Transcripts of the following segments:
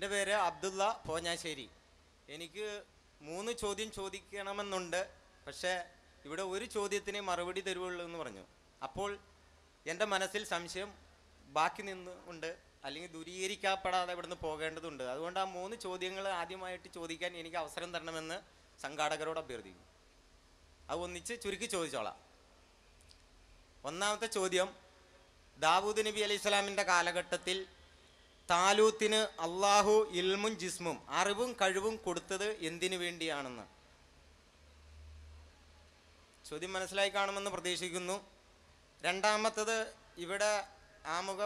എൻ്റെ പേര് അബ്ദുള്ള പോഞ്ഞാശ്ശേരി എനിക്ക് മൂന്ന് ചോദ്യം ചോദിക്കണമെന്നുണ്ട് പക്ഷേ ഇവിടെ ഒരു ചോദ്യത്തിന് മറുപടി തരുവുള്ളൂ എന്ന് പറഞ്ഞു അപ്പോൾ എൻ്റെ മനസ്സിൽ സംശയം ബാക്കി നിന്നുണ്ട് അല്ലെങ്കിൽ ദൂരീകരിക്കപ്പെടാതെ ഇവിടുന്ന് പോകേണ്ടതുണ്ട് അതുകൊണ്ട് ആ മൂന്ന് ചോദ്യങ്ങൾ ആദ്യമായിട്ട് ചോദിക്കാൻ എനിക്ക് അവസരം തരണമെന്ന് സംഘാടകരോട് അഭ്യർത്ഥിക്കുന്നു അത് ഒന്നിച്ച് ചുരുക്കി ചോദിച്ചോളാം ഒന്നാമത്തെ ചോദ്യം ദാവൂദ് നബി അലി ഇസ്ലാമിൻ്റെ കാലഘട്ടത്തിൽ താലൂത്തിന് അള്ളാഹു ഇൽമും ജിസ്മും അറിവും കഴിവും കൊടുത്തത് എന്തിനു വേണ്ടിയാണെന്ന് ചോദ്യം മനസ്സിലായി കാണുമെന്ന് പ്രതീക്ഷിക്കുന്നു രണ്ടാമത്തത് ഇവിടെ ആമുഖ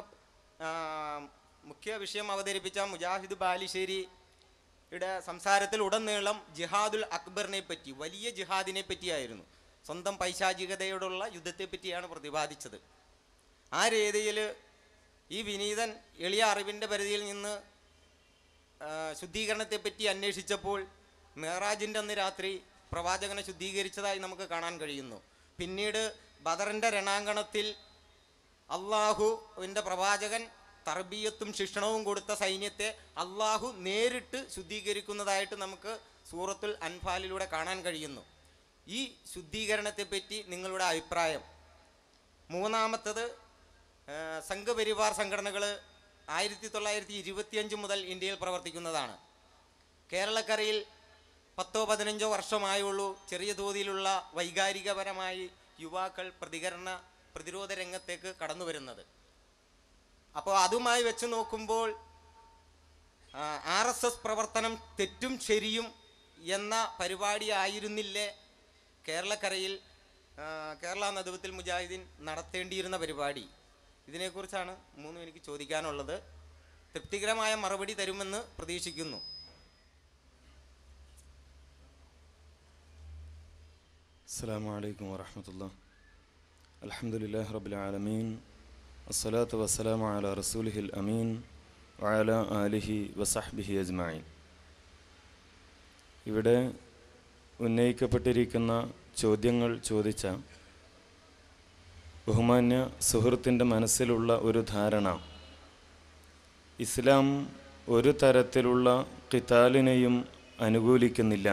മുഖ്യ വിഷയം അവതരിപ്പിച്ച മുജാഹിദ് ബാലിശ്ശേരിയുടെ സംസാരത്തിൽ ഉടനീളം ജിഹാദുൽ അക്ബറിനെ പറ്റി വലിയ ജിഹാദിനെ പറ്റിയായിരുന്നു സ്വന്തം പൈശാചികതയോടുള്ള യുദ്ധത്തെ പറ്റിയാണ് പ്രതിപാദിച്ചത് ആ രീതിയിൽ ഈ വിനീതൻ എളിയ അറിവിൻ്റെ പരിധിയിൽ നിന്ന് ശുദ്ധീകരണത്തെപ്പറ്റി അന്വേഷിച്ചപ്പോൾ മെഹറാജിൻ്റെ അന്ന് രാത്രി പ്രവാചകനെ ശുദ്ധീകരിച്ചതായി നമുക്ക് കാണാൻ കഴിയുന്നു പിന്നീട് ബദറിൻ്റെ രണാങ്കണത്തിൽ അള്ളാഹുവിൻ്റെ പ്രവാചകൻ തർബീയത്തും ശിക്ഷണവും കൊടുത്ത സൈന്യത്തെ അള്ളാഹു നേരിട്ട് ശുദ്ധീകരിക്കുന്നതായിട്ട് നമുക്ക് സൂറത്തുൽ അൻഫാലിലൂടെ കാണാൻ കഴിയുന്നു ഈ ശുദ്ധീകരണത്തെപ്പറ്റി നിങ്ങളുടെ അഭിപ്രായം മൂന്നാമത്തത് സംഘപരിവാർ സംഘടനകൾ ആയിരത്തി തൊള്ളായിരത്തി ഇരുപത്തിയഞ്ച് മുതൽ ഇന്ത്യയിൽ പ്രവർത്തിക്കുന്നതാണ് കേരളക്കരയിൽ പത്തോ പതിനഞ്ചോ വർഷമായുള്ളൂ ചെറിയ തോതിലുള്ള വൈകാരികപരമായി യുവാക്കൾ പ്രതികരണ പ്രതിരോധ രംഗത്തേക്ക് കടന്നു വരുന്നത് അപ്പോൾ അതുമായി വെച്ച് നോക്കുമ്പോൾ ആർ എസ് എസ് പ്രവർത്തനം തെറ്റും ശരിയും എന്ന പരിപാടി ആയിരുന്നില്ലേ കേരളക്കരയിൽ കേരള നദുവത്തിൽ മുജാഹിദ്ദീൻ നടത്തേണ്ടിയിരുന്ന പരിപാടി ഇതിനെക്കുറിച്ചാണ് മൂന്നും എനിക്ക് ചോദിക്കാനുള്ളത് തൃപ്തികരമായ മറുപടി തരുമെന്ന് പ്രതീക്ഷിക്കുന്നു അസ്സലാമലൈക്കും വലൈക്കും വാഹമത്തല്ല അലഹമുല്ലാ റബുലാലമീൻ അസ്സലാത്ത് വസ്സലാം അല റസൂലിഹിൽ അമീൻ വഅല ആലിഹി വസാഹ്ബിഹി അജ്മായിൻ ഇവിടെ ഉന്നയിക്കപ്പെട്ടിരിക്കുന്ന ചോദ്യങ്ങൾ ചോദിച്ച ബഹുമാന്യ സുഹൃത്തിൻ്റെ മനസ്സിലുള്ള ഒരു ധാരണ ഇസ്ലാം ഒരു തരത്തിലുള്ള കിതാലിനെയും അനുകൂലിക്കുന്നില്ല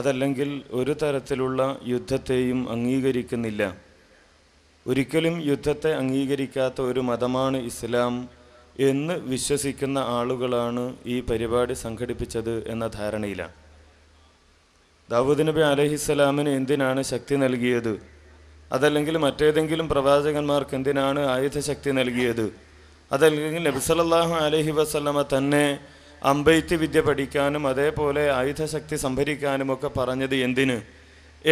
അതല്ലെങ്കിൽ ഒരു തരത്തിലുള്ള യുദ്ധത്തെയും അംഗീകരിക്കുന്നില്ല ഒരിക്കലും യുദ്ധത്തെ അംഗീകരിക്കാത്ത ഒരു മതമാണ് ഇസ്ലാം എന്ന് വിശ്വസിക്കുന്ന ആളുകളാണ് ഈ പരിപാടി സംഘടിപ്പിച്ചത് എന്ന ധാരണയിലാണ് ദാവൂദ് നബി അലഹിസ്സലാമിന് എന്തിനാണ് ശക്തി നൽകിയത് അതല്ലെങ്കിൽ മറ്റേതെങ്കിലും പ്രവാചകന്മാർക്ക് എന്തിനാണ് ആയുധശക്തി നൽകിയത് അതല്ലെങ്കിൽ നബ്സലല്ലാഹു അലഹി വസ്ലമ തന്നെ അമ്പെയ്ത്ത് വിദ്യ പഠിക്കാനും അതേപോലെ ആയുധശക്തി സംഭരിക്കാനും ഒക്കെ പറഞ്ഞത് എന്തിന്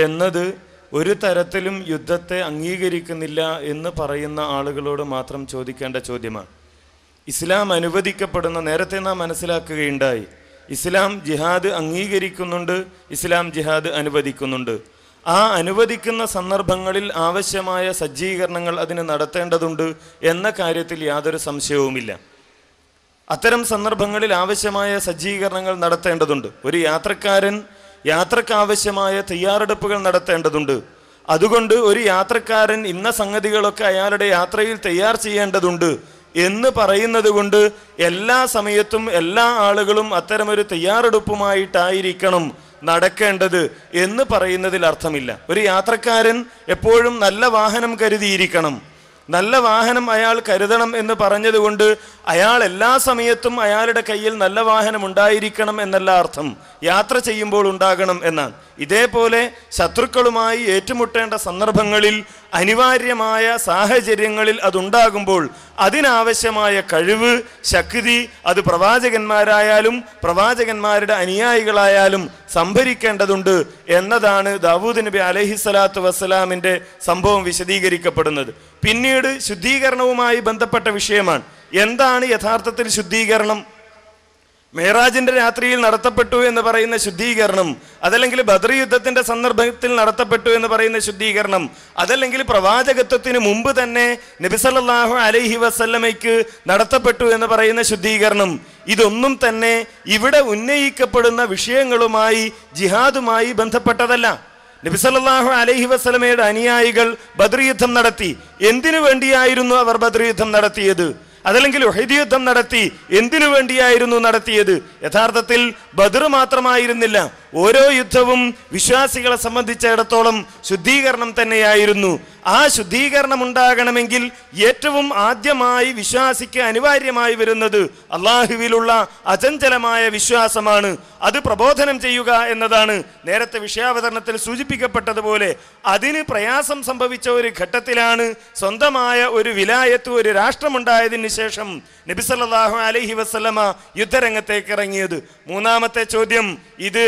എന്നത് ഒരു തരത്തിലും യുദ്ധത്തെ അംഗീകരിക്കുന്നില്ല എന്ന് പറയുന്ന ആളുകളോട് മാത്രം ചോദിക്കേണ്ട ചോദ്യമാണ് ഇസ്ലാം അനുവദിക്കപ്പെടുന്ന നേരത്തെ നാം മനസ്സിലാക്കുകയുണ്ടായി ഇസ്ലാം ജിഹാദ് അംഗീകരിക്കുന്നുണ്ട് ഇസ്ലാം ജിഹാദ് അനുവദിക്കുന്നുണ്ട് ആ അനുവദിക്കുന്ന സന്ദർഭങ്ങളിൽ ആവശ്യമായ സജ്ജീകരണങ്ങൾ അതിന് നടത്തേണ്ടതുണ്ട് എന്ന കാര്യത്തിൽ യാതൊരു സംശയവുമില്ല അത്തരം സന്ദർഭങ്ങളിൽ ആവശ്യമായ സജ്ജീകരണങ്ങൾ നടത്തേണ്ടതുണ്ട് ഒരു യാത്രക്കാരൻ യാത്രക്കാവശ്യമായ തയ്യാറെടുപ്പുകൾ നടത്തേണ്ടതുണ്ട് അതുകൊണ്ട് ഒരു യാത്രക്കാരൻ ഇന്ന സംഗതികളൊക്കെ അയാളുടെ യാത്രയിൽ തയ്യാർ ചെയ്യേണ്ടതുണ്ട് എന്ന് പറയുന്നത് കൊണ്ട് എല്ലാ സമയത്തും എല്ലാ ആളുകളും അത്തരമൊരു തയ്യാറെടുപ്പുമായിട്ടായിരിക്കണം നടക്കേണ്ടത് എന്ന് പറയുന്നതിൽ അർത്ഥമില്ല ഒരു യാത്രക്കാരൻ എപ്പോഴും നല്ല വാഹനം കരുതിയിരിക്കണം നല്ല വാഹനം അയാൾ കരുതണം എന്ന് പറഞ്ഞതുകൊണ്ട് അയാൾ എല്ലാ സമയത്തും അയാളുടെ കയ്യിൽ നല്ല വാഹനം ഉണ്ടായിരിക്കണം എന്നല്ല അർത്ഥം യാത്ര ചെയ്യുമ്പോൾ ഉണ്ടാകണം എന്നാണ് ഇതേപോലെ ശത്രുക്കളുമായി ഏറ്റുമുട്ടേണ്ട സന്ദർഭങ്ങളിൽ അനിവാര്യമായ സാഹചര്യങ്ങളിൽ അതുണ്ടാകുമ്പോൾ അതിനാവശ്യമായ കഴിവ് ശക്തി അത് പ്രവാചകന്മാരായാലും പ്രവാചകന്മാരുടെ അനുയായികളായാലും സംഭരിക്കേണ്ടതുണ്ട് എന്നതാണ് ദാവൂദ് നബി സ്വലാത്തു വസ്സലാമിൻ്റെ സംഭവം വിശദീകരിക്കപ്പെടുന്നത് പിന്നീട് ശുദ്ധീകരണവുമായി ബന്ധപ്പെട്ട വിഷയമാണ് എന്താണ് യഥാർത്ഥത്തിൽ ശുദ്ധീകരണം മെഹറാജിന്റെ രാത്രിയിൽ നടത്തപ്പെട്ടു എന്ന് പറയുന്ന ശുദ്ധീകരണം അതല്ലെങ്കിൽ ബദർ യുദ്ധത്തിന്റെ സന്ദർഭത്തിൽ നടത്തപ്പെട്ടു എന്ന് പറയുന്ന ശുദ്ധീകരണം അതല്ലെങ്കിൽ പ്രവാചകത്വത്തിന് മുമ്പ് തന്നെ നബിസല്ലാഹു അലൈഹി വസല്ലമയ്ക്ക് നടത്തപ്പെട്ടു എന്ന് പറയുന്ന ശുദ്ധീകരണം ഇതൊന്നും തന്നെ ഇവിടെ ഉന്നയിക്കപ്പെടുന്ന വിഷയങ്ങളുമായി ജിഹാദുമായി ബന്ധപ്പെട്ടതല്ല നബിസല്ലാഹു അലൈഹി വസ്ലമയുടെ അനുയായികൾ ബദ്രി യുദ്ധം നടത്തി എന്തിനു വേണ്ടിയായിരുന്നു അവർ ബദ്രി യുദ്ധം നടത്തിയത് അതല്ലെങ്കിൽ ഒഹദി നടത്തി എന്തിനു വേണ്ടിയായിരുന്നു നടത്തിയത് യഥാർത്ഥത്തിൽ ബദർ മാത്രമായിരുന്നില്ല ഓരോ യുദ്ധവും വിശ്വാസികളെ സംബന്ധിച്ചിടത്തോളം ശുദ്ധീകരണം തന്നെയായിരുന്നു ആ ശുദ്ധീകരണം ഉണ്ടാകണമെങ്കിൽ ഏറ്റവും ആദ്യമായി വിശ്വാസിക്ക് അനിവാര്യമായി വരുന്നത് അള്ളാഹുവിലുള്ള അചഞ്ചലമായ വിശ്വാസമാണ് അത് പ്രബോധനം ചെയ്യുക എന്നതാണ് നേരത്തെ വിഷയാവതരണത്തിൽ സൂചിപ്പിക്കപ്പെട്ടതുപോലെ അതിന് പ്രയാസം സംഭവിച്ച ഒരു ഘട്ടത്തിലാണ് സ്വന്തമായ ഒരു വിലായത്ത് ഒരു രാഷ്ട്രമുണ്ടായതിന് ശേഷം നബിസല്ലാഹു അലഹി വസ്ലമ യുദ്ധരംഗത്തേക്ക് ഇറങ്ങിയത് മൂന്നാമത്തെ ചോദ്യം ഇത്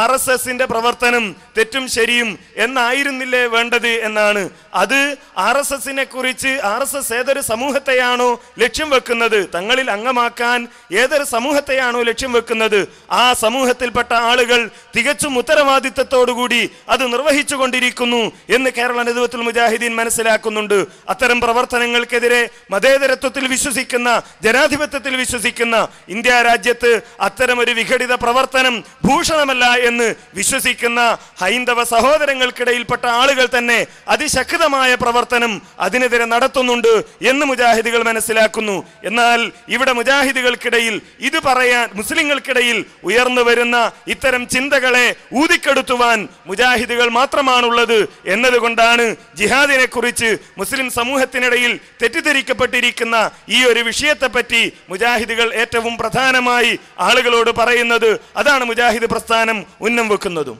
ആർ എസ് എസിന്റെ പ്രവർത്തനം തെറ്റും ശരിയും എന്നായിരുന്നില്ലേ വേണ്ടത് എന്നാണ് അത് ആർ എസ് എസിനെ കുറിച്ച് ആർ എസ് എസ് ഏതൊരു സമൂഹത്തെയാണോ ലക്ഷ്യം വെക്കുന്നത് തങ്ങളിൽ അംഗമാക്കാൻ ഏതൊരു സമൂഹത്തെയാണോ ലക്ഷ്യം വെക്കുന്നത് ആ സമൂഹത്തിൽപ്പെട്ട ആളുകൾ തികച്ചും ഉത്തരവാദിത്തത്തോടുകൂടി അത് നിർവഹിച്ചു കൊണ്ടിരിക്കുന്നു എന്ന് കേരള നേതൃത്വത്തിൽ മുജാഹിദ്ദീൻ മനസ്സിലാക്കുന്നുണ്ട് അത്തരം പ്രവർത്തനങ്ങൾക്കെതിരെ മതേതരത്വത്തിൽ വിശ്വസിക്കുന്ന ജനാധിപത്യത്തിൽ വിശ്വസിക്കുന്ന ഇന്ത്യ രാജ്യത്ത് അത്തരമൊരു വിഘടിത പ്രവർത്തനം ഭൂഷണമല്ല എന്ന് വിശ്വസിക്കുന്ന ഹൈന്ദവ സഹോദരങ്ങൾക്കിടയിൽപ്പെട്ട ആളുകൾ തന്നെ അതിശക്തമായി ശക്തമായ പ്രവർത്തനം അതിനെതിരെ നടത്തുന്നുണ്ട് എന്ന് മുജാഹിദികൾ മനസ്സിലാക്കുന്നു എന്നാൽ ഇവിടെ മുജാഹിദികൾക്കിടയിൽ ഇത് പറയാൻ മുസ്ലിങ്ങൾക്കിടയിൽ ഉയർന്നു വരുന്ന ഇത്തരം ചിന്തകളെ ഊതിക്കെടുത്തുവാൻ മുജാഹിദികൾ മാത്രമാണുള്ളത് എന്നതുകൊണ്ടാണ് ജിഹാദിനെ കുറിച്ച് മുസ്ലിം സമൂഹത്തിനിടയിൽ തെറ്റിദ്ധരിക്കപ്പെട്ടിരിക്കുന്ന ഈ ഒരു വിഷയത്തെപ്പറ്റി മുജാഹിദികൾ ഏറ്റവും പ്രധാനമായി ആളുകളോട് പറയുന്നത് അതാണ് മുജാഹിദ് പ്രസ്ഥാനം ഉന്നം വെക്കുന്നതും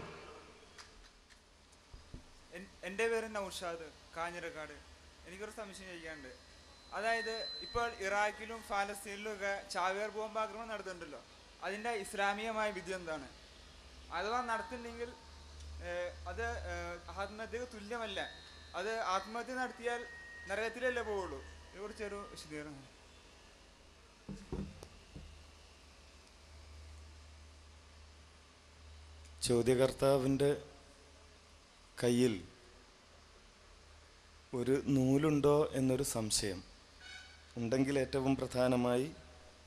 എൻ്റെ പേര് നൗഷാദ് കാഞ്ഞിരക്കാട് എനിക്കൊരു സംശയം ചോദിക്കാണ്ട് അതായത് ഇപ്പോൾ ഇറാഖിലും ഫലസ്തീനിലും ഒക്കെ ചാവേർ ബോംബാക്രമണം നടത്തുന്നുണ്ടല്ലോ അതിൻ്റെ ഇസ്ലാമികമായ വിധി എന്താണ് അഥവാ നടത്തുന്നുണ്ടെങ്കിൽ അത് ആത്മഹത്യക്ക് തുല്യമല്ല അത് ആത്മഹത്യ നടത്തിയാൽ നരകത്തിലല്ലേ പോവുള്ളൂ ഇതിനെക്കുറിച്ചൊരു വിശദീകരണം ചോദ്യകർത്താവിൻ്റെ കയ്യിൽ ഒരു നൂലുണ്ടോ എന്നൊരു സംശയം ഉണ്ടെങ്കിൽ ഏറ്റവും പ്രധാനമായി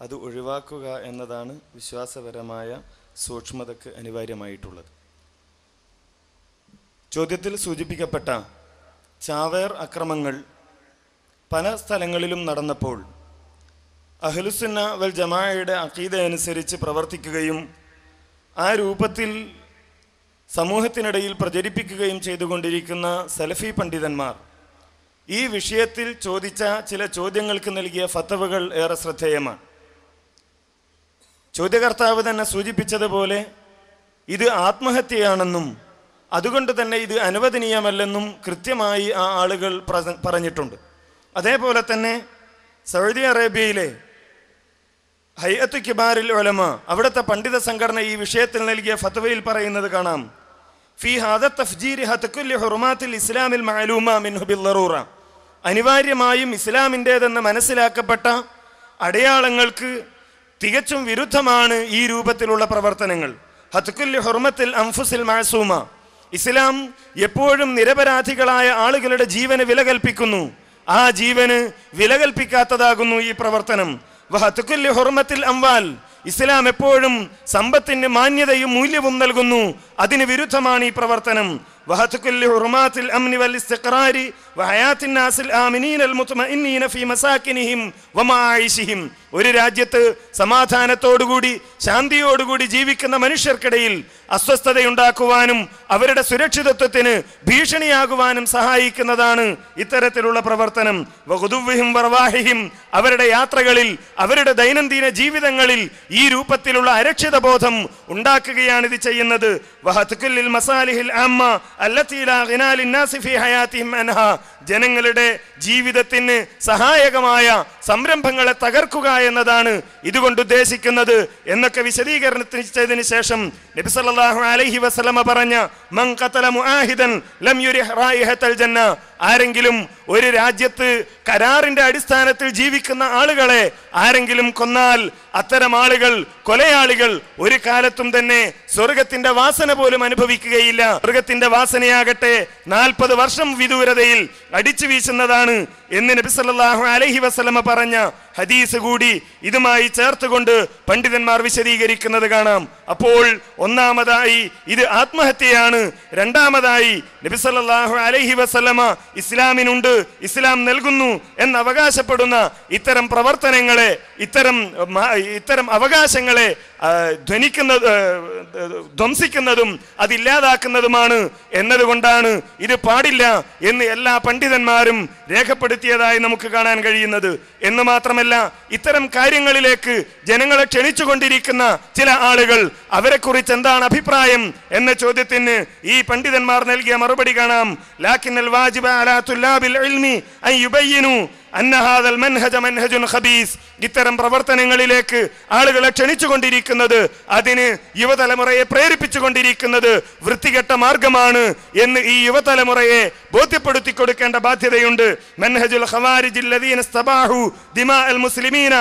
അത് ഒഴിവാക്കുക എന്നതാണ് വിശ്വാസപരമായ സൂക്ഷ്മതയ്ക്ക് അനിവാര്യമായിട്ടുള്ളത് ചോദ്യത്തിൽ സൂചിപ്പിക്കപ്പെട്ട ചാവേർ അക്രമങ്ങൾ പല സ്ഥലങ്ങളിലും നടന്നപ്പോൾ അഹ്ലുസുന്ന വൽ ജമാഅയുടെ അക്കീത അനുസരിച്ച് പ്രവർത്തിക്കുകയും ആ രൂപത്തിൽ സമൂഹത്തിനിടയിൽ പ്രചരിപ്പിക്കുകയും ചെയ്തുകൊണ്ടിരിക്കുന്ന സലഫി പണ്ഡിതന്മാർ ഈ വിഷയത്തിൽ ചോദിച്ച ചില ചോദ്യങ്ങൾക്ക് നൽകിയ ഫത്തവകൾ ഏറെ ശ്രദ്ധേയമാണ് ചോദ്യകർത്താവ് തന്നെ സൂചിപ്പിച്ചതുപോലെ ഇത് ആത്മഹത്യയാണെന്നും അതുകൊണ്ട് തന്നെ ഇത് അനുവദനീയമല്ലെന്നും കൃത്യമായി ആ ആളുകൾ പറഞ്ഞിട്ടുണ്ട് അതേപോലെ തന്നെ സൗദി അറേബ്യയിലെ ഹയ്യത്ത് കിബാറിൽ ഒലമ അവിടുത്തെ പണ്ഡിത സംഘടന ഈ വിഷയത്തിൽ നൽകിയ ഫത്വയിൽ പറയുന്നത് കാണാം ഫി ഹാദ തഫ്ജീർ ഹത്തക്കുല്ലി ഹുറുമാത്തിൽ ഇസ്ലാമിൽ മഅലൂമ മിൻഹു ബില്ലറൂറ അനിവാര്യമായും ഇസ്ലാമിൻ്റേതെന്ന് മനസ്സിലാക്കപ്പെട്ട അടയാളങ്ങൾക്ക് തികച്ചും വിരുദ്ധമാണ് ഈ രൂപത്തിലുള്ള പ്രവർത്തനങ്ങൾ ഹത്തുക്കുല്ലി ഹുർമത്തിൽ അംഫുസിൽ മാസൂമ ഇസ്ലാം എപ്പോഴും നിരപരാധികളായ ആളുകളുടെ ജീവന് വില കൽപ്പിക്കുന്നു ആ ജീവന് വില കൽപ്പിക്കാത്തതാകുന്നു ഈ പ്രവർത്തനം ഹത്തുക്കുല്ലി ഹുർമത്തിൽ അംവാൽ ഇസ്ലാം എപ്പോഴും സമ്പത്തിന് മാന്യതയും മൂല്യവും നൽകുന്നു അതിന് വിരുദ്ധമാണ് ഈ പ്രവർത്തനം وهتك لحرمات الأمن والاستقرار وحياة الناس الآمنين المطمئنين في مساكنهم ومعايشهم ഒരു രാജ്യത്ത് സമാധാനത്തോടുകൂടി ശാന്തിയോടുകൂടി ജീവിക്കുന്ന മനുഷ്യർക്കിടയിൽ അസ്വസ്ഥതയുണ്ടാക്കുവാനും അവരുടെ സുരക്ഷിതത്വത്തിന് ഭീഷണിയാകുവാനും സഹായിക്കുന്നതാണ് ഇത്തരത്തിലുള്ള പ്രവർത്തനം വകുതുവ്യയും വർവാഹിയും അവരുടെ യാത്രകളിൽ അവരുടെ ദൈനംദിന ജീവിതങ്ങളിൽ ഈ രൂപത്തിലുള്ള അരക്ഷിത ബോധം ഉണ്ടാക്കുകയാണ് ഇത് ചെയ്യുന്നത് വഹത്തുക്കുല്ലിൽ മസാലിഹിൽ ആമ്മ التي لا غنى للناس في حياتهم عنها ജനങ്ങളുടെ ജീവിതത്തിന് സഹായകമായ സംരംഭങ്ങളെ തകർക്കുക എന്നതാണ് ഇതുകൊണ്ട് ഉദ്ദേശിക്കുന്നത് എന്നൊക്കെ വിശദീകരണത്തിന് ശേഷം നബി സല്ലല്ലാഹു അലൈഹി വസല്ലമ പറഞ്ഞ മൻ ഖതല മുആഹിദൻ ലം ജന്ന ആരെങ്കിലും ഒരു രാജ്യത്ത് കരാറിന്റെ അടിസ്ഥാനത്തിൽ ജീവിക്കുന്ന ആളുകളെ ആരെങ്കിലും കൊന്നാൽ അത്തരം ആളുകൾ കൊലയാളികൾ ഒരു കാലത്തും തന്നെ സ്വർഗത്തിന്റെ വാസന പോലും അനുഭവിക്കുകയില്ല സ്വർഗത്തിന്റെ വാസനയാകട്ടെ നാൽപ്പത് വർഷം വിദൂരതയിൽ അടിച്ചു വീശുന്നതാണ് എന്ന് നബി സല്ലല്ലാഹു അലൈഹി വസല്ലമ പറഞ്ഞ ഹദീസ് കൂടി ഇതുമായി ചേർത്തുകൊണ്ട് പണ്ഡിതന്മാർ വിശദീകരിക്കുന്നത് കാണാം അപ്പോൾ ഒന്നാമതായി ഇത് ആത്മഹത്യയാണ് രണ്ടാമതായി നബിസല്ലാഹു അലഹി വസല്ലമ ഇസ്ലാമിനുണ്ട് ഇസ്ലാം നൽകുന്നു എന്ന് അവകാശപ്പെടുന്ന ഇത്തരം പ്രവർത്തനങ്ങളെ ഇത്തരം ഇത്തരം അവകാശങ്ങളെ ധ്വനിക്കുന്ന ധ്വംസിക്കുന്നതും അതില്ലാതാക്കുന്നതുമാണ് എന്നതുകൊണ്ടാണ് ഇത് പാടില്ല എന്ന് എല്ലാ പണ്ഡിതന്മാരും രേഖപ്പെടുത്തിയതായി നമുക്ക് കാണാൻ കഴിയുന്നത് എന്ന് മാത്രമല്ല മാത്രമല്ല ഇത്തരം കാര്യങ്ങളിലേക്ക് ജനങ്ങളെ ക്ഷണിച്ചുകൊണ്ടിരിക്കുന്ന ചില ആളുകൾ അവരെക്കുറിച്ച് എന്താണ് അഭിപ്രായം എന്ന ചോദ്യത്തിന് ഈ പണ്ഡിതന്മാർ നൽകിയ മറുപടി കാണാം അന്നഹാദൽ മൻഹജ മൻഹജുൻ ഖബീസ് ഇത്തരം പ്രവർത്തനങ്ങളിലേക്ക് ആളുകളെ ക്ഷണിച്ചുകൊണ്ടിരിക്കുന്നത് അതിന് യുവതലമുറയെ പ്രേരിപ്പിച്ചുകൊണ്ടിരിക്കുന്നത് വൃത്തികെട്ട മാർഗമാണ് എന്ന് ഈ യുവതലമുറയെ ബോധ്യപ്പെടുത്തി കൊടുക്കേണ്ട ബാധ്യതയുണ്ട് മൻഹജുൽ മുസ്ലിമീന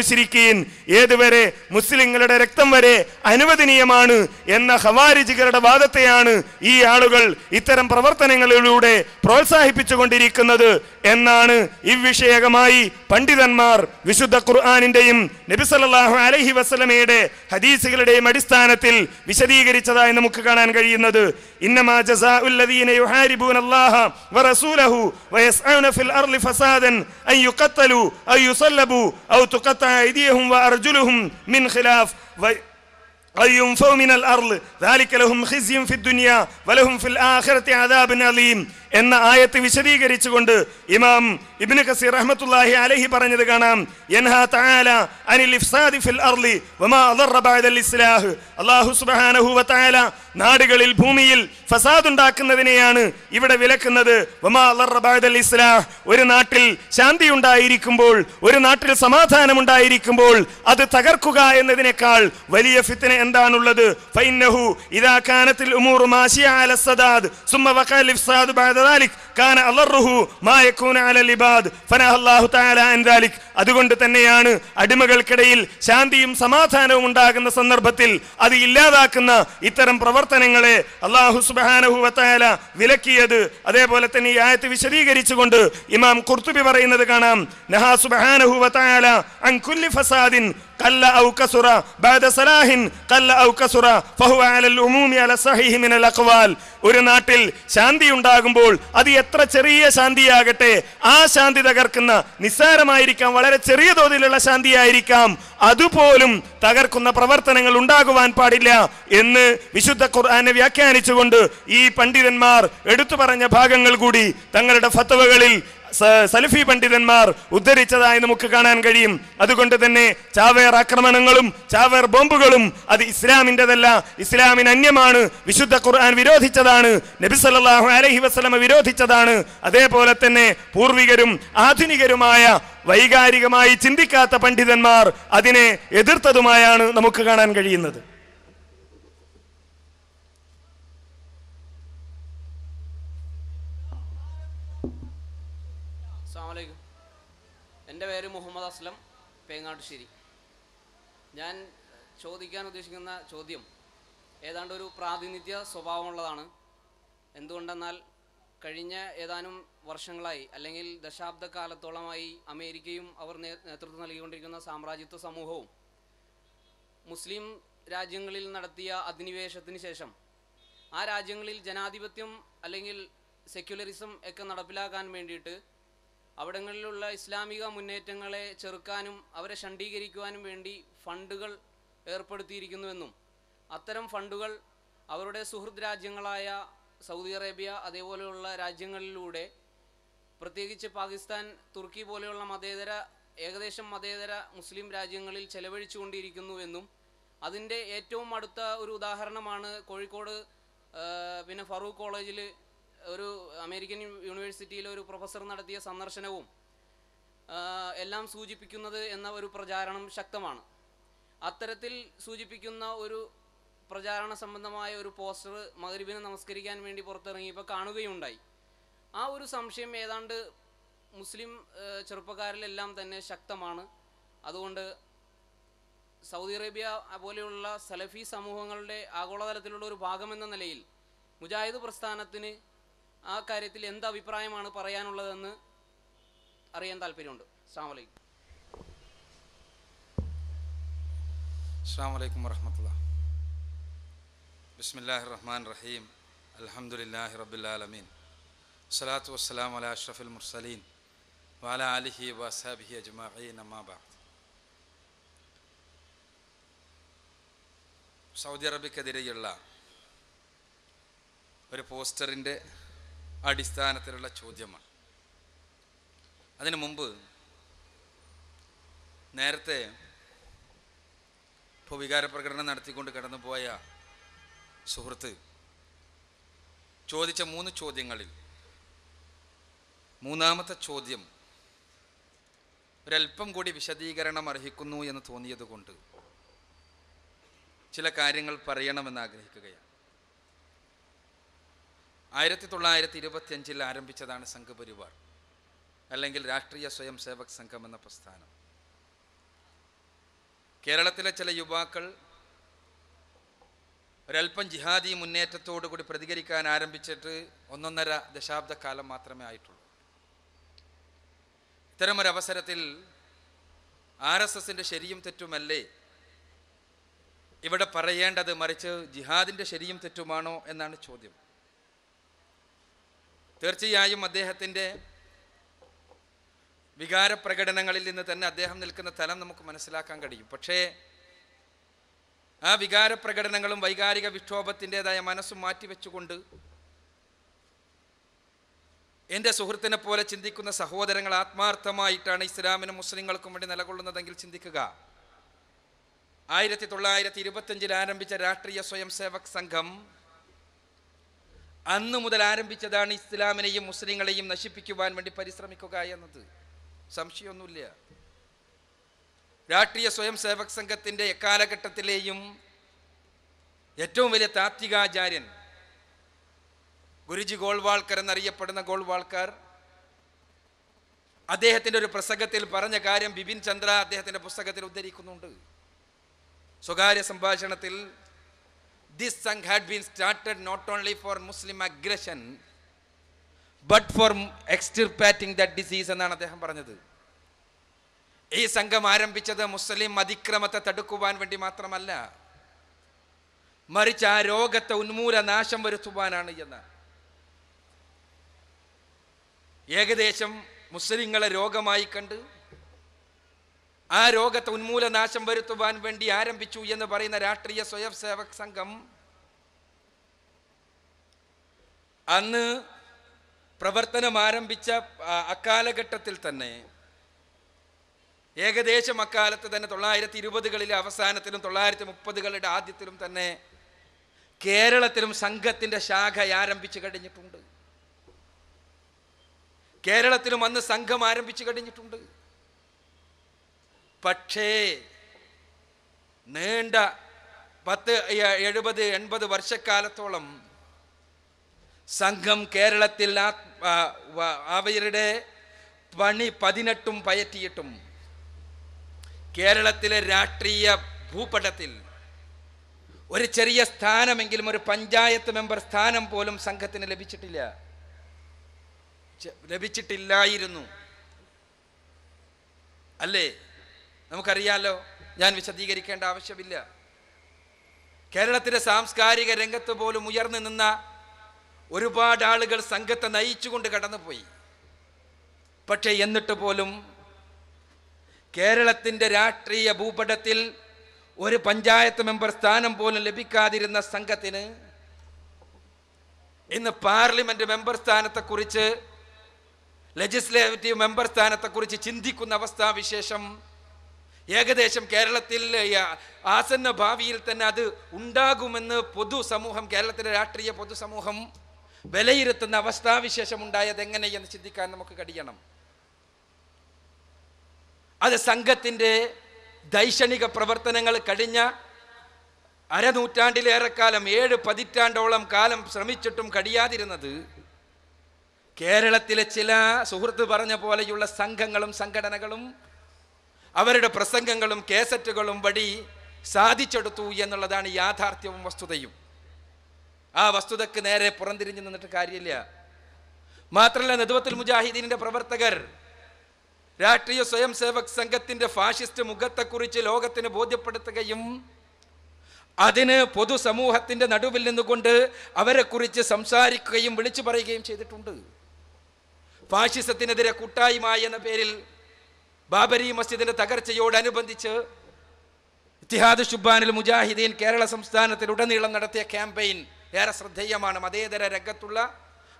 മുസ്ലിമീൻ ഏതുവരെ മുസ്ലിങ്ങളുടെ രക്തം വരെ അനുവദനീയമാണ് എന്ന ഹവാരിജികളുടെ വാദത്തെയാണ് ഈ ആളുകൾ ഇത്തരം പ്രവർത്തനങ്ങളിലൂടെ പ്രോത്സാഹിപ്പിച്ചുകൊണ്ടിരിക്കുന്നത് എന്ന എന്നാണ് ഇവ്വിഷയകമായി പണ്ഡിതന്മാർ വിശുദ്ധ ഖുർആാനിൻ്റെയും നബിസലല്ലാഹു അലഹി വസ്ലമയുടെ ഹദീസുകളുടെയും അടിസ്ഥാനത്തിൽ വിശദീകരിച്ചതായി നമുക്ക് കാണാൻ കഴിയുന്നത് ും എന്ന ആയത്ത് വിശദീകരിച്ചുകൊണ്ട് ഇമാം ഇബ്നു കസീർ റഹ്മത്തുള്ളാഹി അലൈഹി പറഞ്ഞത് കാണാം യൻഹാ തആല അനിൽ ഇഫ്സാദി ഫിൽ അർളി വമാ അദറ ബഅദൽ ഇസ്ലാഹ് അല്ലാഹു സുബ്ഹാനഹു വ തആല നാടുകളിൽ ഭൂമിയിൽ ഫസാദ് ഉണ്ടാക്കുന്നതിനെയാണ് ഇവിടെ വിലക്കുന്നത് വമാ അദറ ബഅദൽ ഇസ്ലാഹ് ഒരു നാട്ടിൽ ശാന്തി ഉണ്ടായിരിക്കുമ്പോൾ ഒരു നാട്ടിൽ സമാധാനം ഉണ്ടായിരിക്കുമ്പോൾ അത് തകർക്കുക എന്നതിനേക്കാൾ വലിയ ഫിത്ന എന്താണുള്ളത് ഫൈന്നഹു ഇദാ കാനത്തിൽ ഉമൂറു മാശിയ അലസദാദ് സുമ്മ വഖാൽ ഇഫ്സാദ് ബഅദ ذلك كان أضره ما يكون على العباد فنهى الله تعالى عن ذلك അതുകൊണ്ട് തന്നെയാണ് അടിമകൾക്കിടയിൽ ശാന്തിയും സമാധാനവും ഉണ്ടാകുന്ന സന്ദർഭത്തിൽ അത് ഇല്ലാതാക്കുന്ന ഇത്തരം പ്രവർത്തനങ്ങളെ അള്ളാഹു സുബാനഹുവത്തായാല വിലക്കിയത് അതേപോലെ തന്നെ ഈ ആയത്ത് വിശദീകരിച്ചുകൊണ്ട് ഇമാം കുർത്തുബി പറയുന്നത് കാണാം നഹാ സുബാനഹുവത്തായാല അൻ കുല്ലി ഫസാദിൻ قل أو كثر بعد صلاح قل أو كثر فهو على العموم على صحيح من الأقوال ഒരു നാട്ടിൽ ശാന്തി ഉണ്ടാകുമ്പോൾ അത് എത്ര ചെറിയ ശാന്തിയാകട്ടെ ആ ശാന്തി തകർക്കുന്ന നിസ്സാരമായിരിക്കാം വളരെ ചെറിയ തോതിലുള്ള ശാന്തിയായിരിക്കാം അതുപോലും തകർക്കുന്ന പ്രവർത്തനങ്ങൾ ഉണ്ടാകുവാൻ പാടില്ല എന്ന് വിശുദ്ധ ഖുർആാനെ വ്യാഖ്യാനിച്ചുകൊണ്ട് ഈ പണ്ഡിതന്മാർ എടുത്തു പറഞ്ഞ ഭാഗങ്ങൾ കൂടി തങ്ങളുടെ ഫത്തവകളിൽ സലഫി പണ്ഡിതന്മാർ ഉദ്ധരിച്ചതായി നമുക്ക് കാണാൻ കഴിയും അതുകൊണ്ട് തന്നെ ചാവേർ ആക്രമണങ്ങളും ചാവേർ ബോംബുകളും അത് ഇസ്ലാമിൻ്റെതല്ല ഇസ്ലാമിന് അന്യമാണ് വിശുദ്ധ ഖുർആൻ വിരോധിച്ചതാണ് നബി അലഹി വസ്ലമ വിരോധിച്ചതാണ് അതേപോലെ തന്നെ പൂർവികരും ആധുനികരുമായ വൈകാരികമായി ചിന്തിക്കാത്ത പണ്ഡിതന്മാർ അതിനെ എതിർത്തതുമായാണ് നമുക്ക് കാണാൻ കഴിയുന്നത് പേര് മുഹമ്മദ് അസ്ലം പേങ്ങാട്ടുശ്ശേരി ഞാൻ ചോദിക്കാൻ ഉദ്ദേശിക്കുന്ന ചോദ്യം ഏതാണ്ട് ഒരു പ്രാതിനിധ്യ സ്വഭാവമുള്ളതാണ് എന്തുകൊണ്ടെന്നാൽ കഴിഞ്ഞ ഏതാനും വർഷങ്ങളായി അല്ലെങ്കിൽ ദശാബ്ദക്കാലത്തോളമായി അമേരിക്കയും അവർ നേതൃത്വം നൽകിക്കൊണ്ടിരിക്കുന്ന സാമ്രാജ്യത്വ സമൂഹവും മുസ്ലിം രാജ്യങ്ങളിൽ നടത്തിയ അധിനിവേശത്തിന് ശേഷം ആ രാജ്യങ്ങളിൽ ജനാധിപത്യം അല്ലെങ്കിൽ സെക്യുലറിസം ഒക്കെ നടപ്പിലാക്കാൻ വേണ്ടിയിട്ട് അവിടങ്ങളിലുള്ള ഇസ്ലാമിക മുന്നേറ്റങ്ങളെ ചെറുക്കാനും അവരെ ഷണ്ടീകരിക്കുവാനും വേണ്ടി ഫണ്ടുകൾ ഏർപ്പെടുത്തിയിരിക്കുന്നുവെന്നും അത്തരം ഫണ്ടുകൾ അവരുടെ സുഹൃദ് രാജ്യങ്ങളായ സൗദി അറേബ്യ അതേപോലെയുള്ള രാജ്യങ്ങളിലൂടെ പ്രത്യേകിച്ച് പാകിസ്ഥാൻ തുർക്കി പോലെയുള്ള മതേതര ഏകദേശം മതേതര മുസ്ലിം രാജ്യങ്ങളിൽ ചെലവഴിച്ചുകൊണ്ടിരിക്കുന്നുവെന്നും അതിൻ്റെ ഏറ്റവും അടുത്ത ഒരു ഉദാഹരണമാണ് കോഴിക്കോട് പിന്നെ ഫറൂഖ് കോളേജിൽ ഒരു അമേരിക്കൻ യൂണിവേഴ്സിറ്റിയിലെ ഒരു പ്രൊഫസർ നടത്തിയ സന്ദർശനവും എല്ലാം സൂചിപ്പിക്കുന്നത് എന്ന ഒരു പ്രചാരണം ശക്തമാണ് അത്തരത്തിൽ സൂചിപ്പിക്കുന്ന ഒരു പ്രചാരണ സംബന്ധമായ ഒരു പോസ്റ്റർ മകരിബിനെ നമസ്കരിക്കാൻ വേണ്ടി പുറത്തിറങ്ങിയപ്പോൾ കാണുകയുണ്ടായി ആ ഒരു സംശയം ഏതാണ്ട് മുസ്ലിം ചെറുപ്പക്കാരിലെല്ലാം തന്നെ ശക്തമാണ് അതുകൊണ്ട് സൗദി അറേബ്യ പോലെയുള്ള സലഫി സമൂഹങ്ങളുടെ ആഗോളതലത്തിലുള്ള ഒരു ഭാഗമെന്ന നിലയിൽ മുജാഹിദ് പ്രസ്ഥാനത്തിന് ആ കാര്യത്തിൽ എന്ത് അഭിപ്രായമാണ് പറയാനുള്ളതെന്ന് അറിയാൻ താല്പര്യമുണ്ട് അസ്സാം അസ്സാമലൈക്കും അസ്സാം ബിസ്മില്ലാഹി റഹ്മാൻ റഹീം അലഹമുല്ലാഹി റബുല്ലാലമീൻ സലാത്തു വസ്സലാം അല അഷ്റഫുൽ മുർസലീൻ വാല അലിഹി വസാബിഹി അജ്മീൻ അമ്മാബാദ് സൗദി അറബിക്കെതിരെയുള്ള ഒരു പോസ്റ്ററിൻ്റെ അടിസ്ഥാനത്തിലുള്ള ചോദ്യമാണ് അതിനു മുമ്പ് നേരത്തെ ഇപ്പോൾ വികാരപ്രകടനം നടത്തിക്കൊണ്ട് കടന്നുപോയ സുഹൃത്ത് ചോദിച്ച മൂന്ന് ചോദ്യങ്ങളിൽ മൂന്നാമത്തെ ചോദ്യം ഒരല്പം കൂടി വിശദീകരണം അർഹിക്കുന്നു എന്ന് തോന്നിയതുകൊണ്ട് ചില കാര്യങ്ങൾ പറയണമെന്ന് ആഗ്രഹിക്കുകയാണ് ആയിരത്തി തൊള്ളായിരത്തി അഞ്ചിൽ ആരംഭിച്ചതാണ് സംഘപരിവാർ അല്ലെങ്കിൽ രാഷ്ട്രീയ സ്വയം സേവക് സംഘം എന്ന പ്രസ്ഥാനം കേരളത്തിലെ ചില യുവാക്കൾ ഒരൽപ്പം ജിഹാദി കൂടി പ്രതികരിക്കാൻ ആരംഭിച്ചിട്ട് ഒന്നൊന്നര ദശാബ്ദക്കാലം മാത്രമേ ആയിട്ടുള്ളൂ ഇത്തരമൊരവസരത്തിൽ ആർ എസ് എസിൻ്റെ ശരിയും തെറ്റുമല്ലേ ഇവിടെ പറയേണ്ടത് മറിച്ച് ജിഹാദിൻ്റെ ശരിയും തെറ്റുമാണോ എന്നാണ് ചോദ്യം തീർച്ചയായും അദ്ദേഹത്തിൻ്റെ വികാരപ്രകടനങ്ങളിൽ നിന്ന് തന്നെ അദ്ദേഹം നിൽക്കുന്ന തലം നമുക്ക് മനസ്സിലാക്കാൻ കഴിയും പക്ഷേ ആ വികാരപ്രകടനങ്ങളും വൈകാരിക വിക്ഷോഭത്തിൻ്റെതായ മനസ്സും മാറ്റിവെച്ചുകൊണ്ട് എൻ്റെ സുഹൃത്തിനെ പോലെ ചിന്തിക്കുന്ന സഹോദരങ്ങൾ ആത്മാർത്ഥമായിട്ടാണ് ഇസ്ലാമിനും മുസ്ലിങ്ങൾക്കും വേണ്ടി നിലകൊള്ളുന്നതെങ്കിൽ ചിന്തിക്കുക ആയിരത്തി തൊള്ളായിരത്തി ഇരുപത്തഞ്ചിൽ ആരംഭിച്ച രാഷ്ട്രീയ സ്വയം സേവക് സംഘം അന്ന് മുതൽ ആരംഭിച്ചതാണ് ഇസ്ലാമിനെയും മുസ്ലിങ്ങളെയും നശിപ്പിക്കുവാൻ വേണ്ടി പരിശ്രമിക്കുക എന്നത് സംശയമൊന്നുമില്ല രാഷ്ട്രീയ സ്വയം സേവക് സംഘത്തിൻ്റെ എക്കാലഘട്ടത്തിലെയും ഏറ്റവും വലിയ താത്വികാചാര്യൻ ഗുരുജി ഗോൾവാൾക്കർ എന്നറിയപ്പെടുന്ന ഗോൾവാൾക്കർ അദ്ദേഹത്തിൻ്റെ ഒരു പ്രസംഗത്തിൽ പറഞ്ഞ കാര്യം ബിപിൻ ചന്ദ്ര അദ്ദേഹത്തിൻ്റെ പുസ്തകത്തിൽ ഉദ്ധരിക്കുന്നുണ്ട് സ്വകാര്യ സംഭാഷണത്തിൽ This song had been started not only for Muslim aggression, but for extirpating that disease എന്നാണ് അദ്ദേഹം പറഞ്ഞത് ഈ സംഘം ആരംഭിച്ചത് മുസ്ലിം അതിക്രമത്തെ തടുക്കുവാൻ വേണ്ടി മാത്രമല്ല മറിച്ച് ആ രോഗത്തെ ഉന്മൂല നാശം വരുത്തുവാനാണ് എന്ന് ഏകദേശം മുസ്ലിങ്ങളെ രോഗമായി കണ്ട് ആ രോഗത്തെ ഉന്മൂലനാശം വരുത്തുവാൻ വേണ്ടി ആരംഭിച്ചു എന്ന് പറയുന്ന രാഷ്ട്രീയ സ്വയം സേവക് സംഘം അന്ന് പ്രവർത്തനം ആരംഭിച്ച അക്കാലഘട്ടത്തിൽ തന്നെ ഏകദേശം അക്കാലത്ത് തന്നെ തൊള്ളായിരത്തി ഇരുപതുകളിലെ അവസാനത്തിലും തൊള്ളായിരത്തി മുപ്പതുകളുടെ ആദ്യത്തിലും തന്നെ കേരളത്തിലും സംഘത്തിൻ്റെ ശാഖ ആരംഭിച്ചു കഴിഞ്ഞിട്ടുണ്ട് കേരളത്തിലും അന്ന് സംഘം ആരംഭിച്ചു കഴിഞ്ഞിട്ടുണ്ട് പക്ഷേ നീണ്ട പത്ത് എഴുപത് എൺപത് വർഷക്കാലത്തോളം സംഘം കേരളത്തിൽ അവരുടെ പണി പതിനെട്ടും പയറ്റിയിട്ടും കേരളത്തിലെ രാഷ്ട്രീയ ഭൂപടത്തിൽ ഒരു ചെറിയ സ്ഥാനമെങ്കിലും ഒരു പഞ്ചായത്ത് മെമ്പർ സ്ഥാനം പോലും സംഘത്തിന് ലഭിച്ചിട്ടില്ല ലഭിച്ചിട്ടില്ലായിരുന്നു അല്ലേ നമുക്കറിയാലോ ഞാൻ വിശദീകരിക്കേണ്ട ആവശ്യമില്ല കേരളത്തിലെ സാംസ്കാരിക രംഗത്ത് പോലും ഉയർന്നു നിന്ന ഒരുപാട് ആളുകൾ സംഘത്തെ നയിച്ചുകൊണ്ട് കടന്നുപോയി പക്ഷേ എന്നിട്ട് പോലും കേരളത്തിൻ്റെ രാഷ്ട്രീയ ഭൂപടത്തിൽ ഒരു പഞ്ചായത്ത് മെമ്പർ സ്ഥാനം പോലും ലഭിക്കാതിരുന്ന സംഘത്തിന് ഇന്ന് പാർലമെന്റ് മെമ്പർ സ്ഥാനത്തെക്കുറിച്ച് ലെജിസ്ലേറ്റീവ് മെമ്പർ സ്ഥാനത്തെക്കുറിച്ച് ചിന്തിക്കുന്ന അവസ്ഥാവിശേഷം ഏകദേശം കേരളത്തിൽ ആസന്ന ഭാവിയിൽ തന്നെ അത് ഉണ്ടാകുമെന്ന് പൊതുസമൂഹം കേരളത്തിലെ രാഷ്ട്രീയ പൊതുസമൂഹം വിലയിരുത്തുന്ന അവസ്ഥാവിശേഷം ഉണ്ടായത് എങ്ങനെയെന്ന് ചിന്തിക്കാൻ നമുക്ക് കഴിയണം അത് സംഘത്തിൻ്റെ ദൈക്ഷണിക പ്രവർത്തനങ്ങൾ കഴിഞ്ഞ അരനൂറ്റാണ്ടിലേറെക്കാലം ഏഴ് പതിറ്റാണ്ടോളം കാലം ശ്രമിച്ചിട്ടും കഴിയാതിരുന്നത് കേരളത്തിലെ ചില സുഹൃത്ത് പറഞ്ഞ പോലെയുള്ള സംഘങ്ങളും സംഘടനകളും അവരുടെ പ്രസംഗങ്ങളും കേസറ്റുകളും വഴി സാധിച്ചെടുത്തു എന്നുള്ളതാണ് യാഥാർത്ഥ്യവും വസ്തുതയും ആ വസ്തുതക്ക് നേരെ പുറംതിരിഞ്ഞു നിന്നിട്ട് കാര്യമില്ല മാത്രമല്ല നെതുവത്തിൽ മുജാഹിദീനിന്റെ പ്രവർത്തകർ രാഷ്ട്രീയ സ്വയം സേവക് സംഘത്തിന്റെ ഫാഷിസ്റ്റ് മുഖത്തെക്കുറിച്ച് ലോകത്തിന് ബോധ്യപ്പെടുത്തുകയും അതിന് പൊതുസമൂഹത്തിന്റെ നടുവിൽ നിന്നുകൊണ്ട് അവരെക്കുറിച്ച് സംസാരിക്കുകയും വിളിച്ചു പറയുകയും ചെയ്തിട്ടുണ്ട് ഫാഷിസത്തിനെതിരെ കൂട്ടായ്മ എന്ന പേരിൽ ബാബരി മസ്ജിദിന്റെ തകർച്ചയോടനുബന്ധിച്ച് ഇത്തിഹാദ് ഷുബാനിൽ മുജാഹിദീൻ കേരള സംസ്ഥാനത്തിൽ ഉടനീളം നടത്തിയ ക്യാമ്പയിൻ ഏറെ ശ്രദ്ധേയമാണ് മതേതര രംഗത്തുള്ള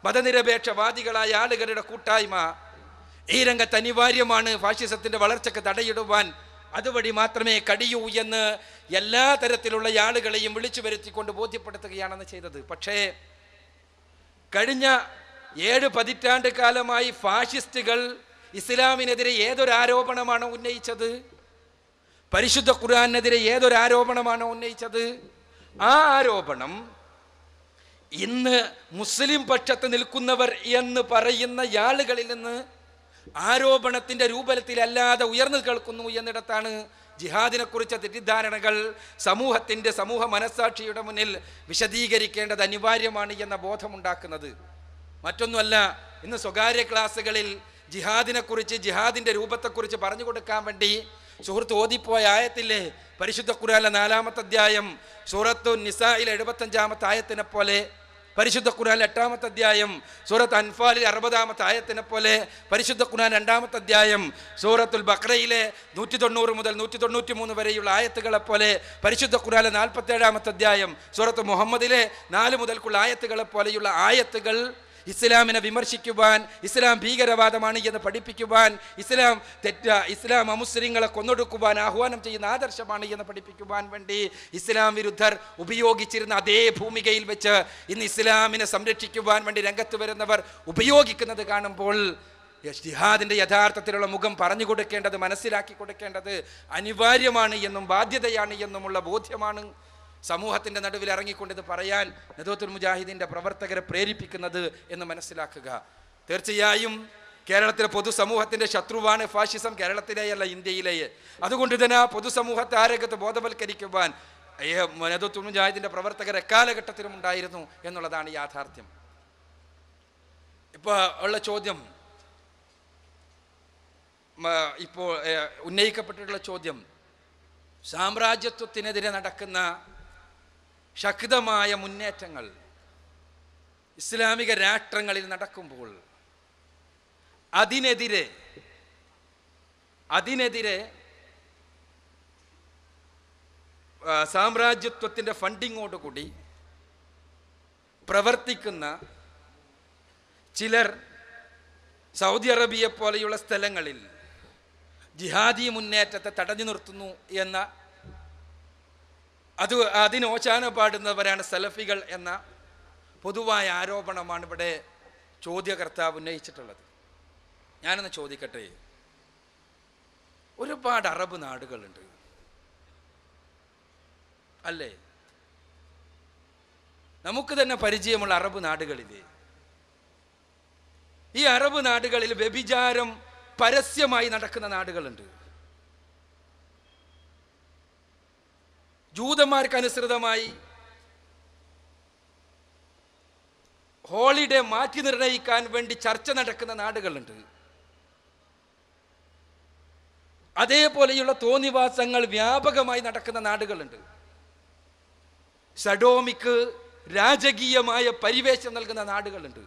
മതനിരപേക്ഷവാദികളായ ആളുകളുടെ കൂട്ടായ്മ ഈ രംഗത്ത് അനിവാര്യമാണ് ഫാഷിസത്തിന്റെ വളർച്ചയ്ക്ക് തടയിടുവാൻ അതുവഴി മാത്രമേ കഴിയൂ എന്ന് എല്ലാ തരത്തിലുള്ള ആളുകളെയും വിളിച്ചു വരുത്തിക്കൊണ്ട് ബോധ്യപ്പെടുത്തുകയാണെന്ന് ചെയ്തത് പക്ഷേ കഴിഞ്ഞ ഏഴ് പതിറ്റാണ്ട് കാലമായി ഫാഷിസ്റ്റുകൾ ഇസ്ലാമിനെതിരെ ഏതൊരു ആരോപണമാണോ ഉന്നയിച്ചത് പരിശുദ്ധ ഖുർആാനെതിരെ ഏതൊരു ആരോപണമാണോ ഉന്നയിച്ചത് ആ ആരോപണം ഇന്ന് മുസ്ലിം പക്ഷത്ത് നിൽക്കുന്നവർ എന്ന് പറയുന്ന ആളുകളിൽ നിന്ന് ആരോപണത്തിന്റെ രൂപത്തിലല്ലാതെ ഉയർന്നു കേൾക്കുന്നു എന്നിടത്താണ് ജിഹാദിനെ കുറിച്ച തെറ്റിദ്ധാരണകൾ സമൂഹത്തിന്റെ സമൂഹ മനസ്സാക്ഷിയുടെ മുന്നിൽ വിശദീകരിക്കേണ്ടത് അനിവാര്യമാണ് എന്ന ബോധമുണ്ടാക്കുന്നത് മറ്റൊന്നുമല്ല ഇന്ന് സ്വകാര്യ ക്ലാസ്സുകളിൽ ജിഹാദിനെക്കുറിച്ച് ജിഹാദിൻ്റെ രൂപത്തെക്കുറിച്ച് പറഞ്ഞു കൊടുക്കാൻ വേണ്ടി സുഹൃത്ത് ഓതിപ്പോയ ആയത്തില്ലേ പരിശുദ്ധ ഖുറാനിലെ നാലാമത്തെ അധ്യായം സൂറത്തു നിസായിലെ എഴുപത്തഞ്ചാമത്തെ ആയത്തിനെ പോലെ പരിശുദ്ധ ഖുർആൻ എട്ടാമത്തെ അധ്യായം സൂറത്ത് അൻഫാലിൽ അറുപതാമത്തെ ആയത്തിനെ പോലെ പരിശുദ്ധ ഖുർആൻ രണ്ടാമത്തെ അധ്യായം സൂറത്തുൽ ബക്രയിലെ നൂറ്റി തൊണ്ണൂറ് മുതൽ നൂറ്റി തൊണ്ണൂറ്റി മൂന്ന് വരെയുള്ള ആയത്തുകളെ പോലെ പരിശുദ്ധ ഖുർആാനിലെ നാൽപ്പത്തേഴാമത്തെ അധ്യായം സൂറത്ത് മുഹമ്മദിലെ നാല് മുതൽക്കുള്ള ആയത്തുകളെ പോലെയുള്ള ആയത്തുകൾ ഇസ്ലാമിനെ വിമർശിക്കുവാൻ ഇസ്ലാം ഭീകരവാദമാണ് എന്ന് പഠിപ്പിക്കുവാൻ ഇസ്ലാം തെറ്റ ഇസ്ലാം അമുസ്ലിങ്ങളെ കൊന്നൊടുക്കുവാൻ ആഹ്വാനം ചെയ്യുന്ന ആദർശമാണ് എന്ന് പഠിപ്പിക്കുവാൻ വേണ്ടി ഇസ്ലാം വിരുദ്ധർ ഉപയോഗിച്ചിരുന്ന അതേ ഭൂമികയിൽ വെച്ച് ഇന്ന് ഇസ്ലാമിനെ സംരക്ഷിക്കുവാൻ വേണ്ടി രംഗത്ത് വരുന്നവർ ഉപയോഗിക്കുന്നത് കാണുമ്പോൾ ജിഹാദിന്റെ യഥാർത്ഥത്തിലുള്ള മുഖം പറഞ്ഞു കൊടുക്കേണ്ടത് മനസ്സിലാക്കി കൊടുക്കേണ്ടത് അനിവാര്യമാണ് എന്നും ബാധ്യതയാണ് എന്നുമുള്ള ബോധ്യമാണ് സമൂഹത്തിൻ്റെ നടുവിൽ ഇറങ്ങിക്കൊണ്ടിത് പറയാൻ നദോത്തുൽ മുജാഹിദിൻ്റെ പ്രവർത്തകരെ പ്രേരിപ്പിക്കുന്നത് എന്ന് മനസ്സിലാക്കുക തീർച്ചയായും കേരളത്തിലെ പൊതുസമൂഹത്തിൻ്റെ ശത്രുവാണ് ഫാഷിസം കേരളത്തിലെയല്ല ഇന്ത്യയിലേ അതുകൊണ്ട് ആ പൊതുസമൂഹത്തെ ആരോഗ്യത്തെ ബോധവൽക്കരിക്കുവാൻ നദോത്തുൽ മുജാഹിദിൻ്റെ പ്രവർത്തകർ എക്കാലഘട്ടത്തിലും ഉണ്ടായിരുന്നു എന്നുള്ളതാണ് യാഥാർത്ഥ്യം ഇപ്പോൾ ഉള്ള ചോദ്യം ഇപ്പോൾ ഉന്നയിക്കപ്പെട്ടിട്ടുള്ള ചോദ്യം സാമ്രാജ്യത്വത്തിനെതിരെ നടക്കുന്ന ശക്തമായ മുന്നേറ്റങ്ങൾ ഇസ്ലാമിക രാഷ്ട്രങ്ങളിൽ നടക്കുമ്പോൾ അതിനെതിരെ അതിനെതിരെ സാമ്രാജ്യത്വത്തിൻ്റെ ഫണ്ടിങ്ങോടുകൂടി പ്രവർത്തിക്കുന്ന ചിലർ സൗദി അറേബ്യ പോലെയുള്ള സ്ഥലങ്ങളിൽ ജിഹാദി മുന്നേറ്റത്തെ തടഞ്ഞു നിർത്തുന്നു എന്ന അത് അതിന് ഓശാന പാടുന്നവരാണ് സലഫികൾ എന്ന പൊതുവായ ആരോപണമാണ് ഇവിടെ ചോദ്യകർത്താവ് ഉന്നയിച്ചിട്ടുള്ളത് ഞാനൊന്ന് ചോദിക്കട്ടെ ഒരുപാട് അറബ് നാടുകളുണ്ട് അല്ലേ നമുക്ക് തന്നെ പരിചയമുള്ള അറബ് നാടുകളില്ലേ ഈ അറബ് നാടുകളിൽ വ്യഭിചാരം പരസ്യമായി നടക്കുന്ന നാടുകളുണ്ട് ജൂതന്മാർക്ക് അനുസൃതമായി ഹോളിഡേ മാറ്റി നിർണയിക്കാൻ വേണ്ടി ചർച്ച നടക്കുന്ന നാടുകളുണ്ട് അതേപോലെയുള്ള തോന്നിവാസങ്ങൾ വ്യാപകമായി നടക്കുന്ന നാടുകളുണ്ട് സഡോമിക്ക് രാജകീയമായ പരിവേഷം നൽകുന്ന നാടുകളുണ്ട്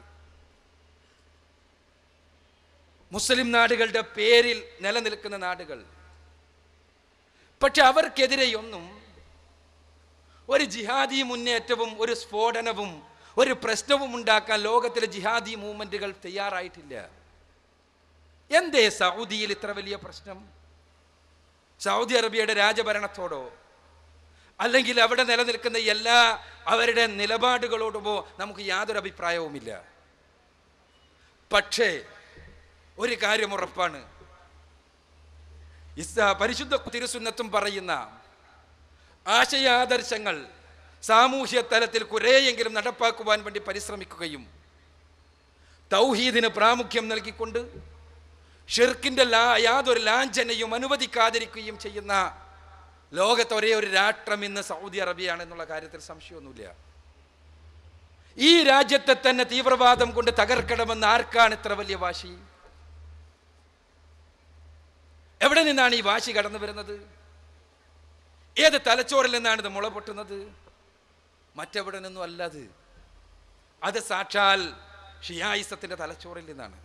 മുസ്ലിം നാടുകളുടെ പേരിൽ നിലനിൽക്കുന്ന നാടുകൾ പക്ഷെ അവർക്കെതിരെയൊന്നും ഒരു ജിഹാദി മുന്നേറ്റവും ഒരു സ്ഫോടനവും ഒരു പ്രശ്നവും ഉണ്ടാക്കാൻ ലോകത്തിലെ ജിഹാദി മൂവ്മെന്റുകൾ തയ്യാറായിട്ടില്ല എന്തേ സൗദിയിൽ ഇത്ര വലിയ പ്രശ്നം സൗദി അറേബ്യയുടെ രാജഭരണത്തോടോ അല്ലെങ്കിൽ അവിടെ നിലനിൽക്കുന്ന എല്ലാ അവരുടെ നിലപാടുകളോടുമോ നമുക്ക് യാതൊരു അഭിപ്രായവുമില്ല പക്ഷേ ഒരു കാര്യം ഉറപ്പാണ് പരിശുദ്ധ തിരുസുന്നത്തും പറയുന്ന ആശയാദർശങ്ങൾ സാമൂഹ്യ തലത്തിൽ കുറേയെങ്കിലും നടപ്പാക്കുവാൻ വേണ്ടി പരിശ്രമിക്കുകയും തൗഹീദിന് പ്രാമുഖ്യം നൽകിക്കൊണ്ട് ഷിർക്കിൻ്റെ ലാ യാതൊരു ലാഞ്ചനയും അനുവദിക്കാതിരിക്കുകയും ചെയ്യുന്ന ലോകത്ത് ഒരേ ഒരു രാഷ്ട്രം ഇന്ന് സൗദി അറേബ്യയാണ് എന്നുള്ള കാര്യത്തിൽ സംശയമൊന്നുമില്ല ഈ രാജ്യത്തെ തന്നെ തീവ്രവാദം കൊണ്ട് തകർക്കണമെന്ന് ആർക്കാണ് ഇത്ര വലിയ വാശി എവിടെ നിന്നാണ് ഈ വാശി കടന്നു വരുന്നത് ഏത് തലച്ചോറിൽ നിന്നാണ് ഇത് മുള പൊട്ടുന്നത് മറ്റെവിടെ നിന്നും അല്ല അത് സാക്ഷാൽ ഷിയായിസത്തിന്റെ തലച്ചോറിൽ നിന്നാണ്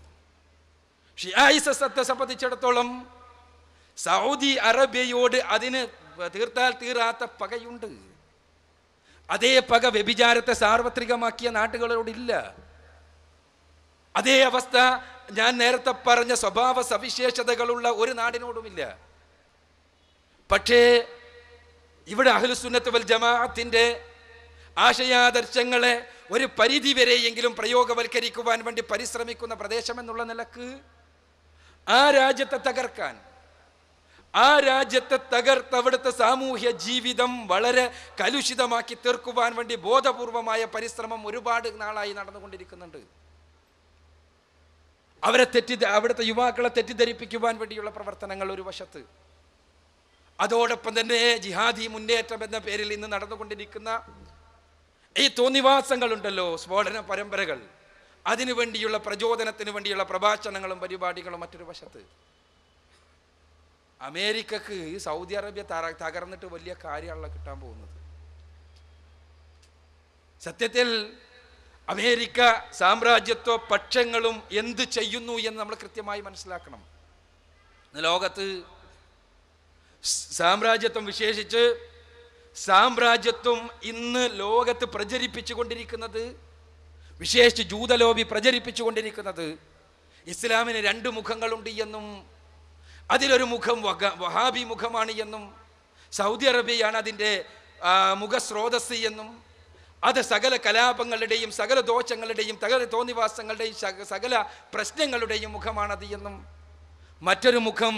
ഷിയായിസത്തെ സംബന്ധിച്ചിടത്തോളം സൗദി അറേബ്യയോട് അതിന് തീർത്താൽ തീരാത്ത പകയുണ്ട് അതേ പക വ്യഭിചാരത്തെ സാർവത്രികമാക്കിയ നാട്ടുകളോടില്ല അതേ അവസ്ഥ ഞാൻ നേരത്തെ പറഞ്ഞ സ്വഭാവ സവിശേഷതകളുള്ള ഒരു നാടിനോടുമില്ല പക്ഷേ ഇവിടെ അഹ്ലുസുന്നത്ത് വൽ ജമാഅത്തിൻ്റെ ആശയാദർശങ്ങളെ ഒരു പരിധി വരെയെങ്കിലും പ്രയോഗവൽക്കരിക്കുവാൻ വേണ്ടി പരിശ്രമിക്കുന്ന പ്രദേശം എന്നുള്ള നിലക്ക് ആ രാജ്യത്തെ തകർക്കാൻ ആ രാജ്യത്തെ തകർത്ത് അവിടുത്തെ സാമൂഹ്യ ജീവിതം വളരെ കലുഷിതമാക്കി തീർക്കുവാൻ വേണ്ടി ബോധപൂർവമായ പരിശ്രമം ഒരുപാട് നാളായി നടന്നുകൊണ്ടിരിക്കുന്നുണ്ട് അവരെ തെറ്റിദ്ധ അവിടുത്തെ യുവാക്കളെ തെറ്റിദ്ധരിപ്പിക്കുവാൻ വേണ്ടിയുള്ള പ്രവർത്തനങ്ങൾ ഒരു വശത്ത് അതോടൊപ്പം തന്നെ ജിഹാദി മുന്നേറ്റം എന്ന പേരിൽ ഇന്ന് നടന്നുകൊണ്ടിരിക്കുന്ന ഈ തോന്നിവാസങ്ങളുണ്ടല്ലോ സ്ഫോടന പരമ്പരകൾ അതിനു വേണ്ടിയുള്ള പ്രചോദനത്തിന് വേണ്ടിയുള്ള പ്രഭാഷണങ്ങളും പരിപാടികളും മറ്റൊരു വശത്ത് അമേരിക്കക്ക് സൗദി അറേബ്യ തകർന്നിട്ട് വലിയ കാര്യമാണല്ലോ കിട്ടാൻ പോകുന്നത് സത്യത്തിൽ അമേരിക്ക സാമ്രാജ്യത്വ പക്ഷങ്ങളും എന്ത് ചെയ്യുന്നു എന്ന് നമ്മൾ കൃത്യമായി മനസ്സിലാക്കണം ലോകത്ത് സാമ്രാജ്യത്വം വിശേഷിച്ച് സാമ്രാജ്യത്വം ഇന്ന് ലോകത്ത് പ്രചരിപ്പിച്ചുകൊണ്ടിരിക്കുന്നത് വിശേഷിച്ച് ജൂതലോബി പ്രചരിപ്പിച്ചുകൊണ്ടിരിക്കുന്നത് ഇസ്ലാമിന് രണ്ട് മുഖങ്ങളുണ്ട് എന്നും അതിലൊരു മുഖം വഹ വഹാബി മുഖമാണ് എന്നും സൗദി അറേബ്യയാണ് അതിൻ്റെ മുഖസ്രോതസ് എന്നും അത് സകല കലാപങ്ങളുടെയും സകല ദോഷങ്ങളുടെയും സകല തോന്നിവാസങ്ങളുടെയും സകല പ്രശ്നങ്ങളുടെയും മുഖമാണത് എന്നും മറ്റൊരു മുഖം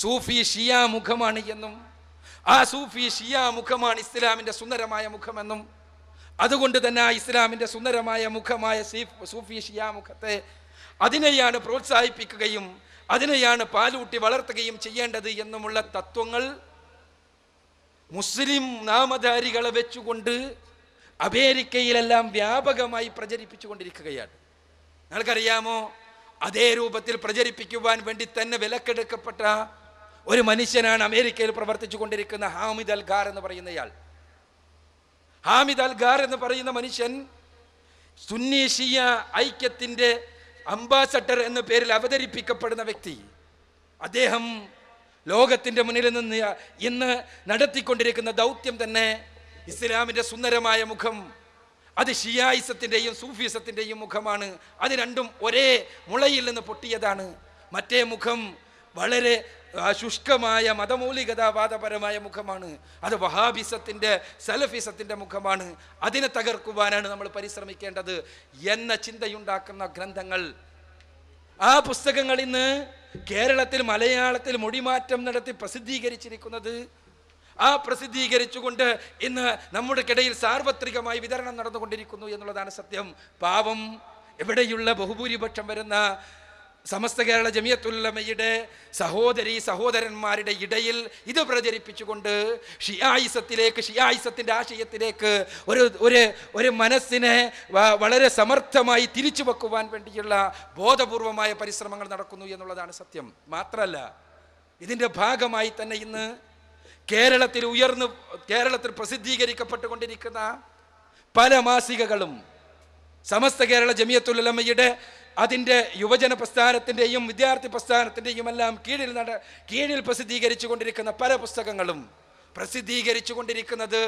സൂഫി ഷിയാ മുഖമാണ് എന്നും ആ സൂഫി ഷിയാ മുഖമാണ് ഇസ്ലാമിൻ്റെ സുന്ദരമായ മുഖമെന്നും അതുകൊണ്ട് തന്നെ ആ ഇസ്ലാമിൻ്റെ സുന്ദരമായ മുഖമായ സൂഫി ഷിയാ മുഖത്തെ അതിനെയാണ് പ്രോത്സാഹിപ്പിക്കുകയും അതിനെയാണ് പാലൂട്ടി വളർത്തുകയും ചെയ്യേണ്ടത് എന്നുമുള്ള തത്വങ്ങൾ മുസ്ലിം നാമധാരികളെ വെച്ചുകൊണ്ട് അമേരിക്കയിലെല്ലാം വ്യാപകമായി പ്രചരിപ്പിച്ചു കൊണ്ടിരിക്കുകയാണ് നിങ്ങൾക്കറിയാമോ അതേ രൂപത്തിൽ പ്രചരിപ്പിക്കുവാൻ വേണ്ടി തന്നെ വിലക്കെടുക്കപ്പെട്ട ഒരു മനുഷ്യനാണ് അമേരിക്കയിൽ പ്രവർത്തിച്ചു കൊണ്ടിരിക്കുന്ന ഹാമിദ് അൽഗാർ എന്ന് പറയുന്നയാൾ ഹാമിദ് അൽഗാർ എന്ന് പറയുന്ന മനുഷ്യൻ സുന്നീഷിയ ഷിയ ഐക്യത്തിൻ്റെ അംബാസഡർ എന്ന പേരിൽ അവതരിപ്പിക്കപ്പെടുന്ന വ്യക്തി അദ്ദേഹം ലോകത്തിൻ്റെ മുന്നിൽ നിന്ന് ഇന്ന് നടത്തിക്കൊണ്ടിരിക്കുന്ന ദൗത്യം തന്നെ ഇസ്ലാമിൻ്റെ സുന്ദരമായ മുഖം അത് ഷിയായിസത്തിൻ്റെയും സൂഫിസത്തിൻ്റെയും മുഖമാണ് അത് രണ്ടും ഒരേ മുളയിൽ നിന്ന് പൊട്ടിയതാണ് മറ്റേ മുഖം വളരെ ആ ശുഷ്കമായ മതമൂലികതാവാദപരമായ മുഖമാണ് അത് വഹാബിസത്തിൻ്റെ സലഫിസത്തിൻ്റെ മുഖമാണ് അതിനെ തകർക്കുവാനാണ് നമ്മൾ പരിശ്രമിക്കേണ്ടത് എന്ന ചിന്തയുണ്ടാക്കുന്ന ഗ്രന്ഥങ്ങൾ ആ പുസ്തകങ്ങൾ ഇന്ന് കേരളത്തിൽ മലയാളത്തിൽ മൊഴിമാറ്റം നടത്തി പ്രസിദ്ധീകരിച്ചിരിക്കുന്നത് ആ പ്രസിദ്ധീകരിച്ചുകൊണ്ട് ഇന്ന് നമ്മുടെ കിടയിൽ സാർവത്രികമായി വിതരണം നടന്നുകൊണ്ടിരിക്കുന്നു എന്നുള്ളതാണ് സത്യം പാവം എവിടെയുള്ള ബഹുഭൂരിപക്ഷം വരുന്ന സമസ്ത കേരള ജമിയത്തുല്ലമയുടെ സഹോദരി സഹോദരന്മാരുടെ ഇടയിൽ ഇത് പ്രചരിപ്പിച്ചുകൊണ്ട് ഷിയായിസത്തിലേക്ക് ഷിയായിസത്തിൻ്റെ ആശയത്തിലേക്ക് ഒരു ഒരു ഒരു മനസ്സിനെ വളരെ സമർത്ഥമായി തിരിച്ചു വെക്കുവാൻ വേണ്ടിയുള്ള ബോധപൂർവമായ പരിശ്രമങ്ങൾ നടക്കുന്നു എന്നുള്ളതാണ് സത്യം മാത്രമല്ല ഇതിൻ്റെ ഭാഗമായി തന്നെ ഇന്ന് കേരളത്തിൽ ഉയർന്നു കേരളത്തിൽ പ്രസിദ്ധീകരിക്കപ്പെട്ടുകൊണ്ടിരിക്കുന്ന പല മാസികകളും സമസ്ത കേരള ജമിയത്തുല്ലമയുടെ അതിൻ്റെ യുവജന പ്രസ്ഥാനത്തിൻ്റെയും വിദ്യാർത്ഥി പ്രസ്ഥാനത്തിൻ്റെയും എല്ലാം കീഴിൽ നട കീഴിൽ പ്രസിദ്ധീകരിച്ചു കൊണ്ടിരിക്കുന്ന പല പുസ്തകങ്ങളും പ്രസിദ്ധീകരിച്ചു കൊണ്ടിരിക്കുന്നത്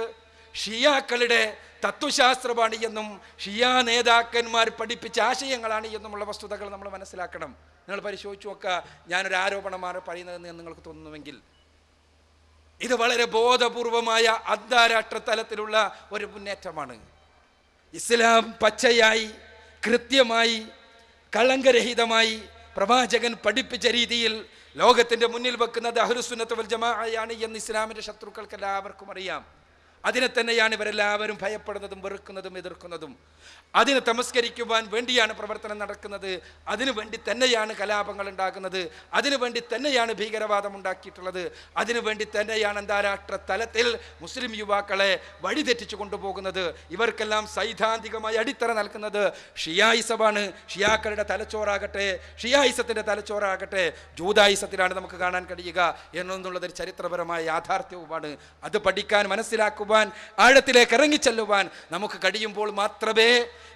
ഷിയാക്കളുടെ തത്വശാസ്ത്രമാണ് എന്നും ഷിയാ നേതാക്കന്മാർ പഠിപ്പിച്ച ആശയങ്ങളാണ് എന്നുമുള്ള വസ്തുതകൾ നമ്മൾ മനസ്സിലാക്കണം നിങ്ങൾ പരിശോധിച്ചു നോക്കുക ഞാനൊരു ആരോപണമാണ് പറയുന്നതെന്ന് നിങ്ങൾക്ക് തോന്നുന്നുവെങ്കിൽ ഇത് വളരെ ബോധപൂർവമായ അന്താരാഷ്ട്ര തലത്തിലുള്ള ഒരു മുന്നേറ്റമാണ് ഇസ്ലാം പച്ചയായി കൃത്യമായി കളങ്കരഹിതമായി പ്രവാചകൻ പഠിപ്പിച്ച രീതിയിൽ ലോകത്തിൻ്റെ മുന്നിൽ വെക്കുന്നത് അഹുലുസുന്നത്ത് വൽ ജമാഅയാണ് എന്ന് ഇസ്ലാമിൻ്റെ ശത്രുക്കൾക്ക് എല്ലാവർക്കും അറിയാം അതിനെ തന്നെയാണ് ഇവരെല്ലാവരും ഭയപ്പെടുന്നതും വെറുക്കുന്നതും എതിർക്കുന്നതും അതിനെ തമസ്കരിക്കുവാൻ വേണ്ടിയാണ് പ്രവർത്തനം നടക്കുന്നത് അതിനു വേണ്ടി തന്നെയാണ് കലാപങ്ങൾ ഉണ്ടാക്കുന്നത് അതിനു വേണ്ടി തന്നെയാണ് ഭീകരവാദം ഉണ്ടാക്കിയിട്ടുള്ളത് അതിനു വേണ്ടി തന്നെയാണ് അന്താരാഷ്ട്ര തലത്തിൽ മുസ്ലിം യുവാക്കളെ വഴിതെറ്റിച്ചു കൊണ്ടുപോകുന്നത് ഇവർക്കെല്ലാം സൈദ്ധാന്തികമായി അടിത്തറ നൽകുന്നത് ഷിയായിസമാണ് ഷിയാക്കളുടെ തലച്ചോറാകട്ടെ ഷിയായിസത്തിൻ്റെ തലച്ചോറാകട്ടെ ജൂതായിസത്തിലാണ് നമുക്ക് കാണാൻ കഴിയുക ഒരു ചരിത്രപരമായ യാഥാർത്ഥ്യവുമാണ് അത് പഠിക്കാൻ മനസ്സിലാക്കുവാൻ ആഴത്തിലേക്ക് ഇറങ്ങിച്ചെല്ലുവാൻ നമുക്ക് കഴിയുമ്പോൾ മാത്രമേ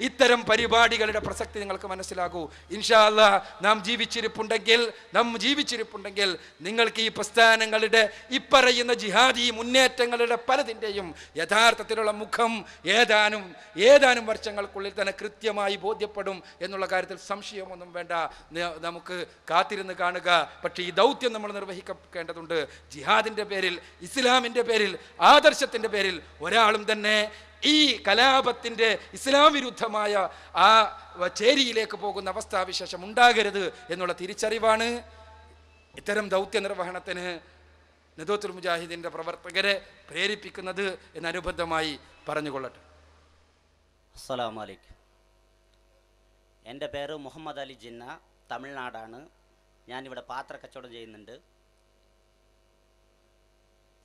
ഇത്തരം പരിപാടികളുടെ പ്രസക്തി നിങ്ങൾക്ക് മനസ്സിലാകൂ ഇൻഷാല്ല നാം ജീവിച്ചിരിപ്പുണ്ടെങ്കിൽ നാം ജീവിച്ചിരിപ്പുണ്ടെങ്കിൽ നിങ്ങൾക്ക് ഈ പ്രസ്ഥാനങ്ങളുടെ ഇപ്പറയുന്ന ജിഹാദി മുന്നേറ്റങ്ങളുടെ പലതിൻ്റെയും യഥാർത്ഥത്തിലുള്ള മുഖം ഏതാനും ഏതാനും വർഷങ്ങൾക്കുള്ളിൽ തന്നെ കൃത്യമായി ബോധ്യപ്പെടും എന്നുള്ള കാര്യത്തിൽ സംശയമൊന്നും വേണ്ട നമുക്ക് കാത്തിരുന്ന് കാണുക പക്ഷേ ഈ ദൗത്യം നമ്മൾ നിർവഹിക്കേണ്ടതുണ്ട് ജിഹാദിൻ്റെ പേരിൽ ഇസ്ലാമിൻ്റെ പേരിൽ ആദർശത്തിൻ്റെ പേരിൽ ഒരാളും തന്നെ ഈ കലാപത്തിൻ്റെ ഇസ്ലാം വിരുദ്ധമായ ആ ചേരിയിലേക്ക് പോകുന്ന അവസ്ഥാവിശേഷം ഉണ്ടാകരുത് എന്നുള്ള തിരിച്ചറിവാണ് ഇത്തരം ദൗത്യ നിർവഹണത്തിന് നദോത്തുൽ മുജാഹിദിൻ്റെ പ്രവർത്തകരെ പ്രേരിപ്പിക്കുന്നത് എന്നനുബന്ധമായി പറഞ്ഞുകൊള്ളട്ടെ അസ്സലാമലൈക്കും എൻ്റെ പേര് മുഹമ്മദ് അലി ജിന്ന തമിഴ്നാടാണ് ഞാനിവിടെ പാത്ര കച്ചവടം ചെയ്യുന്നുണ്ട്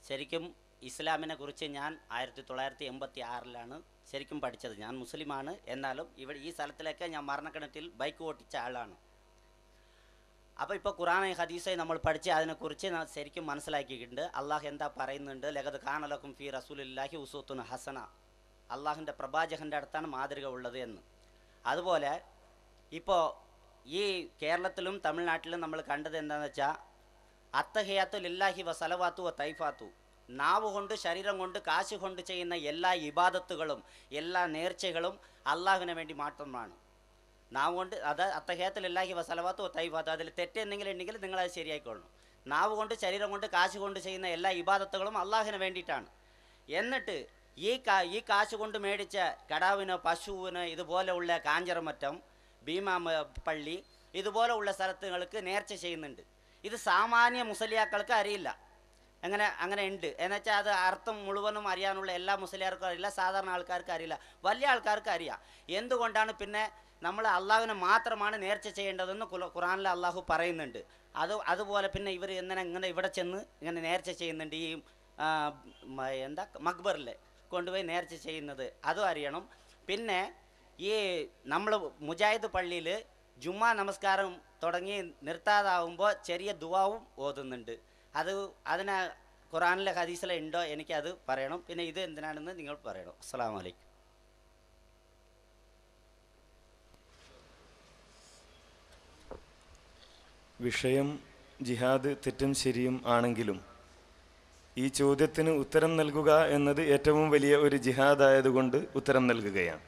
ശരിക്കും ഇസ്ലാമിനെ കുറിച്ച് ഞാൻ ആയിരത്തി തൊള്ളായിരത്തി എൺപത്തി ആറിലാണ് ശരിക്കും പഠിച്ചത് ഞാൻ മുസ്ലിമാണ് എന്നാലും ഇവിടെ ഈ സ്ഥലത്തിലൊക്കെ ഞാൻ മരണക്കിണറ്റിൽ ബൈക്ക് ഓട്ടിച്ച ആളാണ് അപ്പോൾ ഇപ്പോൾ ഖുറാനെ ഹദീസെ നമ്മൾ പഠിച്ച് അതിനെക്കുറിച്ച് ശരിക്കും മനസ്സിലാക്കിയിട്ടുണ്ട് അള്ളാഹ് എന്താ പറയുന്നുണ്ട് ലഗത് ഖാനലക്കും ഫി റസൂലില്ലാഹി ഉസൂത്തുൻ ഹസന അള്ളാഹുൻ്റെ പ്രവാചകൻ്റെ അടുത്താണ് മാതൃക ഉള്ളത് എന്ന് അതുപോലെ ഇപ്പോൾ ഈ കേരളത്തിലും തമിഴ്നാട്ടിലും നമ്മൾ കണ്ടത് എന്താണെന്ന് വെച്ചാൽ അത്തഹയാത്തു ലില്ലാഹി വ സലവാത്തു വ തൈഫാത്തു നാവ് കൊണ്ട് ശരീരം കൊണ്ട് കാശ് കൊണ്ട് ചെയ്യുന്ന എല്ലാ ഇബാദത്തുകളും എല്ലാ നേർച്ചകളും അള്ളാഹുവിന് വേണ്ടി മാത്രമാണ് നാവ് കൊണ്ട് അത് അത്തഹേത്തിലില്ലാഹി വസലവാത്തോ തൈബാത്ത് അതിൽ തെറ്റെന്തെങ്കിലും എന്തെങ്കിലും ഉണ്ടെങ്കിൽ നിങ്ങളത് ശരിയായിക്കൊള്ളണം നാവ് കൊണ്ട് ശരീരം കൊണ്ട് കാശ് കൊണ്ട് ചെയ്യുന്ന എല്ലാ ഇബാദത്തുകളും അള്ളാഹുവിന് വേണ്ടിയിട്ടാണ് എന്നിട്ട് ഈ കാ ഈ കാശ് കൊണ്ട് മേടിച്ച കടാവിനോ പശുവിനോ ഇതുപോലെയുള്ള കാഞ്ചറമറ്റം ഭീമാ പള്ളി ഇതുപോലെയുള്ള സ്ഥലത്തുകൾക്ക് നേർച്ച ചെയ്യുന്നുണ്ട് ഇത് സാമാന്യ മുസലിയാക്കൾക്ക് അറിയില്ല അങ്ങനെ അങ്ങനെ ഉണ്ട് എന്നുവെച്ചാൽ അത് അർത്ഥം മുഴുവനും അറിയാനുള്ള എല്ലാ മുസ്ലിയാർക്കും അറിയില്ല സാധാരണ ആൾക്കാർക്ക് അറിയില്ല വലിയ ആൾക്കാർക്ക് അറിയാം എന്തുകൊണ്ടാണ് പിന്നെ നമ്മൾ അള്ളാഹുവിനെ മാത്രമാണ് നേർച്ച ചെയ്യേണ്ടതെന്ന് ഖുറാനിലെ അള്ളാഹു പറയുന്നുണ്ട് അത് അതുപോലെ പിന്നെ ഇവർ എന്നെ ഇങ്ങനെ ഇവിടെ ചെന്ന് ഇങ്ങനെ നേർച്ച ചെയ്യുന്നുണ്ട് ഈ എന്താ മക്ബറിൽ കൊണ്ടുപോയി നേർച്ച ചെയ്യുന്നത് അതും അറിയണം പിന്നെ ഈ നമ്മൾ മുജാഹിദ് പള്ളിയിൽ ജുമാ നമസ്കാരം തുടങ്ങി നിർത്താതാവുമ്പോൾ ചെറിയ ദുവാവും ഓതുന്നുണ്ട് അത് അതിന് ഖുറാനിലെ ഹദീസിലെ ഉണ്ടോ എനിക്കത് പറയണം പിന്നെ ഇത് എന്തിനാണെന്ന് നിങ്ങൾ പറയണം അസ്സാം വലൈക്കും വിഷയം ജിഹാദ് തെറ്റും ശരിയും ആണെങ്കിലും ഈ ചോദ്യത്തിന് ഉത്തരം നൽകുക എന്നത് ഏറ്റവും വലിയ ഒരു ജിഹാദ് ആയതുകൊണ്ട് ഉത്തരം നൽകുകയാണ്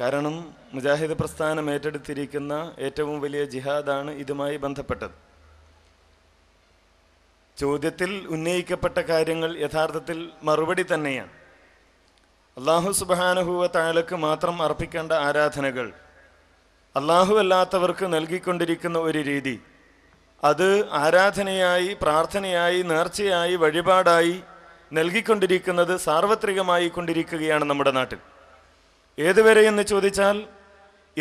കാരണം മുജാഹിദ് പ്രസ്ഥാനം ഏറ്റെടുത്തിരിക്കുന്ന ഏറ്റവും വലിയ ജിഹാദാണ് ഇതുമായി ബന്ധപ്പെട്ടത് ചോദ്യത്തിൽ ഉന്നയിക്കപ്പെട്ട കാര്യങ്ങൾ യഥാർത്ഥത്തിൽ മറുപടി തന്നെയാണ് അള്ളാഹു സുബാനുഹൂവ താഴക്ക് മാത്രം അർപ്പിക്കേണ്ട ആരാധനകൾ അള്ളാഹു അല്ലാത്തവർക്ക് നൽകിക്കൊണ്ടിരിക്കുന്ന ഒരു രീതി അത് ആരാധനയായി പ്രാർത്ഥനയായി നേർച്ചയായി വഴിപാടായി നൽകിക്കൊണ്ടിരിക്കുന്നത് സാർവത്രികമായി കൊണ്ടിരിക്കുകയാണ് നമ്മുടെ നാട്ടിൽ ഏതുവരെ എന്ന് ചോദിച്ചാൽ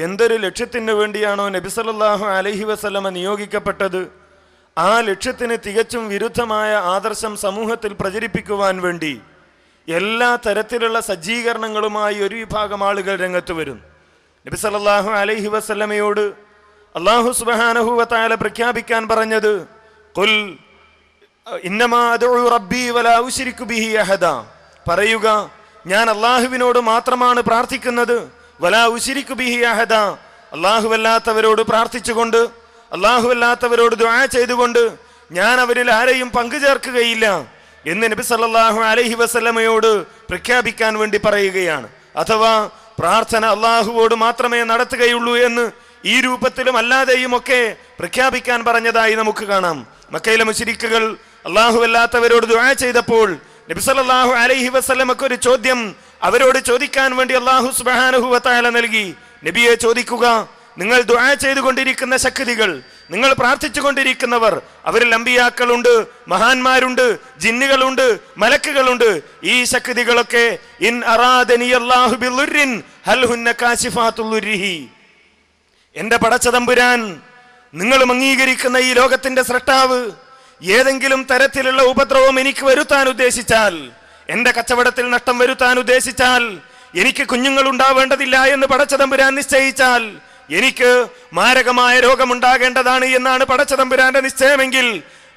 എന്തൊരു ലക്ഷ്യത്തിന് വേണ്ടിയാണോ നബിസലല്ലാഹു അലഹി വസല്ലമ നിയോഗിക്കപ്പെട്ടത് ആ ലക്ഷ്യത്തിന് തികച്ചും വിരുദ്ധമായ ആദർശം സമൂഹത്തിൽ പ്രചരിപ്പിക്കുവാൻ വേണ്ടി എല്ലാ തരത്തിലുള്ള സജ്ജീകരണങ്ങളുമായി ഒരു വിഭാഗം ആളുകൾ രംഗത്ത് വരും നബി സല്ലാഹു അലൈഹി വസ്ലമയോട് അള്ളാഹു സുബാനഹുവത്തായ പ്രഖ്യാപിക്കാൻ പറഞ്ഞത് കൊൽ റബ്ബി ബിഹി അഹദ പറയുക ഞാൻ അള്ളാഹുവിനോട് മാത്രമാണ് പ്രാർത്ഥിക്കുന്നത് വലാ ഉശിരിക്കു ബിഹി അഹദ അള്ളാഹുവല്ലാത്തവരോട് പ്രാർത്ഥിച്ചുകൊണ്ട് അള്ളാഹുവല്ലാത്തവരോട് ദ്വാ ചെയ്തുകൊണ്ട് ഞാൻ അവരിൽ ആരെയും പങ്കു ചേർക്കുകയില്ല എന്ന് നബി സല്ലാഹു അലഹി വസ്ലമയോട് പ്രഖ്യാപിക്കാൻ വേണ്ടി പറയുകയാണ് അഥവാ പ്രാർത്ഥന അള്ളാഹുവോട് മാത്രമേ നടത്തുകയുള്ളൂ എന്ന് ഈ രൂപത്തിലും അല്ലാതെയും ഒക്കെ പ്രഖ്യാപിക്കാൻ പറഞ്ഞതായി നമുക്ക് കാണാം മക്കയിലെ മുശിരിക്കുകൾ അള്ളാഹുവല്ലാത്തവരോട് ദുആ ചെയ്തപ്പോൾ നബി സല്ലാഹു അലൈഹി വസ്ലമക്ക് ഒരു ചോദ്യം അവരോട് ചോദിക്കാൻ വേണ്ടി അള്ളാഹു സുബാനുഹുവത്തായ നൽകി നബിയെ ചോദിക്കുക നിങ്ങൾ ദുആ ചെയ്തുകൊണ്ടിരിക്കുന്ന ശക്തികൾ നിങ്ങൾ പ്രാർത്ഥിച്ചുകൊണ്ടിരിക്കുന്നവർ അവരിൽ അമ്പിയാക്കളുണ്ട് മഹാന്മാരുണ്ട് ജിന്നുകളുണ്ട് മലക്കുകളുണ്ട് ഈ ശക്തികളൊക്കെ ഇൻ എന്റെ പടച്ചതമ്പുരാൻ നിങ്ങളും അംഗീകരിക്കുന്ന ഈ ലോകത്തിന്റെ സ്രട്ടാവ് ഏതെങ്കിലും തരത്തിലുള്ള ഉപദ്രവം എനിക്ക് വരുത്താൻ ഉദ്ദേശിച്ചാൽ എന്റെ കച്ചവടത്തിൽ നഷ്ടം വരുത്താൻ ഉദ്ദേശിച്ചാൽ എനിക്ക് കുഞ്ഞുങ്ങൾ ഉണ്ടാവേണ്ടതില്ല എന്ന് പടച്ചതമ്പുരാൻ നിശ്ചയിച്ചാൽ എനിക്ക് മാരകമായ രോഗമുണ്ടാകേണ്ടതാണ് എന്നാണ് പടച്ചതമ്പുരാന്റെ നിശ്ചയമെങ്കിൽ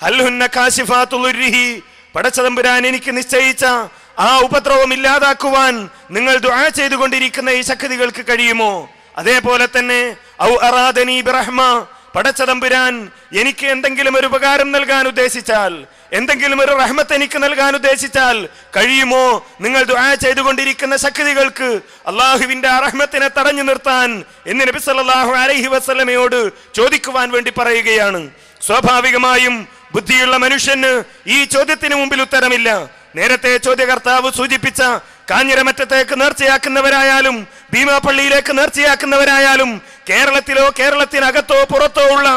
അൽഹുന്ന കാശിഫാത്തുലുരിഹി പടച്ചതമ്പുരാൻ എനിക്ക് നിശ്ചയിച്ച ആ ഉപദ്രവം ഇല്ലാതാക്കുവാൻ നിങ്ങൾ ദുആ ചെയ്തുകൊണ്ടിരിക്കുന്ന ഈ ശക്തികൾക്ക് കഴിയുമോ അതേപോലെ തന്നെ ഔ അറാദനി ബിറഹ്മ പടച്ചതമ്പുരാൻ എനിക്ക് എന്തെങ്കിലും ഒരു ഉപകാരം നൽകാൻ ഉദ്ദേശിച്ചാൽ എന്തെങ്കിലും ഒരു റഹ്മത്ത് എനിക്ക് നൽകാൻ ഉദ്ദേശിച്ചാൽ കഴിയുമോ നിങ്ങൾ ദുആ ചെയ്തുകൊണ്ടിരിക്കുന്ന ശക്തികൾക്ക് അള്ളാഹുവിന്റെ ആ റഹ്മത്തിനെ തടഞ്ഞു നിർത്താൻ എന്ന് നബി സല്ലല്ലാഹു അലൈഹി വസല്ലമയോട് ചോദിക്കുവാൻ വേണ്ടി പറയുകയാണ് സ്വാഭാവികമായും ബുദ്ധിയുള്ള മനുഷ്യന് ഈ ചോദ്യത്തിന് മുമ്പിൽ ഉത്തരമില്ല നേരത്തെ ചോദ്യകർത്താവ് സൂചിപ്പിച്ച കാഞ്ഞിരമറ്റത്തേക്ക് നേർച്ചയാക്കുന്നവരായാലും ഭീമാപ്പള്ളിയിലേക്ക് നേർച്ചയാക്കുന്നവരായാലും കേരളത്തിലോ കേരളത്തിനകത്തോ പുറത്തോ ഉള്ള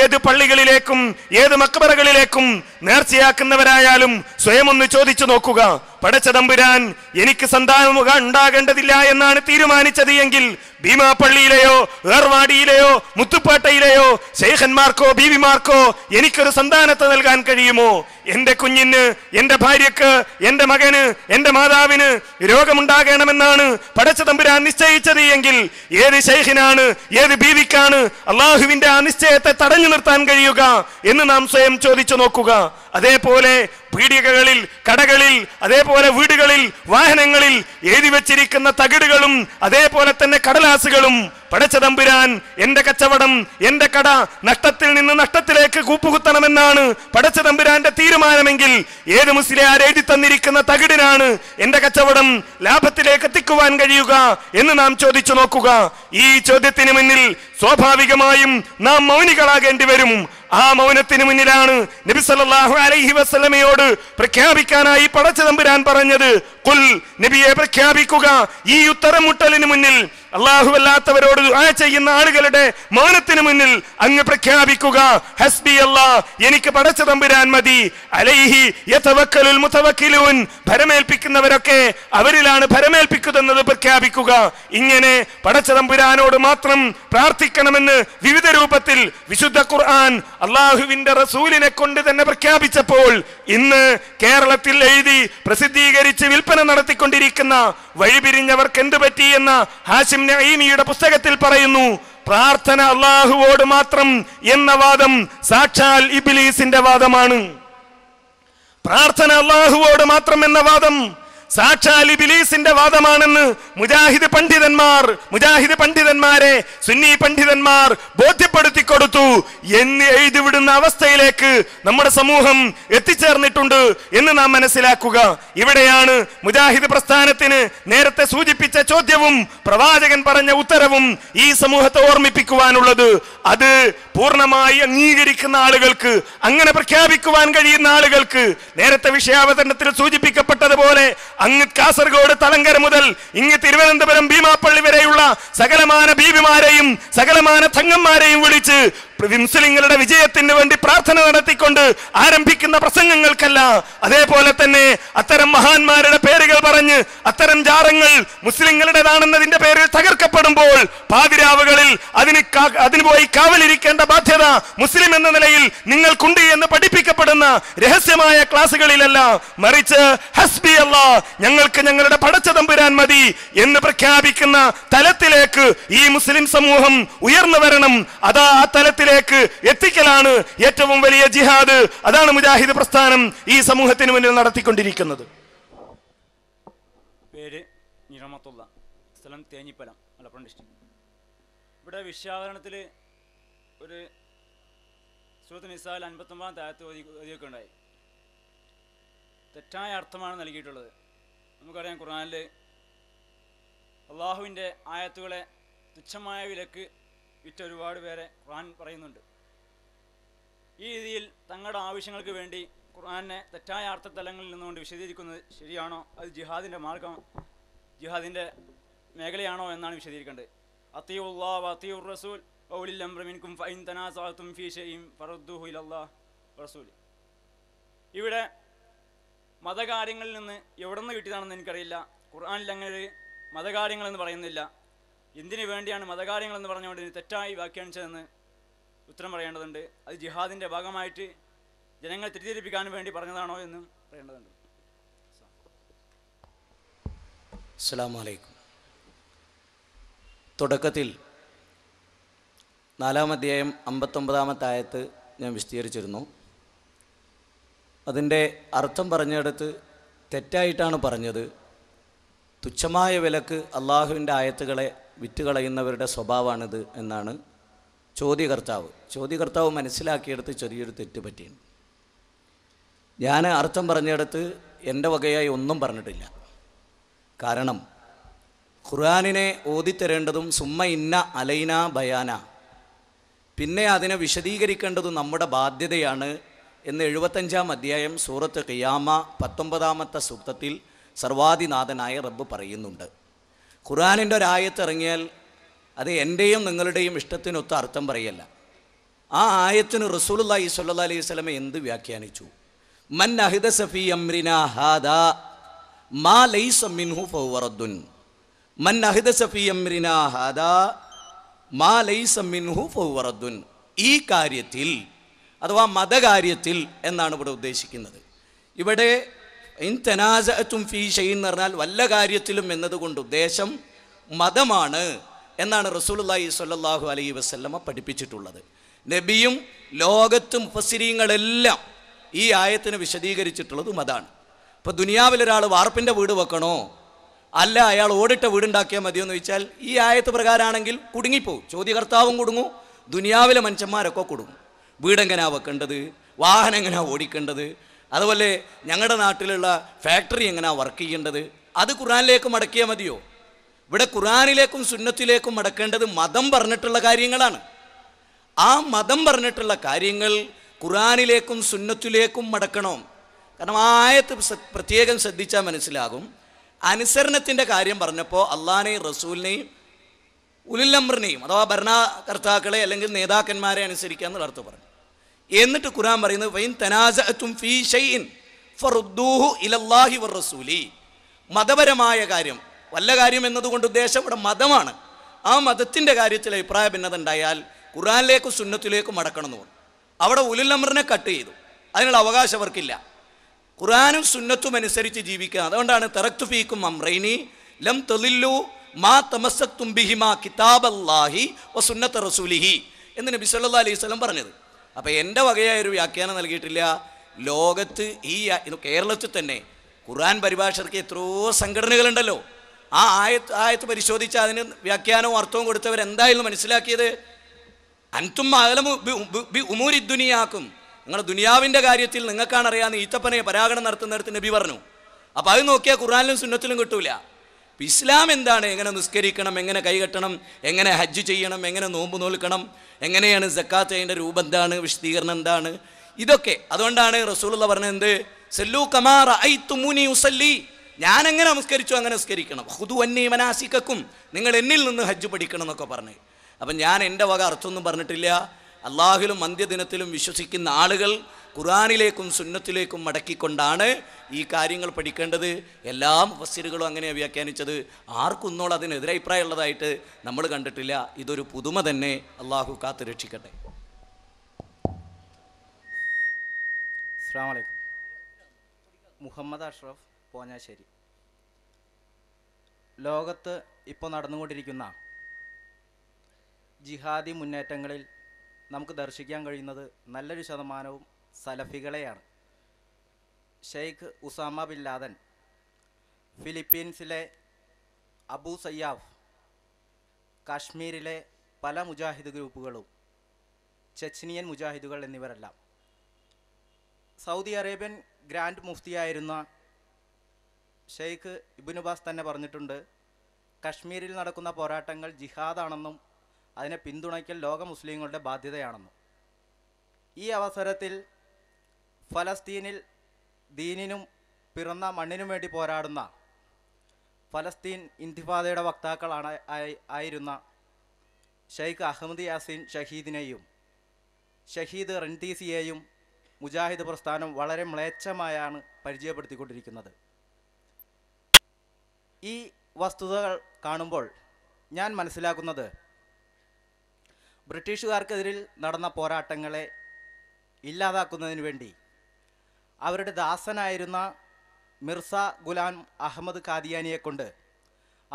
ഏത് പള്ളികളിലേക്കും ഏത് മക്ബറകളിലേക്കും നേർച്ചയാക്കുന്നവരായാലും സ്വയം ഒന്ന് ചോദിച്ചു നോക്കുക പടച്ചതമ്പുരാൻ എനിക്ക് സന്താനം ഉണ്ടാകേണ്ടതില്ല എന്നാണ് തീരുമാനിച്ചത് എങ്കിൽ ഭീമാ പള്ളിയിലെയോ ഏർവാടിയിലെയോ മുത്തുപ്പേട്ടയിലെയോ ശേഖന്മാർക്കോ ബീവിമാർക്കോ എനിക്കൊരു സന്താനത്തെ നൽകാൻ കഴിയുമോ എന്റെ കുഞ്ഞിന് എന്റെ ഭാര്യക്ക് എന്റെ മകന് എന്റെ മാതാവിന് രോഗമുണ്ടാകണമെന്നാണ് പടച്ചതമ്പുരാൻ നിശ്ചയിച്ചത് എങ്കിൽ ഏത് ശൈഖിനാണ് ഏത് ഭീതിക്കാണ് അള്ളാഹുവിന്റെ അനിശ്ചയത്തെ തടഞ്ഞു നിർത്താൻ കഴിയുക എന്ന് നാം സ്വയം ചോദിച്ചു നോക്കുക അതേപോലെ പീഡികകളിൽ കടകളിൽ അതേപോലെ വീടുകളിൽ വാഹനങ്ങളിൽ എഴുതി വച്ചിരിക്കുന്ന തകിടുകളും അതേപോലെ തന്നെ കടലാസുകളും പടച്ചതമ്പുരാൻ എന്റെ കച്ചവടം എന്റെ കട നഷ്ടത്തിൽ നിന്ന് നഷ്ടത്തിലേക്ക് കൂപ്പുകുത്തണമെന്നാണ് പടച്ചതമ്പുരാന്റെ തീരുമാനമെങ്കിൽ ഏത് മുസ്ലിം എഴുതി തന്നിരിക്കുന്ന തകിടിനാണ് എന്റെ കച്ചവടം ലാഭത്തിലേക്ക് എത്തിക്കുവാൻ കഴിയുക എന്ന് നാം ചോദിച്ചു നോക്കുക ഈ ചോദ്യത്തിന് മുന്നിൽ സ്വാഭാവികമായും നാം മൗനികളാകേണ്ടി വരും ആ മൗനത്തിന് മുന്നിലാണ് നബി സല്ലല്ലാഹു അലൈഹി വസല്ലമയോട് പ്രഖ്യാപിക്കാനായി പടച്ചതമ്പുരാൻ പറഞ്ഞത് കുൽ നബിയെ പ്രഖ്യാപിക്കുക ഈ ഉത്തരം മുട്ടലിന് മുന്നിൽ അള്ളാഹുവല്ലാത്തവരോട് ദുആ ചെയ്യുന്ന ആളുകളുടെ മാനത്തിന് മുന്നിൽ അങ്ങ് പ്രഖ്യാപിക്കുക ഹസ്ബി അല്ലാ എനിക്ക് പടച്ച തമ്പുരാൻ മതി അലൈഹി യതവക്കലുൽ മുതവക്കിലൂൻ ഭരമേൽപ്പിക്കുന്നവരൊക്കെ അവരിലാണ് ഭരമേൽപ്പിക്കുന്നത് പ്രഖ്യാപിക്കുക ഇങ്ങനെ പടച്ച തമ്പുരാനോട് മാത്രം പ്രാർത്ഥിക്കണമെന്ന് വിവിധ രൂപത്തിൽ വിശുദ്ധ ഖുർആൻ അള്ളാഹുവിന്റെ റസൂലിനെ കൊണ്ട് തന്നെ പ്രഖ്യാപിച്ചപ്പോൾ ഇന്ന് കേരളത്തിൽ എഴുതി പ്രസിദ്ധീകരിച്ച് വിൽപ്പന നടത്തിക്കൊണ്ടിരിക്കുന്ന വഴിപിരിഞ്ഞവർക്ക് എന്ത് പറ്റി എന്ന ഹാഷിം ഇബ്രാഹിം നഈമിയുടെ പുസ്തകത്തിൽ പറയുന്നു പ്രാർത്ഥന അള്ളാഹുവോട് മാത്രം എന്ന വാദം സാക്ഷാൽ ഇബിലീസിന്റെ വാദമാണ് പ്രാർത്ഥന അള്ളാഹുവോട് മാത്രം എന്ന വാദം സാക്ഷാൽ ഇബിലീസിന്റെ വാദമാണെന്ന് മുജാഹിദ് പണ്ഡിതന്മാർ മുജാഹിദ് പണ്ഡിതന്മാരെ സുന്നി പണ്ഡിതന്മാർ ബോധ്യപ്പെടുത്തി കൊടുത്തു എന്ന് എഴുതിവിടുന്ന അവസ്ഥയിലേക്ക് നമ്മുടെ സമൂഹം എത്തിച്ചേർന്നിട്ടുണ്ട് എന്ന് നാം മനസ്സിലാക്കുക ഇവിടെയാണ് മുജാഹിദ് പ്രസ്ഥാനത്തിന് നേരത്തെ സൂചിപ്പിച്ച ചോദ്യവും പ്രവാചകൻ പറഞ്ഞ ഉത്തരവും ഈ സമൂഹത്തെ ഓർമ്മിപ്പിക്കുവാനുള്ളത് അത് പൂർണ്ണമായി അംഗീകരിക്കുന്ന ആളുകൾക്ക് അങ്ങനെ പ്രഖ്യാപിക്കുവാൻ കഴിയുന്ന ആളുകൾക്ക് നേരത്തെ വിഷയാവതരണത്തിൽ സൂചിപ്പിക്കപ്പെട്ടതുപോലെ അങ്ങ് കാസർഗോഡ് തലങ്കര മുതൽ ഇങ്ങ് തിരുവനന്തപുരം ഭീമാപ്പള്ളി വരെയുള്ള സകലമാന ബീവിമാരെയും സകലമാന തങ്ങന്മാരെയും വിളിച്ച് മുസ്ലിങ്ങളുടെ വിജയത്തിന് വേണ്ടി പ്രാർത്ഥന നടത്തിക്കൊണ്ട് ആരംഭിക്കുന്ന പ്രസംഗങ്ങൾക്കല്ല അതേപോലെ തന്നെ അത്തരം മഹാന്മാരുടെ പേരുകൾ പറഞ്ഞ് അത്തരം ജാറങ്ങൾ മുസ്ലിങ്ങളുടേതാണെന്നതിന്റെ പേരിൽ തകർക്കപ്പെടുമ്പോൾ പാതിരാവുകളിൽ അതിന് അതിന് പോയി കാവലിരിക്കേണ്ട ബാധ്യത മുസ്ലിം എന്ന നിലയിൽ നിങ്ങൾക്കുണ്ട് എന്ന് പഠിപ്പിക്കപ്പെടുന്ന രഹസ്യമായ ക്ലാസ്സുകളിലല്ല മറിച്ച് ഹസ്ബി അല്ല ഞങ്ങൾക്ക് ഞങ്ങളുടെ പടച്ച തമ്പുരാൻ മതി എന്ന് പ്രഖ്യാപിക്കുന്ന തലത്തിലേക്ക് ഈ മുസ്ലിം സമൂഹം ഉയർന്നു വരണം അതാ ആ തലത്തിലേക്ക് അവരിലേക്ക് എത്തിക്കലാണ് ഏറ്റവും വലിയ ജിഹാദ് അതാണ് മുജാഹിദ് പ്രസ്ഥാനം ഈ സമൂഹത്തിന് മുന്നിൽ നടത്തിക്കൊണ്ടിരിക്കുന്നത് പേര് സ്ഥലം തേഞ്ഞിപ്പലം മലപ്പുറം ഡിസ്ട്രിക്ട് ഇവിടെ വിശ്വാവരണത്തിൽ ഒരു സുഹൃത്ത് നിസാൽ അൻപത്തൊമ്പതാം താഴത്ത് ഒതുക്കൊക്കെ ഉണ്ടായി തെറ്റായ അർത്ഥമാണ് നൽകിയിട്ടുള്ളത് നമുക്കറിയാം ഖുർആാനിൽ അള്ളാഹുവിൻ്റെ ആയത്തുകളെ തുച്ഛമായ വിലക്ക് വിറ്റൊരുപാട് പേരെ ഖുർആൻ പറയുന്നുണ്ട് ഈ രീതിയിൽ തങ്ങളുടെ ആവശ്യങ്ങൾക്ക് വേണ്ടി ഖുർആനെ തെറ്റായ അർത്ഥതലങ്ങളിൽ നിന്നുകൊണ്ട് വിശദീകരിക്കുന്നത് ശരിയാണോ അത് ജിഹാദിൻ്റെ മാർഗം ജിഹാദിൻ്റെ മേഖലയാണോ എന്നാണ് വിശദീകരിക്കേണ്ടത് അത്തിയുല്ലാ അത്തിയുർ റസൂൽ ഔലിൽ അംറമിൻകും ഫൈൻ തനാസാത്തും ഫീ ഷെയ്യും ഇലല്ലാ റസൂൽ ഇവിടെ മതകാര്യങ്ങളിൽ നിന്ന് എവിടെ നിന്ന് കിട്ടിയതാണെന്ന് എനിക്കറിയില്ല ഖുർആാനിൽ അങ്ങനെ ഒരു മതകാര്യങ്ങളെന്ന് പറയുന്നില്ല എന്തിനു വേണ്ടിയാണ് മതകാര്യങ്ങളെന്ന് പറഞ്ഞുകൊണ്ട് ഇനി തെറ്റായി വ്യാഖ്യാനിച്ചതെന്ന് ഉത്തരം പറയേണ്ടതുണ്ട് അത് ജിഹാദിൻ്റെ ഭാഗമായിട്ട് ജനങ്ങളെ തെറ്റിദ്ധരിപ്പിക്കാൻ വേണ്ടി പറഞ്ഞതാണോ എന്നും പറയേണ്ടതുണ്ട് അസ്സാം തുടക്കത്തിൽ നാലാം അധ്യായം അമ്പത്തൊമ്പതാമത്തെ ആയത്ത് ഞാൻ വിശദീകരിച്ചിരുന്നു അതിൻ്റെ അർത്ഥം പറഞ്ഞെടുത്ത് തെറ്റായിട്ടാണ് പറഞ്ഞത് തുച്ഛമായ വിലക്ക് അള്ളാഹുവിൻ്റെ ആയത്തുകളെ വിറ്റ് കളയുന്നവരുടെ സ്വഭാവമാണിത് എന്നാണ് ചോദ്യകർത്താവ് ചോദ്യകർത്താവ് മനസ്സിലാക്കിയെടുത്ത് ചെറിയൊരു തെറ്റ് പറ്റിയാണ് ഞാൻ അർത്ഥം പറഞ്ഞെടുത്ത് എൻ്റെ വകയായി ഒന്നും പറഞ്ഞിട്ടില്ല കാരണം ഖുർആാനിനെ ഓതിത്തരേണ്ടതും സുമ്മ ഇന്ന അലൈന ബയാന പിന്നെ അതിനെ വിശദീകരിക്കേണ്ടതും നമ്മുടെ ബാധ്യതയാണ് എന്ന് എഴുപത്തഞ്ചാം അധ്യായം സൂറത്ത് ഖിയാമ പത്തൊമ്പതാമത്തെ സൂക്തത്തിൽ സർവാധിനാഥനായ റബ്ബ് പറയുന്നുണ്ട് ഖുറാനിൻ്റെ ഒരായത്ത് ഇറങ്ങിയാൽ അത് എൻ്റെയും നിങ്ങളുടെയും ഇഷ്ടത്തിനൊത്ത അർത്ഥം പറയല്ല ആ ആയത്തിന് റസൂലി സല്ലാ അലൈഹി സ്വലമ എന്ത് വ്യാഖ്യാനിച്ചു മൻ അഹിദ സഫി അമ്രിന മാ ലൈസ മിൻഹു ഫൗവറദ്ദുൻ മൻ അഹിദ സഫി അമ്രിന മാ ലൈസ മിൻഹു ഫൗവറദ്ദുൻ ഈ കാര്യത്തിൽ അഥവാ മതകാര്യത്തിൽ എന്നാണ് ഇവിടെ ഉദ്ദേശിക്കുന്നത് ഇവിടെ ഇൻ ഫീ ഷെയ്ൻ എന്ന് പറഞ്ഞാൽ വല്ല കാര്യത്തിലും എന്നതുകൊണ്ട് ഉദ്ദേശം മതമാണ് എന്നാണ് റസൂലുള്ളാഹി സ്വല്ലല്ലാഹു അലൈഹി വസല്ലമ പഠിപ്പിച്ചിട്ടുള്ളത് നബിയും ലോകത്തും മുഫസിരീങ്ങളെല്ലാം ഈ ആയത്തിന് വിശദീകരിച്ചിട്ടുള്ളത് മതാണ് ഇപ്പോൾ ദുനിയാവിൽ ഒരാൾ വാർപ്പിൻ്റെ വീട് വെക്കണോ അല്ല അയാൾ ഓടിട്ട വീടുണ്ടാക്കിയാൽ മതിയോ എന്ന് ചോദിച്ചാൽ ഈ ആയത്ത് പ്രകാരമാണെങ്കിൽ കുടുങ്ങിപ്പോവും ചോദ്യകർത്താവും കുടുങ്ങും ദുനിയാവിലെ മനുഷ്യന്മാരൊക്കെ കുടുങ്ങും വീടെങ്ങനെയാണ് വെക്കേണ്ടത് വാഹനം എങ്ങനെയാണ് ഓടിക്കേണ്ടത് അതുപോലെ ഞങ്ങളുടെ നാട്ടിലുള്ള ഫാക്ടറി എങ്ങനെയാണ് വർക്ക് ചെയ്യേണ്ടത് അത് ഖുറാനിലേക്ക് മടക്കിയാൽ മതിയോ ഇവിടെ ഖുറാനിലേക്കും സുന്നത്തിലേക്കും മടക്കേണ്ടത് മതം പറഞ്ഞിട്ടുള്ള കാര്യങ്ങളാണ് ആ മതം പറഞ്ഞിട്ടുള്ള കാര്യങ്ങൾ ഖുറാനിലേക്കും സുന്നത്തിലേക്കും മടക്കണം കാരണം ആ ആയത്ത് പ്രത്യേകം ശ്രദ്ധിച്ചാൽ മനസ്സിലാകും അനുസരണത്തിൻ്റെ കാര്യം പറഞ്ഞപ്പോൾ അള്ളാഹിനെയും റസൂലിനെയും ഉലുല്ലംറിനെയും അഥവാ ഭരണകർത്താക്കളെ അല്ലെങ്കിൽ നേതാക്കന്മാരെ അനുസരിക്കുക എന്നുള്ള അർത്ഥം പറഞ്ഞു എന്നിട്ട് ഖുറാൻ പറയുന്നത് വറസൂലി മതപരമായ കാര്യം വല്ല കാര്യം എന്നതുകൊണ്ട് ഉദ്ദേശം ഇവിടെ മതമാണ് ആ മതത്തിൻ്റെ കാര്യത്തിൽ അഭിപ്രായ ഭിന്നത ഉണ്ടായാൽ ഖുറാനിലേക്കും സുന്നത്തിലേക്കും മടക്കണം എന്ന് പറഞ്ഞു അവിടെ ഉലുലമറിനെ കട്ട് ചെയ്തു അതിനുള്ള അവകാശം അവർക്കില്ല ഖുറാനും സുന്നത്തും അനുസരിച്ച് ജീവിക്കുക അതുകൊണ്ടാണ് തെറക്തു ഫീക്കും അമ്രൈനി ലം തെളില്ലു മാ തമസ്സത്തും ബിഹിമാ കിതാബ് അല്ലാഹി വ സുന്നത്ത് റസൂലിഹി എന്ന് നബി സല്ലാ അലൈഹി സ്വലം പറഞ്ഞത് അപ്പോൾ എൻ്റെ വകയായ ഒരു വ്യാഖ്യാനം നൽകിയിട്ടില്ല ലോകത്ത് ഈ കേരളത്തിൽ തന്നെ ഖുർആൻ പരിഭാഷർക്ക് എത്രയോ സംഘടനകളുണ്ടല്ലോ ആ ആയത്ത് ആയത്ത് പരിശോധിച്ച് അതിന് വ്യാഖ്യാനവും അർത്ഥവും കൊടുത്തവർ എന്തായിരുന്നു മനസ്സിലാക്കിയത് അൻതും അകലം ഉമൂരി ദുനിയാക്കും നിങ്ങളുടെ ദുനിയാവിൻ്റെ കാര്യത്തിൽ നിങ്ങൾക്കാണ് അറിയാവുന്ന ഈത്തപ്പനെ പരാഗണം നടത്തുന്നിടത്ത് നബി പറഞ്ഞു അപ്പോൾ അത് നോക്കിയാൽ ഖുർആാനിലും സുന്നത്തിലും കിട്ടൂല ഇസ്ലാം എന്താണ് എങ്ങനെ നിസ്കരിക്കണം എങ്ങനെ കൈകെട്ടണം എങ്ങനെ ഹജ്ജ് ചെയ്യണം എങ്ങനെ നോമ്പ് നോൽക്കണം എങ്ങനെയാണ് സക്കാത്ത് അതിൻ്റെ രൂപം എന്താണ് വിശദീകരണം എന്താണ് ഇതൊക്കെ അതുകൊണ്ടാണ് റസൂലുള്ള പറഞ്ഞത് സെല്ലു കമാർ ഐ തുമുനി ഉസല്ലി ഞാൻ എങ്ങനെ നമസ്കരിച്ചു അങ്ങനെ നമസ്കരിക്കണം ഹുദു അന്നീ മനാസിക്കും നിങ്ങൾ എന്നിൽ നിന്ന് ഹജ്ജ് പഠിക്കണം എന്നൊക്കെ പറഞ്ഞു അപ്പം ഞാൻ എൻ്റെ വക അർത്ഥമൊന്നും പറഞ്ഞിട്ടില്ല അള്ളാഹിലും അന്ത്യദിനത്തിലും വിശ്വസിക്കുന്ന ആളുകൾ ഖുറാനിലേക്കും സുന്നത്തിലേക്കും മടക്കിക്കൊണ്ടാണ് ഈ കാര്യങ്ങൾ പഠിക്കേണ്ടത് എല്ലാ മുഫസ്സിറുകളും അങ്ങനെ വ്യാഖ്യാനിച്ചത് ആർക്കൊന്നോളം അതിനെതിരെ അഭിപ്രായമുള്ളതായിട്ട് നമ്മൾ കണ്ടിട്ടില്ല ഇതൊരു പുതുമ തന്നെ അള്ളാഹു കാത്തു രക്ഷിക്കട്ടെ അസ്സാമലൈക്കും മുഹമ്മദ് അഷ്റഫ് പോഞ്ഞാശ്ശേരി ലോകത്ത് ഇപ്പോൾ നടന്നുകൊണ്ടിരിക്കുന്ന ജിഹാദി മുന്നേറ്റങ്ങളിൽ നമുക്ക് ദർശിക്കാൻ കഴിയുന്നത് നല്ലൊരു ശതമാനവും സലഫികളെയാണ് ഷെയ്ഖ് ഉസാമ ബിൻ ലാദൻ ഫിലിപ്പീൻസിലെ അബു സയ്യാഫ് കാശ്മീരിലെ പല മുജാഹിദ് ഗ്രൂപ്പുകളും ചെച്നിയൻ മുജാഹിദുകൾ എന്നിവരെല്ലാം സൗദി അറേബ്യൻ ഗ്രാൻഡ് മുഫ്തിയായിരുന്ന ഷെയ്ഖ് ഇബിനുബാസ് തന്നെ പറഞ്ഞിട്ടുണ്ട് കശ്മീരിൽ നടക്കുന്ന പോരാട്ടങ്ങൾ ജിഹാദാണെന്നും അതിനെ പിന്തുണയ്ക്കൽ ലോക മുസ്ലിങ്ങളുടെ ബാധ്യതയാണെന്നും ഈ അവസരത്തിൽ ഫലസ്തീനിൽ ദീനിനും പിറന്ന മണ്ണിനും വേണ്ടി പോരാടുന്ന ഫലസ്തീൻ ഇന്തിഫാദയുടെ വക്താക്കളാണ് ആയിരുന്ന ഷെയ്ഖ് അഹമ്മദ് യാസീൻ ഷഹീദിനെയും ഷഹീദ് റൺതീസിയെയും മുജാഹിദ് പ്രസ്ഥാനം വളരെ മ്ലേച്ഛമായാണ് പരിചയപ്പെടുത്തിക്കൊണ്ടിരിക്കുന്നത് ഈ വസ്തുതകൾ കാണുമ്പോൾ ഞാൻ മനസ്സിലാക്കുന്നത് ബ്രിട്ടീഷുകാർക്കെതിരിൽ നടന്ന പോരാട്ടങ്ങളെ ഇല്ലാതാക്കുന്നതിന് വേണ്ടി അവരുടെ ദാസനായിരുന്ന മിർസ ഗുലാം അഹമ്മദ് കാദിയാനിയെ കൊണ്ട്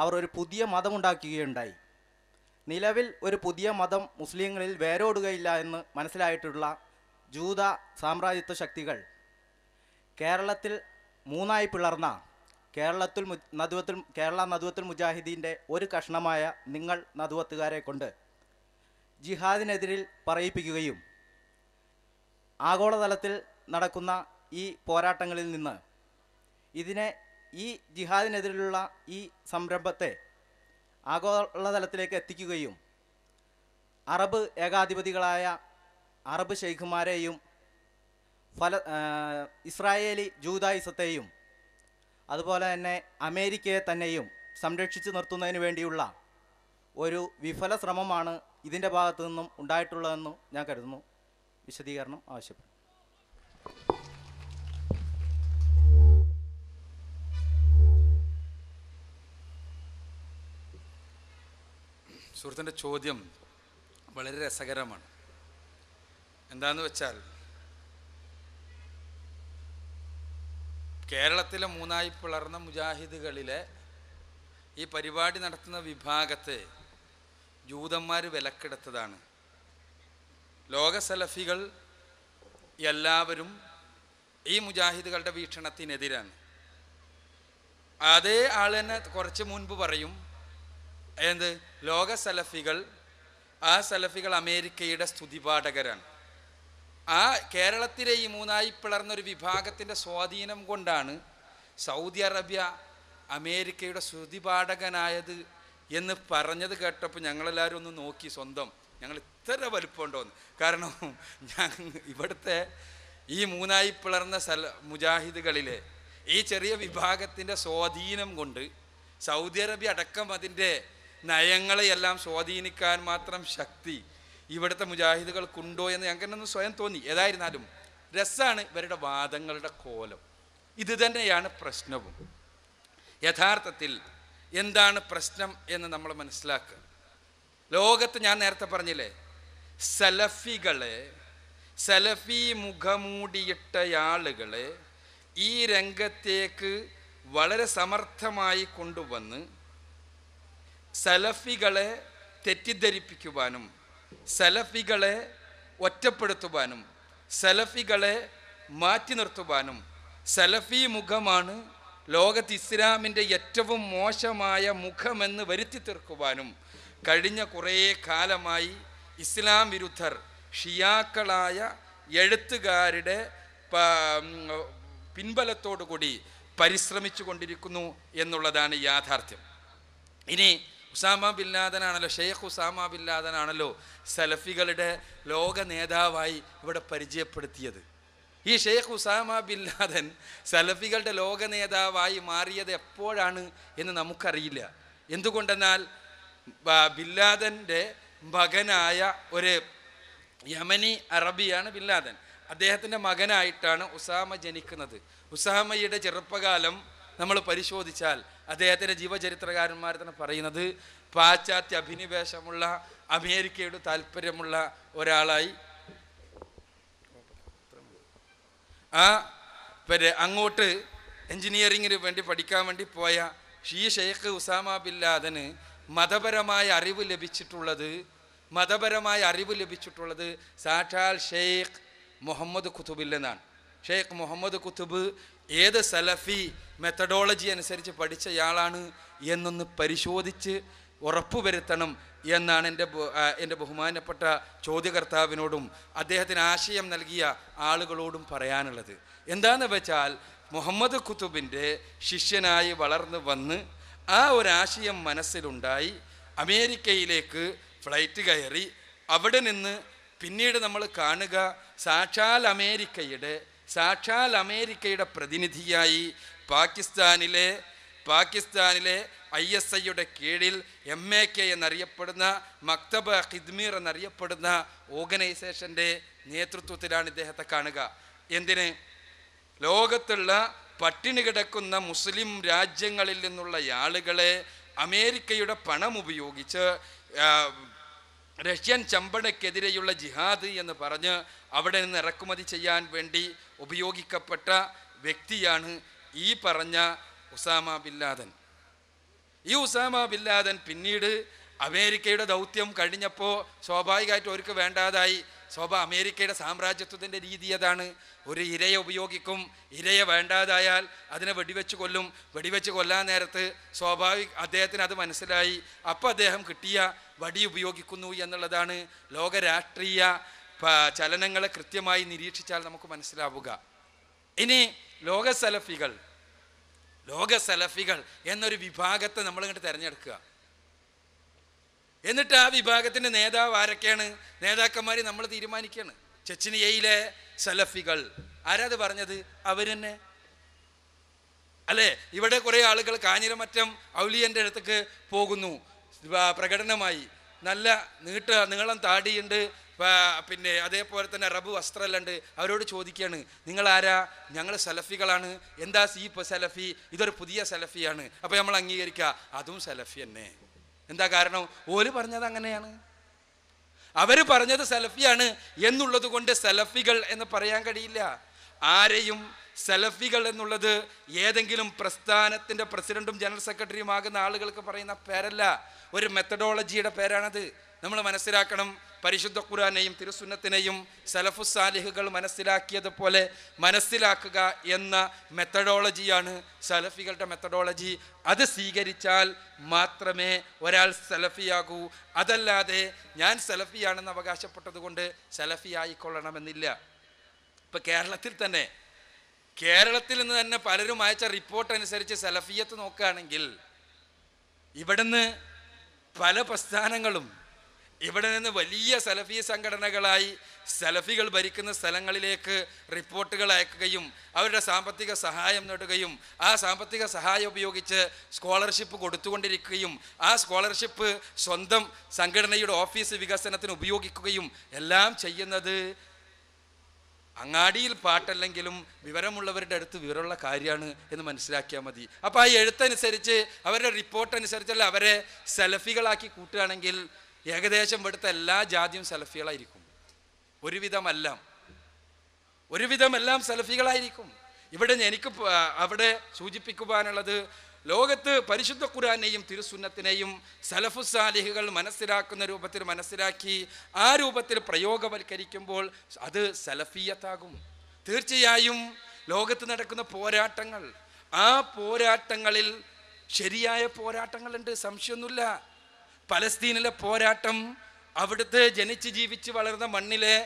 അവർ ഒരു പുതിയ മതമുണ്ടാക്കുകയുണ്ടായി നിലവിൽ ഒരു പുതിയ മതം മുസ്ലിങ്ങളിൽ വേരോടുകയില്ല എന്ന് മനസ്സിലായിട്ടുള്ള ജൂത സാമ്രാജ്യത്വ ശക്തികൾ കേരളത്തിൽ മൂന്നായി പിളർന്ന കേരളത്തിൽ നദുവത്തുൽ കേരള നദുവത്തുൽ മുജാഹിദീൻ്റെ ഒരു കഷ്ണമായ നിങ്ങൾ നദുവത്തുകാരെ കൊണ്ട് ജിഹാദിനെതിരിൽ പറയിപ്പിക്കുകയും ആഗോളതലത്തിൽ നടക്കുന്ന ഈ പോരാട്ടങ്ങളിൽ നിന്ന് ഇതിനെ ഈ ജിഹാദിനെതിരെയുള്ള ഈ സംരംഭത്തെ ആഗോളതലത്തിലേക്ക് എത്തിക്കുകയും അറബ് ഏകാധിപതികളായ അറബ് ഷെയ്ഖുമാരെയും ഫല ഇസ്രായേലി ജൂതായുസത്തെയും അതുപോലെ തന്നെ അമേരിക്കയെ തന്നെയും സംരക്ഷിച്ചു നിർത്തുന്നതിന് വേണ്ടിയുള്ള ഒരു വിഫല ശ്രമമാണ് ഇതിൻ്റെ ഭാഗത്തു നിന്നും ഉണ്ടായിട്ടുള്ളതെന്നും ഞാൻ കരുതുന്നു വിശദീകരണം ആവശ്യപ്പെടുന്നു സുഹൃത്തിൻ്റെ ചോദ്യം വളരെ രസകരമാണ് എന്താന്ന് വെച്ചാൽ കേരളത്തിലെ മൂന്നായി പിളർന്ന മുജാഹിദുകളിലെ ഈ പരിപാടി നടത്തുന്ന വിഭാഗത്തെ ജൂതന്മാർ വിലക്കെടുത്തതാണ് ലോക സലഫികൾ എല്ലാവരും ഈ മുജാഹിദുകളുടെ വീക്ഷണത്തിനെതിരാണ് അതേ ആൾ തന്നെ കുറച്ച് മുൻപ് പറയും എന്ത് ലോക സലഫികൾ ആ സലഫികൾ അമേരിക്കയുടെ സ്തുതിപാഠകരാണ് ആ കേരളത്തിലെ ഈ മൂന്നായി പിളർന്ന ഒരു വിഭാഗത്തിൻ്റെ സ്വാധീനം കൊണ്ടാണ് സൗദി അറേബ്യ അമേരിക്കയുടെ ശ്രുതിപാഠകനായത് എന്ന് പറഞ്ഞത് കേട്ടപ്പോൾ ഞങ്ങളെല്ലാവരും ഒന്ന് നോക്കി സ്വന്തം ഞങ്ങൾ ഇത്ര വലുപ്പമുണ്ടോന്ന് കാരണം ഞാൻ ഇവിടുത്തെ ഈ മൂന്നായി പിളർന്ന സല മുജാഹിദുകളിലെ ഈ ചെറിയ വിഭാഗത്തിൻ്റെ സ്വാധീനം കൊണ്ട് സൗദി അറേബ്യ അടക്കം അതിൻ്റെ നയങ്ങളെയെല്ലാം സ്വാധീനിക്കാൻ മാത്രം ശക്തി ഇവിടുത്തെ മുജാഹിദുകൾക്കുണ്ടോ എന്ന് ഞങ്ങൾക്കെന്നൊന്ന് സ്വയം തോന്നി ഏതായിരുന്നാലും രസമാണ് ഇവരുടെ വാദങ്ങളുടെ കോലം ഇത് തന്നെയാണ് പ്രശ്നവും യഥാർത്ഥത്തിൽ എന്താണ് പ്രശ്നം എന്ന് നമ്മൾ മനസ്സിലാക്കുക ലോകത്ത് ഞാൻ നേരത്തെ പറഞ്ഞില്ലേ സലഫികളെ സലഫി മുഖമൂടിയിട്ട ആളുകളെ ഈ രംഗത്തേക്ക് വളരെ സമർത്ഥമായി കൊണ്ടുവന്ന് സലഫികളെ തെറ്റിദ്ധരിപ്പിക്കുവാനും സലഫികളെ ഒറ്റപ്പെടുത്തുവാനും സലഫികളെ മാറ്റി നിർത്തുവാനും സലഫി മുഖമാണ് ലോകത്ത് ഇസ്ലാമിൻ്റെ ഏറ്റവും മോശമായ മുഖമെന്ന് വരുത്തി തീർക്കുവാനും കഴിഞ്ഞ കുറേ കാലമായി ഇസ്ലാം വിരുദ്ധർ ഷിയാക്കളായ എഴുത്തുകാരുടെ പിൻബലത്തോടുകൂടി പരിശ്രമിച്ചു കൊണ്ടിരിക്കുന്നു എന്നുള്ളതാണ് യാഥാർത്ഥ്യം ഇനി ഉസാമ ബില്ലാദനാണല്ലോ ഷെയ്ഖ് ഉസാമ ബില്ലാദനാണല്ലോ സലഫികളുടെ ലോക നേതാവായി ഇവിടെ പരിചയപ്പെടുത്തിയത് ഈ ഷെയ്ഖ് ഉസാമ ബില്ലാദൻ സലഫികളുടെ ലോക നേതാവായി മാറിയത് എപ്പോഴാണ് എന്ന് നമുക്കറിയില്ല എന്തുകൊണ്ടെന്നാൽ ബില്ലാദൻ്റെ മകനായ ഒരു യമനി അറബിയാണ് ബില്ലാദൻ അദ്ദേഹത്തിൻ്റെ മകനായിട്ടാണ് ഉസാമ ജനിക്കുന്നത് ഉസാമയുടെ ചെറുപ്പകാലം നമ്മൾ പരിശോധിച്ചാൽ അദ്ദേഹത്തിൻ്റെ ജീവചരിത്രകാരന്മാർ തന്നെ പറയുന്നത് പാശ്ചാത്യ അഭിനിവേശമുള്ള അമേരിക്കയുടെ താല്പര്യമുള്ള ഒരാളായി ആ പിന്നെ അങ്ങോട്ട് എൻജിനീയറിങ്ങിന് വേണ്ടി പഠിക്കാൻ വേണ്ടി പോയ ഷീ ഷെയ്ഖ് ഉസാമ ബില്ലാദന് മതപരമായ അറിവ് ലഭിച്ചിട്ടുള്ളത് മതപരമായ അറിവ് ലഭിച്ചിട്ടുള്ളത് സാക്ഷാൽ ഷെയ്ഖ് മുഹമ്മദ് ഖുതുബിൽ ഷെയ്ഖ് മുഹമ്മദ് ഖുതുബ് ഏത് സലഫി മെത്തഡോളജി അനുസരിച്ച് പഠിച്ചയാളാണ് എന്നൊന്ന് പരിശോധിച്ച് ഉറപ്പുവരുത്തണം എന്നാണ് എൻ്റെ എൻ്റെ ബഹുമാനപ്പെട്ട ചോദ്യകർത്താവിനോടും അദ്ദേഹത്തിന് ആശയം നൽകിയ ആളുകളോടും പറയാനുള്ളത് എന്താണെന്ന് വെച്ചാൽ മുഹമ്മദ് കുത്തുബിൻ്റെ ശിഷ്യനായി വളർന്നു വന്ന് ആ ഒരാശയം മനസ്സിലുണ്ടായി അമേരിക്കയിലേക്ക് ഫ്ലൈറ്റ് കയറി അവിടെ നിന്ന് പിന്നീട് നമ്മൾ കാണുക സാക്ഷാൽ അമേരിക്കയുടെ സാക്ഷാൽ അമേരിക്കയുടെ പ്രതിനിധിയായി പാകിസ്ഥാനിലെ പാകിസ്ഥാനിലെ ഐ എസ് ഐയുടെ കീഴിൽ എം എ കെ എന്നറിയപ്പെടുന്ന മക്തബ ഖിദ്മീർ എന്നറിയപ്പെടുന്ന ഓർഗനൈസേഷൻ്റെ നേതൃത്വത്തിലാണ് ഇദ്ദേഹത്തെ കാണുക എന്തിന് ലോകത്തുള്ള പട്ടിണി കിടക്കുന്ന മുസ്ലിം രാജ്യങ്ങളിൽ നിന്നുള്ള ആളുകളെ അമേരിക്കയുടെ പണം ഉപയോഗിച്ച് റഷ്യൻ ചമ്പടക്കെതിരെയുള്ള ജിഹാദ് എന്ന് പറഞ്ഞ് അവിടെ നിന്ന് ഇറക്കുമതി ചെയ്യാൻ വേണ്ടി ഉപയോഗിക്കപ്പെട്ട വ്യക്തിയാണ് ഈ പറഞ്ഞ ഉസാമ ബില്ലാദൻ ഈ ഉസാമ ബില്ലാദൻ പിന്നീട് അമേരിക്കയുടെ ദൗത്യം കഴിഞ്ഞപ്പോൾ സ്വാഭാവികമായിട്ട് അവർക്ക് വേണ്ടാതായി ശോഭ അമേരിക്കയുടെ സാമ്രാജ്യത്വത്തിൻ്റെ രീതി അതാണ് ഒരു ഇരയെ ഉപയോഗിക്കും ഇരയെ വേണ്ടാതായാൽ അതിനെ വെടിവെച്ച് കൊല്ലും വെടിവെച്ച് കൊല്ലാൻ നേരത്ത് സ്വാഭാവിക അദ്ദേഹത്തിന് അത് മനസ്സിലായി അപ്പോൾ അദ്ദേഹം കിട്ടിയ വടി ഉപയോഗിക്കുന്നു എന്നുള്ളതാണ് ലോക രാഷ്ട്രീയ ചലനങ്ങളെ കൃത്യമായി നിരീക്ഷിച്ചാൽ നമുക്ക് മനസ്സിലാവുക ഇനി ലോക സലഫികൾ ലോക സലഫികൾ എന്നൊരു വിഭാഗത്തെ നമ്മളിങ്ങോട്ട് തിരഞ്ഞെടുക്കുക എന്നിട്ട് ആ വിഭാഗത്തിൻ്റെ നേതാവ് ആരൊക്കെയാണ് നേതാക്കന്മാർ നമ്മൾ തീരുമാനിക്കുകയാണ് ചെച്ചിനിയയിലെ സലഫികൾ ആരാത് പറഞ്ഞത് അവർ തന്നെ അല്ലേ ഇവിടെ കുറേ ആളുകൾ കാഞ്ഞിരമറ്റം ഔലിയൻ്റെ അടുത്തേക്ക് പോകുന്നു പ്രകടനമായി നല്ല നീട്ട നീളം താടിയുണ്ട് പിന്നെ അതേപോലെ തന്നെ വസ്ത്രമെല്ലാം ഉണ്ട് അവരോട് ചോദിക്കുകയാണ് നിങ്ങൾ ആരാ ഞങ്ങൾ സലഫികളാണ് എന്താ സീ സലഫി ഇതൊരു പുതിയ സലഫിയാണ് അപ്പോൾ നമ്മൾ അംഗീകരിക്കുക അതും സലഫി തന്നെ എന്താ കാരണം ഓര് പറഞ്ഞത് അങ്ങനെയാണ് അവർ പറഞ്ഞത് സെലഫിയാണ് എന്നുള്ളത് കൊണ്ട് സലഫികൾ എന്ന് പറയാൻ കഴിയില്ല ആരെയും സലഫികൾ എന്നുള്ളത് ഏതെങ്കിലും പ്രസ്ഥാനത്തിൻ്റെ പ്രസിഡന്റും ജനറൽ സെക്രട്ടറിയും ആകുന്ന ആളുകൾക്ക് പറയുന്ന പേരല്ല ഒരു മെത്തഡോളജിയുടെ പേരാണത് നമ്മൾ മനസ്സിലാക്കണം പരിശുദ്ധ ഖുറാനെയും തിരുസുന്നത്തിനെയും സലഫുസാലിഹുകൾ മനസ്സിലാക്കിയതുപോലെ മനസ്സിലാക്കുക എന്ന മെത്തഡോളജിയാണ് സലഫികളുടെ മെത്തഡോളജി അത് സ്വീകരിച്ചാൽ മാത്രമേ ഒരാൾ സലഫിയാകൂ അതല്ലാതെ ഞാൻ സലഫിയാണെന്ന് അവകാശപ്പെട്ടതുകൊണ്ട് സലഫി ആയിക്കൊള്ളണമെന്നില്ല ഇപ്പം കേരളത്തിൽ തന്നെ കേരളത്തിൽ നിന്ന് തന്നെ പലരും അയച്ച റിപ്പോർട്ട് അനുസരിച്ച് സലഫിയത്ത് നോക്കുകയാണെങ്കിൽ ഇവിടുന്ന് പല പ്രസ്ഥാനങ്ങളും ഇവിടെ നിന്ന് വലിയ സലഫി സംഘടനകളായി സലഫികൾ ഭരിക്കുന്ന സ്ഥലങ്ങളിലേക്ക് റിപ്പോർട്ടുകൾ അയക്കുകയും അവരുടെ സാമ്പത്തിക സഹായം നേടുകയും ആ സാമ്പത്തിക സഹായം ഉപയോഗിച്ച് സ്കോളർഷിപ്പ് കൊടുത്തുകൊണ്ടിരിക്കുകയും ആ സ്കോളർഷിപ്പ് സ്വന്തം സംഘടനയുടെ ഓഫീസ് വികസനത്തിന് ഉപയോഗിക്കുകയും എല്ലാം ചെയ്യുന്നത് അങ്ങാടിയിൽ പാട്ടല്ലെങ്കിലും വിവരമുള്ളവരുടെ അടുത്ത് വിവരമുള്ള കാര്യമാണ് എന്ന് മനസ്സിലാക്കിയാൽ മതി അപ്പോൾ ആ എഴുത്തനുസരിച്ച് അവരുടെ റിപ്പോർട്ട് അനുസരിച്ചല്ല അവരെ സെലഫികളാക്കി കൂട്ടുകയാണെങ്കിൽ ഏകദേശം ഇവിടുത്തെ എല്ലാ ജാതിയും സലഫികളായിരിക്കും ഒരുവിധമെല്ലാം ഒരുവിധമെല്ലാം സലഫികളായിരിക്കും ഇവിടെ എനിക്ക് അവിടെ സൂചിപ്പിക്കുവാനുള്ളത് ലോകത്ത് പരിശുദ്ധ ഖുറാനെയും തിരുസുന്നത്തിനെയും സലഫു സാലിഹുകൾ മനസ്സിലാക്കുന്ന രൂപത്തിൽ മനസ്സിലാക്കി ആ രൂപത്തിൽ പ്രയോഗവൽക്കരിക്കുമ്പോൾ അത് സലഫീയത്താകും തീർച്ചയായും ലോകത്ത് നടക്കുന്ന പോരാട്ടങ്ങൾ ആ പോരാട്ടങ്ങളിൽ ശരിയായ പോരാട്ടങ്ങളുണ്ട് സംശയമൊന്നുമില്ല പലസ്തീനിലെ പോരാട്ടം അവിടുത്തെ ജനിച്ച് ജീവിച്ച് വളർന്ന മണ്ണിലെ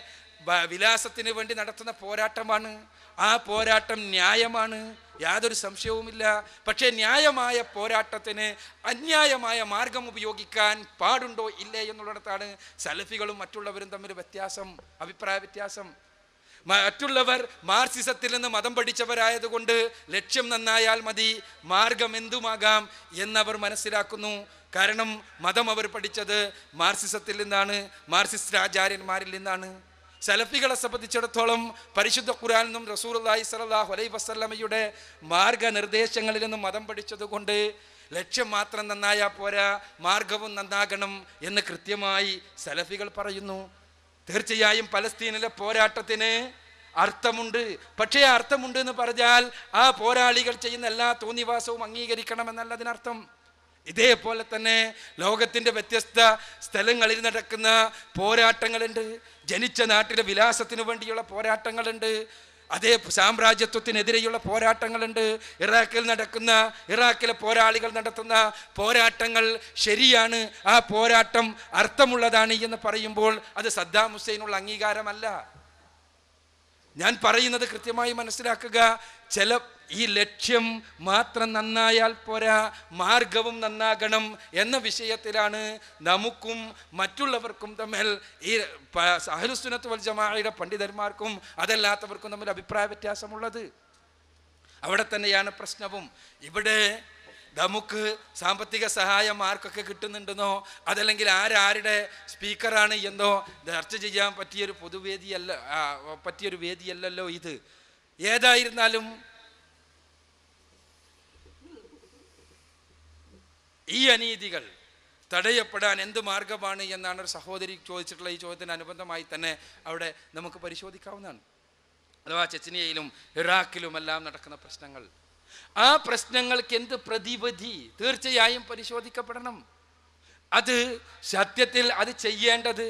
വിലാസത്തിന് വേണ്ടി നടത്തുന്ന പോരാട്ടമാണ് ആ പോരാട്ടം ന്യായമാണ് യാതൊരു സംശയവുമില്ല പക്ഷേ ന്യായമായ പോരാട്ടത്തിന് അന്യായമായ മാർഗം ഉപയോഗിക്കാൻ പാടുണ്ടോ ഇല്ലേ എന്നുള്ളിടത്താണ് സലഫികളും മറ്റുള്ളവരും തമ്മിൽ വ്യത്യാസം അഭിപ്രായ വ്യത്യാസം മറ്റുള്ളവർ മാർസിസത്തിൽ നിന്ന് മതം പഠിച്ചവരായതുകൊണ്ട് ലക്ഷ്യം നന്നായാൽ മതി മാർഗം എന്തുമാകാം എന്നവർ മനസ്സിലാക്കുന്നു കാരണം മതം അവർ പഠിച്ചത് മാർസിസത്തിൽ നിന്നാണ് മാർസിസ്റ്റ് ആചാര്യന്മാരിൽ നിന്നാണ് സലഫികളെ സംബന്ധിച്ചിടത്തോളം പരിശുദ്ധ ഖുരാൻ നിന്നും റസൂർ അള്ളാഹി സലാഹു അലൈ വസ്ലമയുടെ മാർഗനിർദ്ദേശങ്ങളിൽ നിന്നും മതം പഠിച്ചതുകൊണ്ട് ലക്ഷ്യം മാത്രം നന്നായാൽ പോരാ മാർഗവും നന്നാകണം എന്ന് കൃത്യമായി സലഫികൾ പറയുന്നു തീർച്ചയായും പലസ്തീനിലെ പോരാട്ടത്തിന് അർത്ഥമുണ്ട് പക്ഷേ അർത്ഥമുണ്ട് എന്ന് പറഞ്ഞാൽ ആ പോരാളികൾ ചെയ്യുന്ന എല്ലാ തോന്നിവാസവും അംഗീകരിക്കണമെന്നല്ല അതിനർത്ഥം ഇതേപോലെ തന്നെ ലോകത്തിൻ്റെ വ്യത്യസ്ത സ്ഥലങ്ങളിൽ നടക്കുന്ന പോരാട്ടങ്ങളുണ്ട് ജനിച്ച നാട്ടിലെ വിലാസത്തിനു വേണ്ടിയുള്ള പോരാട്ടങ്ങളുണ്ട് അതേ സാമ്രാജ്യത്വത്തിനെതിരെയുള്ള പോരാട്ടങ്ങളുണ്ട് ഇറാഖിൽ നടക്കുന്ന ഇറാഖിലെ പോരാളികൾ നടത്തുന്ന പോരാട്ടങ്ങൾ ശരിയാണ് ആ പോരാട്ടം അർത്ഥമുള്ളതാണ് എന്ന് പറയുമ്പോൾ അത് സദ്ദാം ഹുസൈനുള്ള അംഗീകാരമല്ല ഞാൻ പറയുന്നത് കൃത്യമായി മനസ്സിലാക്കുക ചില ഈ ലക്ഷ്യം മാത്രം നന്നായാൽ പോരാ മാർഗവും നന്നാകണം എന്ന വിഷയത്തിലാണ് നമുക്കും മറ്റുള്ളവർക്കും തമ്മിൽ ഈ സഹലുസുനത്ത് വൽ ജമാഅയുടെ പണ്ഡിതന്മാർക്കും അതല്ലാത്തവർക്കും തമ്മിൽ അഭിപ്രായ വ്യത്യാസമുള്ളത് അവിടെ തന്നെയാണ് പ്രശ്നവും ഇവിടെ നമുക്ക് സാമ്പത്തിക സഹായം ആർക്കൊക്കെ കിട്ടുന്നുണ്ടെന്നോ അതല്ലെങ്കിൽ ആരാരുടെ സ്പീക്കറാണ് എന്നോ ചർച്ച ചെയ്യാൻ പറ്റിയൊരു പൊതുവേദിയല്ല പറ്റിയൊരു വേദിയല്ലല്ലോ ഇത് ഏതായിരുന്നാലും ഈ അനീതികൾ തടയപ്പെടാൻ എന്ത് മാർഗമാണ് എന്നാണ് ഒരു സഹോദരി ചോദിച്ചിട്ടുള്ള ഈ ചോദ്യത്തിന് അനുബന്ധമായി തന്നെ അവിടെ നമുക്ക് പരിശോധിക്കാവുന്നതാണ് അഥവാ ചെച്ചനിയയിലും എല്ലാം നടക്കുന്ന പ്രശ്നങ്ങൾ ആ പ്രശ്നങ്ങൾക്ക് എന്ത് പ്രതിവിധി തീർച്ചയായും പരിശോധിക്കപ്പെടണം അത് സത്യത്തിൽ അത് ചെയ്യേണ്ടത്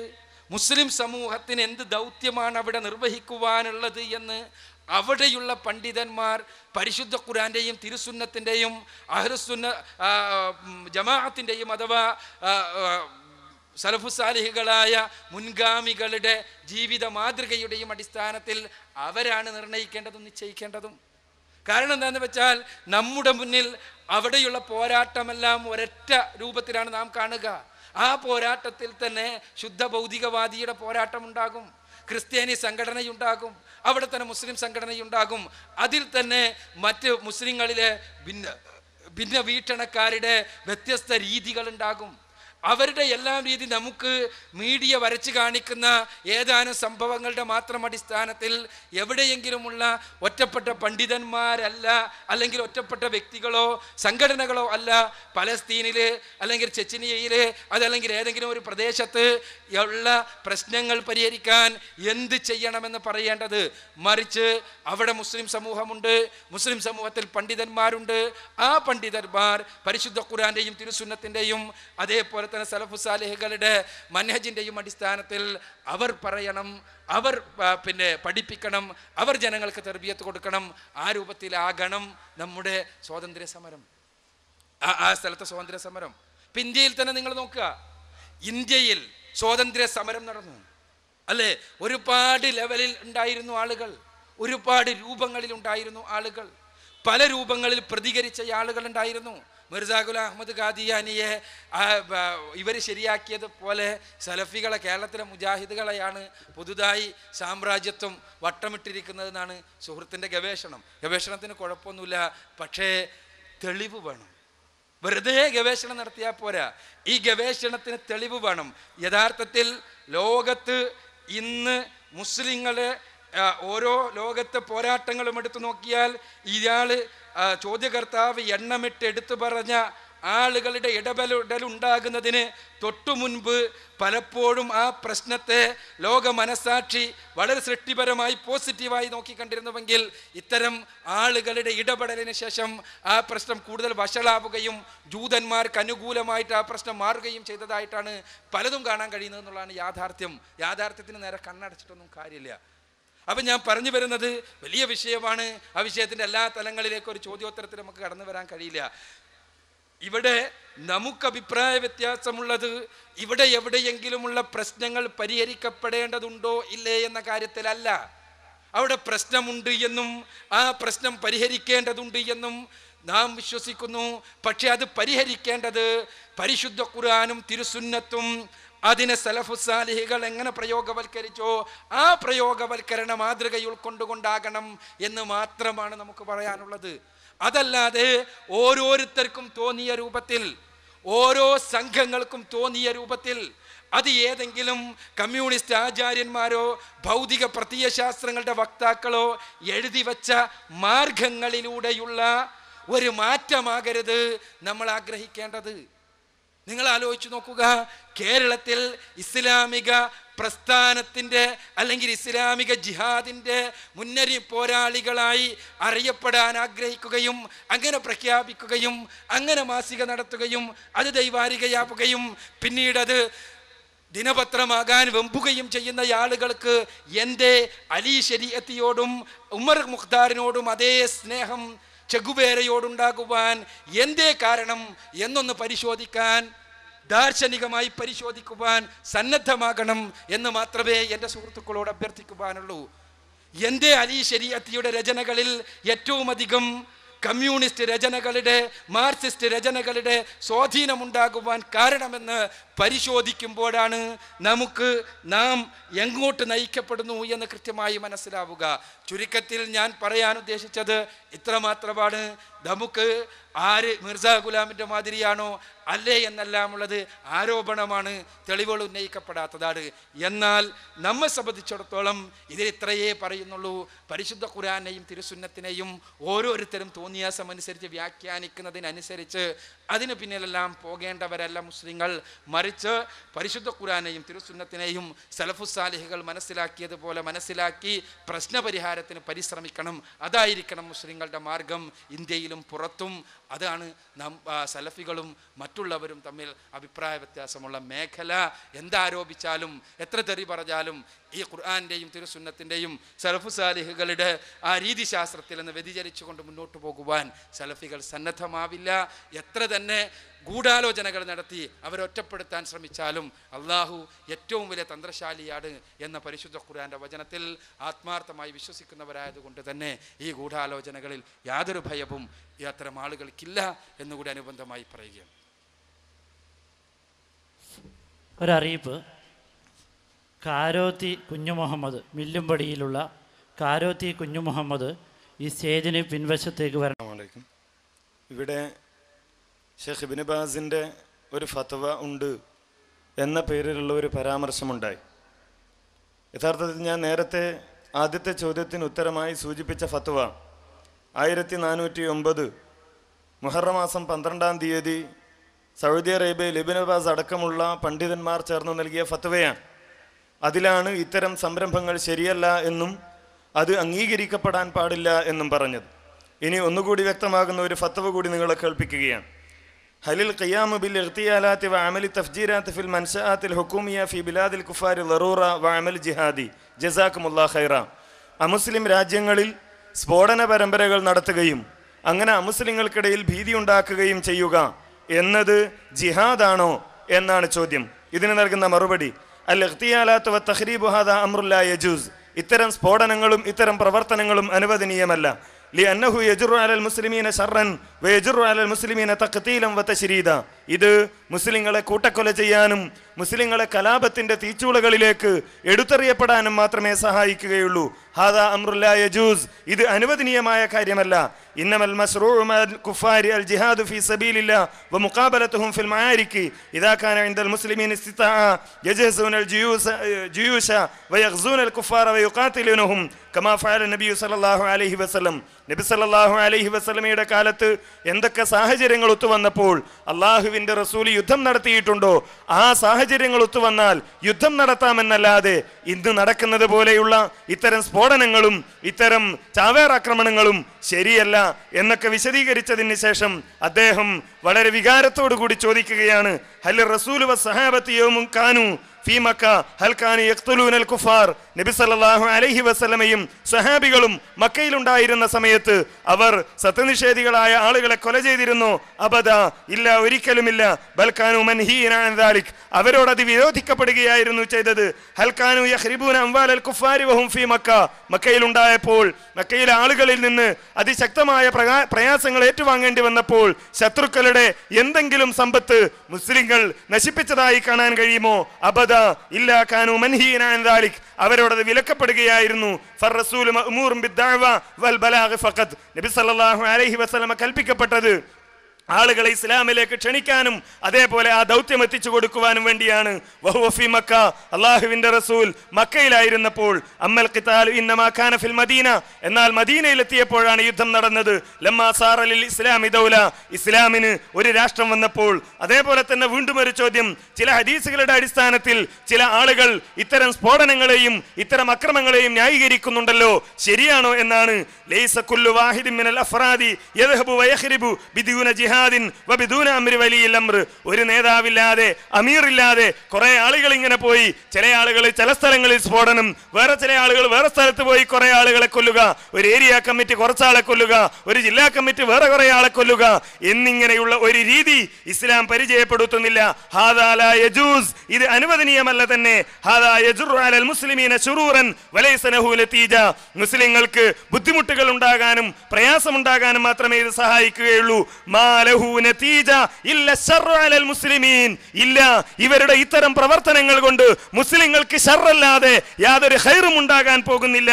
മുസ്ലിം സമൂഹത്തിന് എന്ത് ദൗത്യമാണ് അവിടെ നിർവഹിക്കുവാനുള്ളത് എന്ന് അവിടെയുള്ള പണ്ഡിതന്മാർ പരിശുദ്ധ ഖുരാൻ്റെയും തിരുസുന്നത്തിൻ്റെയും അഹ്റുസുന്ന ജമാഅത്തിൻ്റെയും അഥവാ സലഫുസാലിഹികളായ മുൻഗാമികളുടെ ജീവിത മാതൃകയുടെയും അടിസ്ഥാനത്തിൽ അവരാണ് നിർണ്ണയിക്കേണ്ടതും നിശ്ചയിക്കേണ്ടതും കാരണം എന്താണെന്ന് വെച്ചാൽ നമ്മുടെ മുന്നിൽ അവിടെയുള്ള പോരാട്ടമെല്ലാം ഒരൊറ്റ രൂപത്തിലാണ് നാം കാണുക ആ പോരാട്ടത്തിൽ തന്നെ ശുദ്ധ ഭൗതികവാദിയുടെ ഉണ്ടാകും ക്രിസ്ത്യാനി സംഘടനയുണ്ടാകും അവിടെ തന്നെ മുസ്ലിം സംഘടനയുണ്ടാകും അതിൽ തന്നെ മറ്റ് മുസ്ലിങ്ങളിലെ ഭിന്ന ഭിന്ന വീക്ഷണക്കാരുടെ വ്യത്യസ്ത രീതികളുണ്ടാകും അവരുടെ എല്ലാം രീതി നമുക്ക് മീഡിയ വരച്ചു കാണിക്കുന്ന ഏതാനും സംഭവങ്ങളുടെ മാത്രം അടിസ്ഥാനത്തിൽ എവിടെയെങ്കിലുമുള്ള ഒറ്റപ്പെട്ട പണ്ഡിതന്മാരല്ല അല്ലെങ്കിൽ ഒറ്റപ്പെട്ട വ്യക്തികളോ സംഘടനകളോ അല്ല പലസ്തീനിൽ അല്ലെങ്കിൽ ചെച്ചിനിയയിൽ അതല്ലെങ്കിൽ ഏതെങ്കിലും ഒരു പ്രദേശത്ത് ഉള്ള പ്രശ്നങ്ങൾ പരിഹരിക്കാൻ എന്ത് ചെയ്യണമെന്ന് പറയേണ്ടത് മറിച്ച് അവിടെ മുസ്ലിം സമൂഹമുണ്ട് മുസ്ലിം സമൂഹത്തിൽ പണ്ഡിതന്മാരുണ്ട് ആ പണ്ഡിതന്മാർ പരിശുദ്ധ ഖുറാൻ്റെയും തിരുസുന്നത്തിൻ്റെയും അതേപോലെ തന്നെ സലഫുസാലിഹുകളുടെ മനഹജിൻ്റെയും അടിസ്ഥാനത്തിൽ അവർ പറയണം അവർ പിന്നെ പഠിപ്പിക്കണം അവർ ജനങ്ങൾക്ക് തെർബിയത്ത് കൊടുക്കണം ആ രൂപത്തിലാകണം നമ്മുടെ സ്വാതന്ത്ര്യ സമരം ആ സ്ഥലത്തെ സ്വാതന്ത്ര്യ സമരം ഇപ്പം ഇന്ത്യയിൽ തന്നെ നിങ്ങൾ നോക്കുക ഇന്ത്യയിൽ സ്വാതന്ത്ര്യ സമരം നടന്നു അല്ലേ ഒരുപാട് ലെവലിൽ ഉണ്ടായിരുന്നു ആളുകൾ ഒരുപാട് രൂപങ്ങളിൽ ഉണ്ടായിരുന്നു ആളുകൾ പല രൂപങ്ങളിൽ പ്രതികരിച്ച ആളുകൾ ഉണ്ടായിരുന്നു മിർജ ഗുലാം അഹമ്മദ് ഖാദിയാനിയെ ഇവർ ശരിയാക്കിയത് പോലെ സലഫികളെ കേരളത്തിലെ മുജാഹിദുകളെയാണ് പുതുതായി സാമ്രാജ്യത്വം വട്ടമിട്ടിരിക്കുന്നതെന്നാണ് സുഹൃത്തിൻ്റെ ഗവേഷണം ഗവേഷണത്തിന് കുഴപ്പമൊന്നുമില്ല പക്ഷേ തെളിവ് വേണം വെറുതെ ഗവേഷണം നടത്തിയാൽ പോരാ ഈ ഗവേഷണത്തിന് തെളിവ് വേണം യഥാർത്ഥത്തിൽ ലോകത്ത് ഇന്ന് മുസ്ലിങ്ങളെ ഓരോ ലോകത്തെ പോരാട്ടങ്ങളും എടുത്തു നോക്കിയാൽ ഇയാൾ ചോദ്യകർത്താവ് എണ്ണമിട്ട് എടുത്തു പറഞ്ഞ ആളുകളുടെ ഇടപെടലുണ്ടാകുന്നതിന് തൊട്ടു മുൻപ് പലപ്പോഴും ആ പ്രശ്നത്തെ ലോക മനസാക്ഷി വളരെ സൃഷ്ടിപരമായി പോസിറ്റീവായി നോക്കിക്കണ്ടിരുന്നുവെങ്കിൽ ഇത്തരം ആളുകളുടെ ഇടപെടലിന് ശേഷം ആ പ്രശ്നം കൂടുതൽ വഷളാവുകയും ജൂതന്മാർക്ക് അനുകൂലമായിട്ട് ആ പ്രശ്നം മാറുകയും ചെയ്തതായിട്ടാണ് പലതും കാണാൻ കഴിയുന്നത് എന്നുള്ളതാണ് യാഥാർത്ഥ്യം യാഥാർത്ഥ്യത്തിന് നേരെ കണ്ണടച്ചിട്ടൊന്നും കാര്യമില്ല അപ്പം ഞാൻ പറഞ്ഞു വരുന്നത് വലിയ വിഷയമാണ് ആ വിഷയത്തിൻ്റെ എല്ലാ തലങ്ങളിലേക്കും ഒരു ചോദ്യോത്തരത്തിൽ നമുക്ക് കടന്നു വരാൻ കഴിയില്ല ഇവിടെ നമുക്ക് അഭിപ്രായ വ്യത്യാസമുള്ളത് ഇവിടെ എവിടെയെങ്കിലുമുള്ള പ്രശ്നങ്ങൾ പരിഹരിക്കപ്പെടേണ്ടതുണ്ടോ ഇല്ലേ എന്ന കാര്യത്തിലല്ല അവിടെ പ്രശ്നമുണ്ട് എന്നും ആ പ്രശ്നം പരിഹരിക്കേണ്ടതുണ്ട് എന്നും നാം വിശ്വസിക്കുന്നു പക്ഷെ അത് പരിഹരിക്കേണ്ടത് പരിശുദ്ധ ഖുർആാനും തിരുസുന്നത്തും അതിനെ സലഫുസാലിഹികൾ എങ്ങനെ പ്രയോഗവൽക്കരിച്ചോ ആ പ്രയോഗവൽക്കരണ മാതൃക ഉൾക്കൊണ്ടുകൊണ്ടാകണം എന്ന് മാത്രമാണ് നമുക്ക് പറയാനുള്ളത് അതല്ലാതെ ഓരോരുത്തർക്കും തോന്നിയ രൂപത്തിൽ ഓരോ സംഘങ്ങൾക്കും തോന്നിയ രൂപത്തിൽ അത് ഏതെങ്കിലും കമ്മ്യൂണിസ്റ്റ് ആചാര്യന്മാരോ ഭൗതിക പ്രത്യയശാസ്ത്രങ്ങളുടെ വക്താക്കളോ എഴുതി വച്ച മാർഗങ്ങളിലൂടെയുള്ള ഒരു മാറ്റമാകരുത് നമ്മൾ ആഗ്രഹിക്കേണ്ടത് നിങ്ങൾ ആലോചിച്ചു നോക്കുക കേരളത്തിൽ ഇസ്ലാമിക പ്രസ്ഥാനത്തിൻ്റെ അല്ലെങ്കിൽ ഇസ്ലാമിക ജിഹാദിൻ്റെ മുന്നറി പോരാളികളായി അറിയപ്പെടാൻ ആഗ്രഹിക്കുകയും അങ്ങനെ പ്രഖ്യാപിക്കുകയും അങ്ങനെ മാസിക നടത്തുകയും അത് ദൈവാരികയാവുകയും പിന്നീട് അത് ദിനപത്രമാകാൻ വെമ്പുകയും ചെയ്യുന്ന ആളുകൾക്ക് എൻ്റെ അലി ശരീഅത്തിയോടും ഉമർ മുഖ്താറിനോടും അതേ സ്നേഹം ചെകുവേരയോടുണ്ടാകുവാൻ എന്തേ കാരണം എന്നൊന്ന് പരിശോധിക്കാൻ ദാർശനികമായി പരിശോധിക്കുവാൻ സന്നദ്ധമാകണം എന്ന് മാത്രമേ എൻ്റെ സുഹൃത്തുക്കളോട് അഭ്യർത്ഥിക്കുവാനുള്ളൂ എൻ്റെ അലി ശരീഅത്തിയുടെ രചനകളിൽ ഏറ്റവും അധികം കമ്മ്യൂണിസ്റ്റ് രചനകളുടെ മാർക്സിസ്റ്റ് രചനകളുടെ സ്വാധീനമുണ്ടാകുവാൻ കാരണമെന്ന് പരിശോധിക്കുമ്പോഴാണ് നമുക്ക് നാം എങ്ങോട്ട് നയിക്കപ്പെടുന്നു എന്ന് കൃത്യമായി മനസ്സിലാവുക ചുരുക്കത്തിൽ ഞാൻ പറയാൻ ഉദ്ദേശിച്ചത് ഇത്രമാത്രമാണ് നമുക്ക് ആര് മിർസ ഗുലാമിൻ്റെ മാതിരിയാണോ അല്ലേ എന്നെല്ലാമുള്ളത് ആരോപണമാണ് തെളിവുകൾ ഉന്നയിക്കപ്പെടാത്തതാണ് എന്നാൽ നമ്മെ സംബന്ധിച്ചിടത്തോളം ഇതിലിത്രയേ പറയുന്നുള്ളൂ പരിശുദ്ധ ഖുരാനെയും തിരുസുന്നത്തിനെയും ഓരോരുത്തരും തോന്നിയാസം അനുസരിച്ച് വ്യാഖ്യാനിക്കുന്നതിനനുസരിച്ച് അതിന് പിന്നിലെല്ലാം പോകേണ്ടവരല്ല മുസ്ലിങ്ങൾ മറിച്ച് പരിശുദ്ധ ഖുരാനെയും തിരുസുന്നത്തിനെയും സലഫുസാലിഹികൾ മനസ്സിലാക്കിയതുപോലെ മനസ്സിലാക്കി പ്രശ്നപരിഹാരത്തിന് പരിശ്രമിക്കണം അതായിരിക്കണം മുസ്ലിങ്ങളുടെ മാർഗം ഇന്ത്യയിലും പുറത്തും അതാണ് നാം സലഫികളും മറ്റുള്ളവരും തമ്മിൽ അഭിപ്രായ വ്യത്യാസമുള്ള മേഖല എന്താരോപിച്ചാലും എത്ര തെറി പറഞ്ഞാലും ഈ ഖുർആാനിൻ്റെയും തിരുസുന്നത്തിൻ്റെയും സലഫു സാലിഹുകളുടെ ആ രീതിശാസ്ത്രത്തിൽ നിന്ന് കൊണ്ട് മുന്നോട്ട് പോകുവാൻ സലഫികൾ സന്നദ്ധമാവില്ല എത്ര തന്നെ ഗൂഢാലോചനകൾ നടത്തി അവരൊറ്റപ്പെടുത്താൻ ശ്രമിച്ചാലും അള്ളാഹു ഏറ്റവും വലിയ തന്ത്രശാലിയാണ് എന്ന പരിശുദ്ധ ഖുർആാൻ്റെ വചനത്തിൽ ആത്മാർത്ഥമായി വിശ്വസിക്കുന്നവരായതുകൊണ്ട് തന്നെ ഈ ഗൂഢാലോചനകളിൽ യാതൊരു ഭയവും അത്തരം ആളുകൾക്കില്ല എന്നുകൂടി അനുബന്ധമായി പറയുകയാണ് ഒരറിയിപ്പ് കാരോത്തി കുഞ്ഞു മുഹമ്മദ് മില്ലുംപടിയിലുള്ള കാരോത്തി കുഞ്ഞു മുഹമ്മദ് ഈ സ്റ്റേജിന് പിൻവശത്തേക്ക് വരണം ഇവിടെ ഷെഖ് ഇബിന് ഒരു ഫത്വ ഉണ്ട് എന്ന പേരിലുള്ള ഒരു പരാമർശമുണ്ടായി യഥാർത്ഥത്തിൽ ഞാൻ നേരത്തെ ആദ്യത്തെ ചോദ്യത്തിന് ഉത്തരമായി സൂചിപ്പിച്ച ഫത്വ ആയിരത്തി നാനൂറ്റി ഒമ്പത് മുഹറമാസം പന്ത്രണ്ടാം തീയതി സൗദി അറേബ്യ ഇബിന് ബാസ് അടക്കമുള്ള പണ്ഡിതന്മാർ ചേർന്ന് നൽകിയ ഫത്വയാണ് അതിലാണ് ഇത്തരം സംരംഭങ്ങൾ ശരിയല്ല എന്നും അത് അംഗീകരിക്കപ്പെടാൻ പാടില്ല എന്നും പറഞ്ഞത് ഇനി ഒന്നുകൂടി വ്യക്തമാകുന്ന ഒരു ഫത്തവ് കൂടി നിങ്ങളെ കേൾപ്പിക്കുകയാണ് ഹലിൽ ഖിയാമു ബിൽ ഇർത്തിയാലാത്തി വാമലി തഫ്ജീരാത്ത് ഫിൽ മൻസാത്തിൽ ഹുക്കൂമിയ ഫി ബിലാദിൽ കുഫാരി ലറൂറ വാമൽ ജിഹാദി ജസാക്ക് മുല്ലാ ഖൈറ അമുസ്ലിം രാജ്യങ്ങളിൽ സ്ഫോടന പരമ്പരകൾ നടത്തുകയും അങ്ങനെ അമുസ്ലിങ്ങൾക്കിടയിൽ ഭീതി ഉണ്ടാക്കുകയും ചെയ്യുക എന്നത് ജിഹാദാണോ എന്നാണ് ചോദ്യം ഇതിന് നൽകുന്ന മറുപടി ഇത്തരം സ്ഫോടനങ്ങളും ഇത്തരം പ്രവർത്തനങ്ങളും അനുവദനീയമല്ല ലി അന്നഹു യജുറു അലൽ മുസ്ലിമീന ഷറൻ വ യജുറു അലൽ മുസ്ലിമീന തഖ്തീലം വ തശ്രീദ ഇത് മുസ്ലിങ്ങളെ കൂട്ടക്കൊല ചെയ്യാനും മുസ്ലിങ്ങളെ കലാപത്തിൻ്റെ തീച്ചൂളകളിലേക്ക് എടുത്തെറിയപ്പെടാനും മാത്രമേ സഹായിക്കുകയുള്ളൂ ഹാദ അമ്രുല്ല യജൂസ് ഇത് അനുവദനീയമായ കാര്യമല്ല ഇന്നമൽ കുഫാരി അൽ ജിഹാദു ഫി സബീലില്ല വ മുഖാബലത്തുഹും ഫിൽ മായാരിക്ക് ഇതാക്കാൻ ഇന്ദൽ മുസ്ലിമീൻ യജഹസൂൻ അൽ ജിയൂസ ജിയൂഷ വയഖ്സൂൻ അൽ കുഫാർ വയുഖാത്തിലുനഹും കമാ ഫഅല നബിയു സല്ലല്ലാഹു അലൈഹി വസല്ലം നബി സല്ലല്ലാഹു അലൈഹി വസല്ലമയുടെ കാലത്ത് എന്തൊക്കെ സാഹചര്യങ്ങൾ ഒത്തുവന്നപ്പോൾ അള്ളാഹുവിൻ്റെ റസൂലി യുദ്ധം നടത്തിയിട്ടുണ്ടോ ആ സാഹചര്യങ്ങൾ ഒത്തുവന്നാൽ യുദ്ധം നടത്താമെന്നല്ലാതെ ഇന്ന് നടക്കുന്നത് പോലെയുള്ള ഇത്തരം സ്ഫോടനങ്ങളും ഇത്തരം ചാവേറാക്രമണങ്ങളും ശരിയല്ല എന്നൊക്കെ വിശദീകരിച്ചതിന് ശേഷം അദ്ദേഹം വളരെ വികാരത്തോടു കൂടി ചോദിക്കുകയാണ് ഹലി റസൂൽ വ സഹാബത്തിയോമും കാനു നബി സല്ലല്ലാഹു അലൈഹി വസല്ലമയും സഹാബികളും മക്കയിലുണ്ടായിരുന്ന സമയത്ത് അവർ സത്യനിഷേധികളായ ആളുകളെ കൊല ചെയ്തിരുന്നു അബദ ഇല്ല ഒരിക്കലുമില്ല ബൽക്കാനു മൻഹീനാലിക് അവരോടത് വിരോധിക്കപ്പെടുകയായിരുന്നു ചെയ്തത് ഹൽക്കാനു യഹ്രിബൂൻ അംവാലൽ കുഫാരി വഹും ഫീ മക്ക മക്കയിലുണ്ടായപ്പോൾ മക്കയിലെ ആളുകളിൽ നിന്ന് അതിശക്തമായ പ്രയാസങ്ങൾ ഏറ്റുവാങ്ങേണ്ടി വന്നപ്പോൾ ശത്രുക്കളുടെ എന്തെങ്കിലും സമ്പത്ത് മുസ്ലിങ്ങൾ നശിപ്പിച്ചതായി കാണാൻ കഴിയുമോ അബദ അതാ ഇല്ലാ കാനു മൻഹീനാൻ ദാലിക് അവരോട് അത് വിലക്കപ്പെടുകയായിരുന്നു ഫർ റസൂൽ മഅ്മൂറും ബിദ്ദഅവ വൽ ബലാഗ് ഫഖത്ത് നബി സല്ലല്ലാഹു അലൈഹി വസല്ലം കൽപ്പിക്കപ്പെട്ടത് ആളുകളെ ഇസ്ലാമിലേക്ക് ക്ഷണിക്കാനും അതേപോലെ ആ ദൗത്യം എത്തിച്ചു കൊടുക്കുവാനും വേണ്ടിയാണ് വഹുവഫി മക്ക അള്ളാഹുവിന്റെ റസൂൽ മക്കയിലായിരുന്നപ്പോൾ അമ്മൽ കിതാലു ഫിൽ മദീന എന്നാൽ മദീനയിലെത്തിയപ്പോഴാണ് യുദ്ധം നടന്നത് ലമ്മ സാറലിൽ ഇസ്ലാമി ദൗല ഇസ്ലാമിന് ഒരു രാഷ്ട്രം വന്നപ്പോൾ അതേപോലെ തന്നെ വീണ്ടും ഒരു ചോദ്യം ചില ഹദീസുകളുടെ അടിസ്ഥാനത്തിൽ ചില ആളുകൾ ഇത്തരം സ്ഫോടനങ്ങളെയും ഇത്തരം അക്രമങ്ങളെയും ന്യായീകരിക്കുന്നുണ്ടല്ലോ ശരിയാണോ എന്നാണ് ലൈസ കുല്ലു വാഹിദിൻ മിനൽ അഫ്രാദി ഒരു നേതാവില്ലാതെ അമീറില്ലാതെ കുറെ ആളുകൾ ഇങ്ങനെ പോയി ചില ആളുകൾ ചില സ്ഥലങ്ങളിൽ സ്ഫോടനം വേറെ ചില ആളുകൾ വേറെ സ്ഥലത്ത് പോയി കുറെ ആളുകളെ കൊല്ലുക ഒരു ഏരിയ കമ്മിറ്റി കുറച്ചാളെ കൊല്ലുക ഒരു ജില്ലാ കമ്മിറ്റി വേറെ കുറെ ആളെ കൊല്ലുക എന്നിങ്ങനെയുള്ള ഒരു രീതി ഇസ്ലാം പരിചയപ്പെടുത്തുന്നില്ല ഇത് അനുവദനീയമല്ല തന്നെ മുസ്ലിങ്ങൾക്ക് ബുദ്ധിമുട്ടുകൾ ഉണ്ടാകാനും പ്രയാസമുണ്ടാകാനും മാത്രമേ ഇത് സഹായിക്കുകയുള്ളൂ മാല ഇല്ല ഇവരുടെ ഇത്തരം പ്രവർത്തനങ്ങൾ കൊണ്ട് മുസ്ലിങ്ങൾക്ക് ഷറല്ലാതെ യാതൊരു ഹൈറും ഉണ്ടാകാൻ പോകുന്നില്ല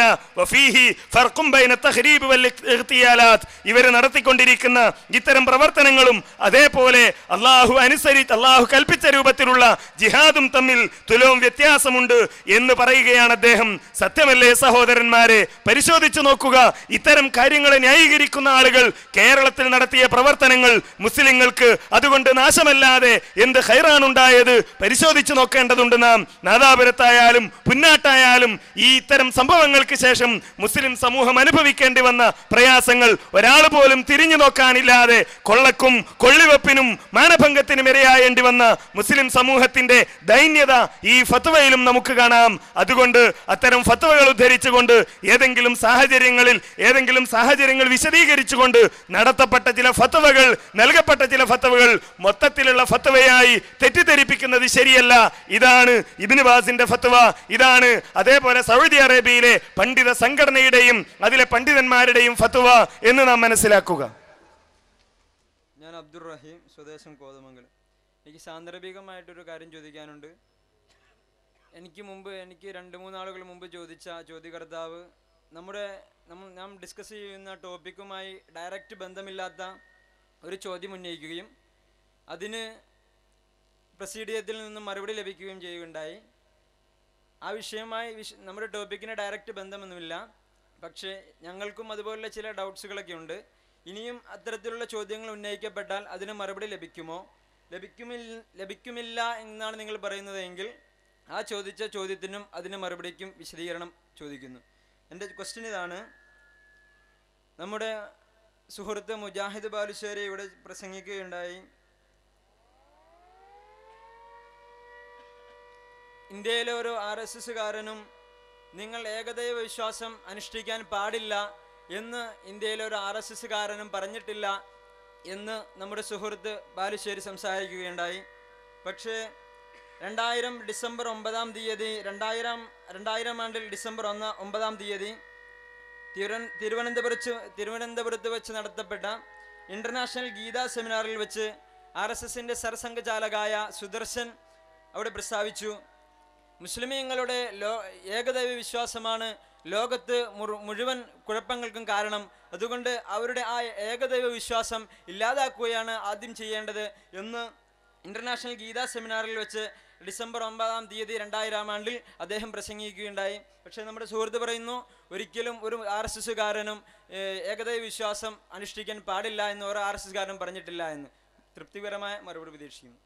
ഇവർ നടത്തിക്കൊണ്ടിരിക്കുന്ന ഇത്തരം പ്രവർത്തനങ്ങളും അതേപോലെ അള്ളാഹു അനുസരിച്ച് അള്ളാഹു കൽപ്പിച്ച രൂപത്തിലുള്ള ജിഹാദും തമ്മിൽ തുലവും വ്യത്യാസമുണ്ട് എന്ന് പറയുകയാണ് അദ്ദേഹം സത്യമല്ലേ സഹോദരന്മാരെ പരിശോധിച്ചു നോക്കുക ഇത്തരം കാര്യങ്ങളെ ന്യായീകരിക്കുന്ന ആളുകൾ കേരളത്തിൽ നടത്തിയ പ്രവർത്തനങ്ങൾ മുസ്ലിങ്ങൾക്ക് അതുകൊണ്ട് നാശമല്ലാതെ എന്ത് ഹൈറാണ് ഉണ്ടായത് പരിശോധിച്ചു നോക്കേണ്ടതുണ്ട് നാം നാദാപുരത്തായാലും പുന്നാട്ടായാലും ഈ ഇത്തരം സംഭവങ്ങൾക്ക് ശേഷം മുസ്ലിം സമൂഹം അനുഭവിക്കേണ്ടി വന്ന പ്രയാസങ്ങൾ ഒരാൾ പോലും തിരിഞ്ഞു നോക്കാനില്ലാതെ കൊള്ളക്കും കൊള്ളിവെപ്പിനും മാനഭംഗത്തിനും ഇരയായേണ്ടി വന്ന മുസ്ലിം സമൂഹത്തിന്റെ ദൈന്യത ഈ ഫത്വയിലും നമുക്ക് കാണാം അതുകൊണ്ട് അത്തരം ഫത്വകൾ ഉദ്ധരിച്ചുകൊണ്ട് ഏതെങ്കിലും സാഹചര്യങ്ങളിൽ ഏതെങ്കിലും സാഹചര്യങ്ങൾ വിശദീകരിച്ചുകൊണ്ട് നടത്തപ്പെട്ട ചില ഫത്വകൾ നൽകപ്പെട്ട ചില ഫത്തവകൾ മൊത്തത്തിലുള്ള ഫത്തവയായി തെറ്റിദ്ധരിപ്പിക്കുന്നത് ശരിയല്ല ഇതാണ് ഇബിന് ബാസിന്റെ ഫത്തവ ഇതാണ് അതേപോലെ സൗദി അറേബ്യയിലെ പണ്ഡിത സംഘടനയുടെയും അതിലെ പണ്ഡിതന്മാരുടെയും ഫത്തുവ എന്ന് നാം മനസ്സിലാക്കുക ഞാൻ അബ്ദുൾ റഹീം സ്വദേശം കോതമംഗലം എനിക്ക് സാന്ദർഭികമായിട്ടൊരു കാര്യം ചോദിക്കാനുണ്ട് എനിക്ക് മുമ്പ് എനിക്ക് രണ്ട് മൂന്നാളുകൾ മുമ്പ് ചോദിച്ച ചോദ്യകർത്താവ് നമ്മുടെ നമ്മൾ നാം ഡിസ്കസ് ചെയ്യുന്ന ടോപ്പിക്കുമായി ഡയറക്റ്റ് ബന്ധമില്ലാത്ത ഒരു ചോദ്യം ഉന്നയിക്കുകയും അതിന് പ്രസീഡിയത്തിൽ നിന്നും മറുപടി ലഭിക്കുകയും ചെയ്യുകയുണ്ടായി ആ വിഷയമായി വിഷ നമ്മുടെ ടോപ്പിക്കിന് ഡയറക്റ്റ് ബന്ധമൊന്നുമില്ല പക്ഷേ ഞങ്ങൾക്കും അതുപോലുള്ള ചില ഡൗട്ട്സുകളൊക്കെ ഉണ്ട് ഇനിയും അത്തരത്തിലുള്ള ചോദ്യങ്ങൾ ഉന്നയിക്കപ്പെട്ടാൽ അതിന് മറുപടി ലഭിക്കുമോ ലഭിക്കുമില്ല ലഭിക്കുമില്ല എന്നാണ് നിങ്ങൾ പറയുന്നതെങ്കിൽ ആ ചോദിച്ച ചോദ്യത്തിനും അതിന് മറുപടിക്കും വിശദീകരണം ചോദിക്കുന്നു എൻ്റെ ക്വസ്റ്റ്യൻ ഇതാണ് നമ്മുടെ സുഹൃത്ത് മുജാഹിദ് ബാലുശ്ശേരി ഇവിടെ പ്രസംഗിക്കുകയുണ്ടായി ഇന്ത്യയിലെ ഒരു ആർ എസ് എസ്സുകാരനും നിങ്ങൾ ഏകദൈവ വിശ്വാസം അനുഷ്ഠിക്കാൻ പാടില്ല എന്ന് ഇന്ത്യയിലെ ഒരു ആർ എസ് എസ്സുകാരനും പറഞ്ഞിട്ടില്ല എന്ന് നമ്മുടെ സുഹൃത്ത് ബാലുശ്ശേരി സംസാരിക്കുകയുണ്ടായി പക്ഷേ രണ്ടായിരം ഡിസംബർ ഒമ്പതാം തീയതി രണ്ടായിരം രണ്ടായിരം ആണ്ടിൽ ഡിസംബർ ഒന്ന് ഒമ്പതാം തീയതി തിരുവനന്തപുരത്ത് തിരുവനന്തപുരത്ത് വെച്ച് നടത്തപ്പെട്ട ഇന്റർനാഷണൽ ഗീതാ സെമിനാറിൽ വെച്ച് ആർ എസ് എസിൻ്റെ സർസംഘചാലകായ സുദർശൻ അവിടെ പ്രസ്താവിച്ചു മുസ്ലിമീങ്ങളുടെ ലോ ഏകദൈവ വിശ്വാസമാണ് ലോകത്ത് മുഴുവൻ കുഴപ്പങ്ങൾക്കും കാരണം അതുകൊണ്ട് അവരുടെ ആ ഏകദൈവ വിശ്വാസം ഇല്ലാതാക്കുകയാണ് ആദ്യം ചെയ്യേണ്ടത് എന്ന് ഇന്റർനാഷണൽ ഗീതാ സെമിനാറിൽ വെച്ച് ഡിസംബർ ഒമ്പതാം തീയതി രണ്ടായിരം ആണ്ടിൽ അദ്ദേഹം പ്രസംഗിക്കുകയുണ്ടായി പക്ഷേ നമ്മുടെ സുഹൃത്ത് പറയുന്നു ഒരിക്കലും ഒരു ആർ എസ് എസ്സുകാരനും ഏകദൈവ വിശ്വാസം അനുഷ്ഠിക്കാൻ പാടില്ല എന്ന് ഒരു ആർ എസ് കാരനും പറഞ്ഞിട്ടില്ല എന്ന് തൃപ്തികരമായ മറുപടി പ്രതീക്ഷിക്കുന്നു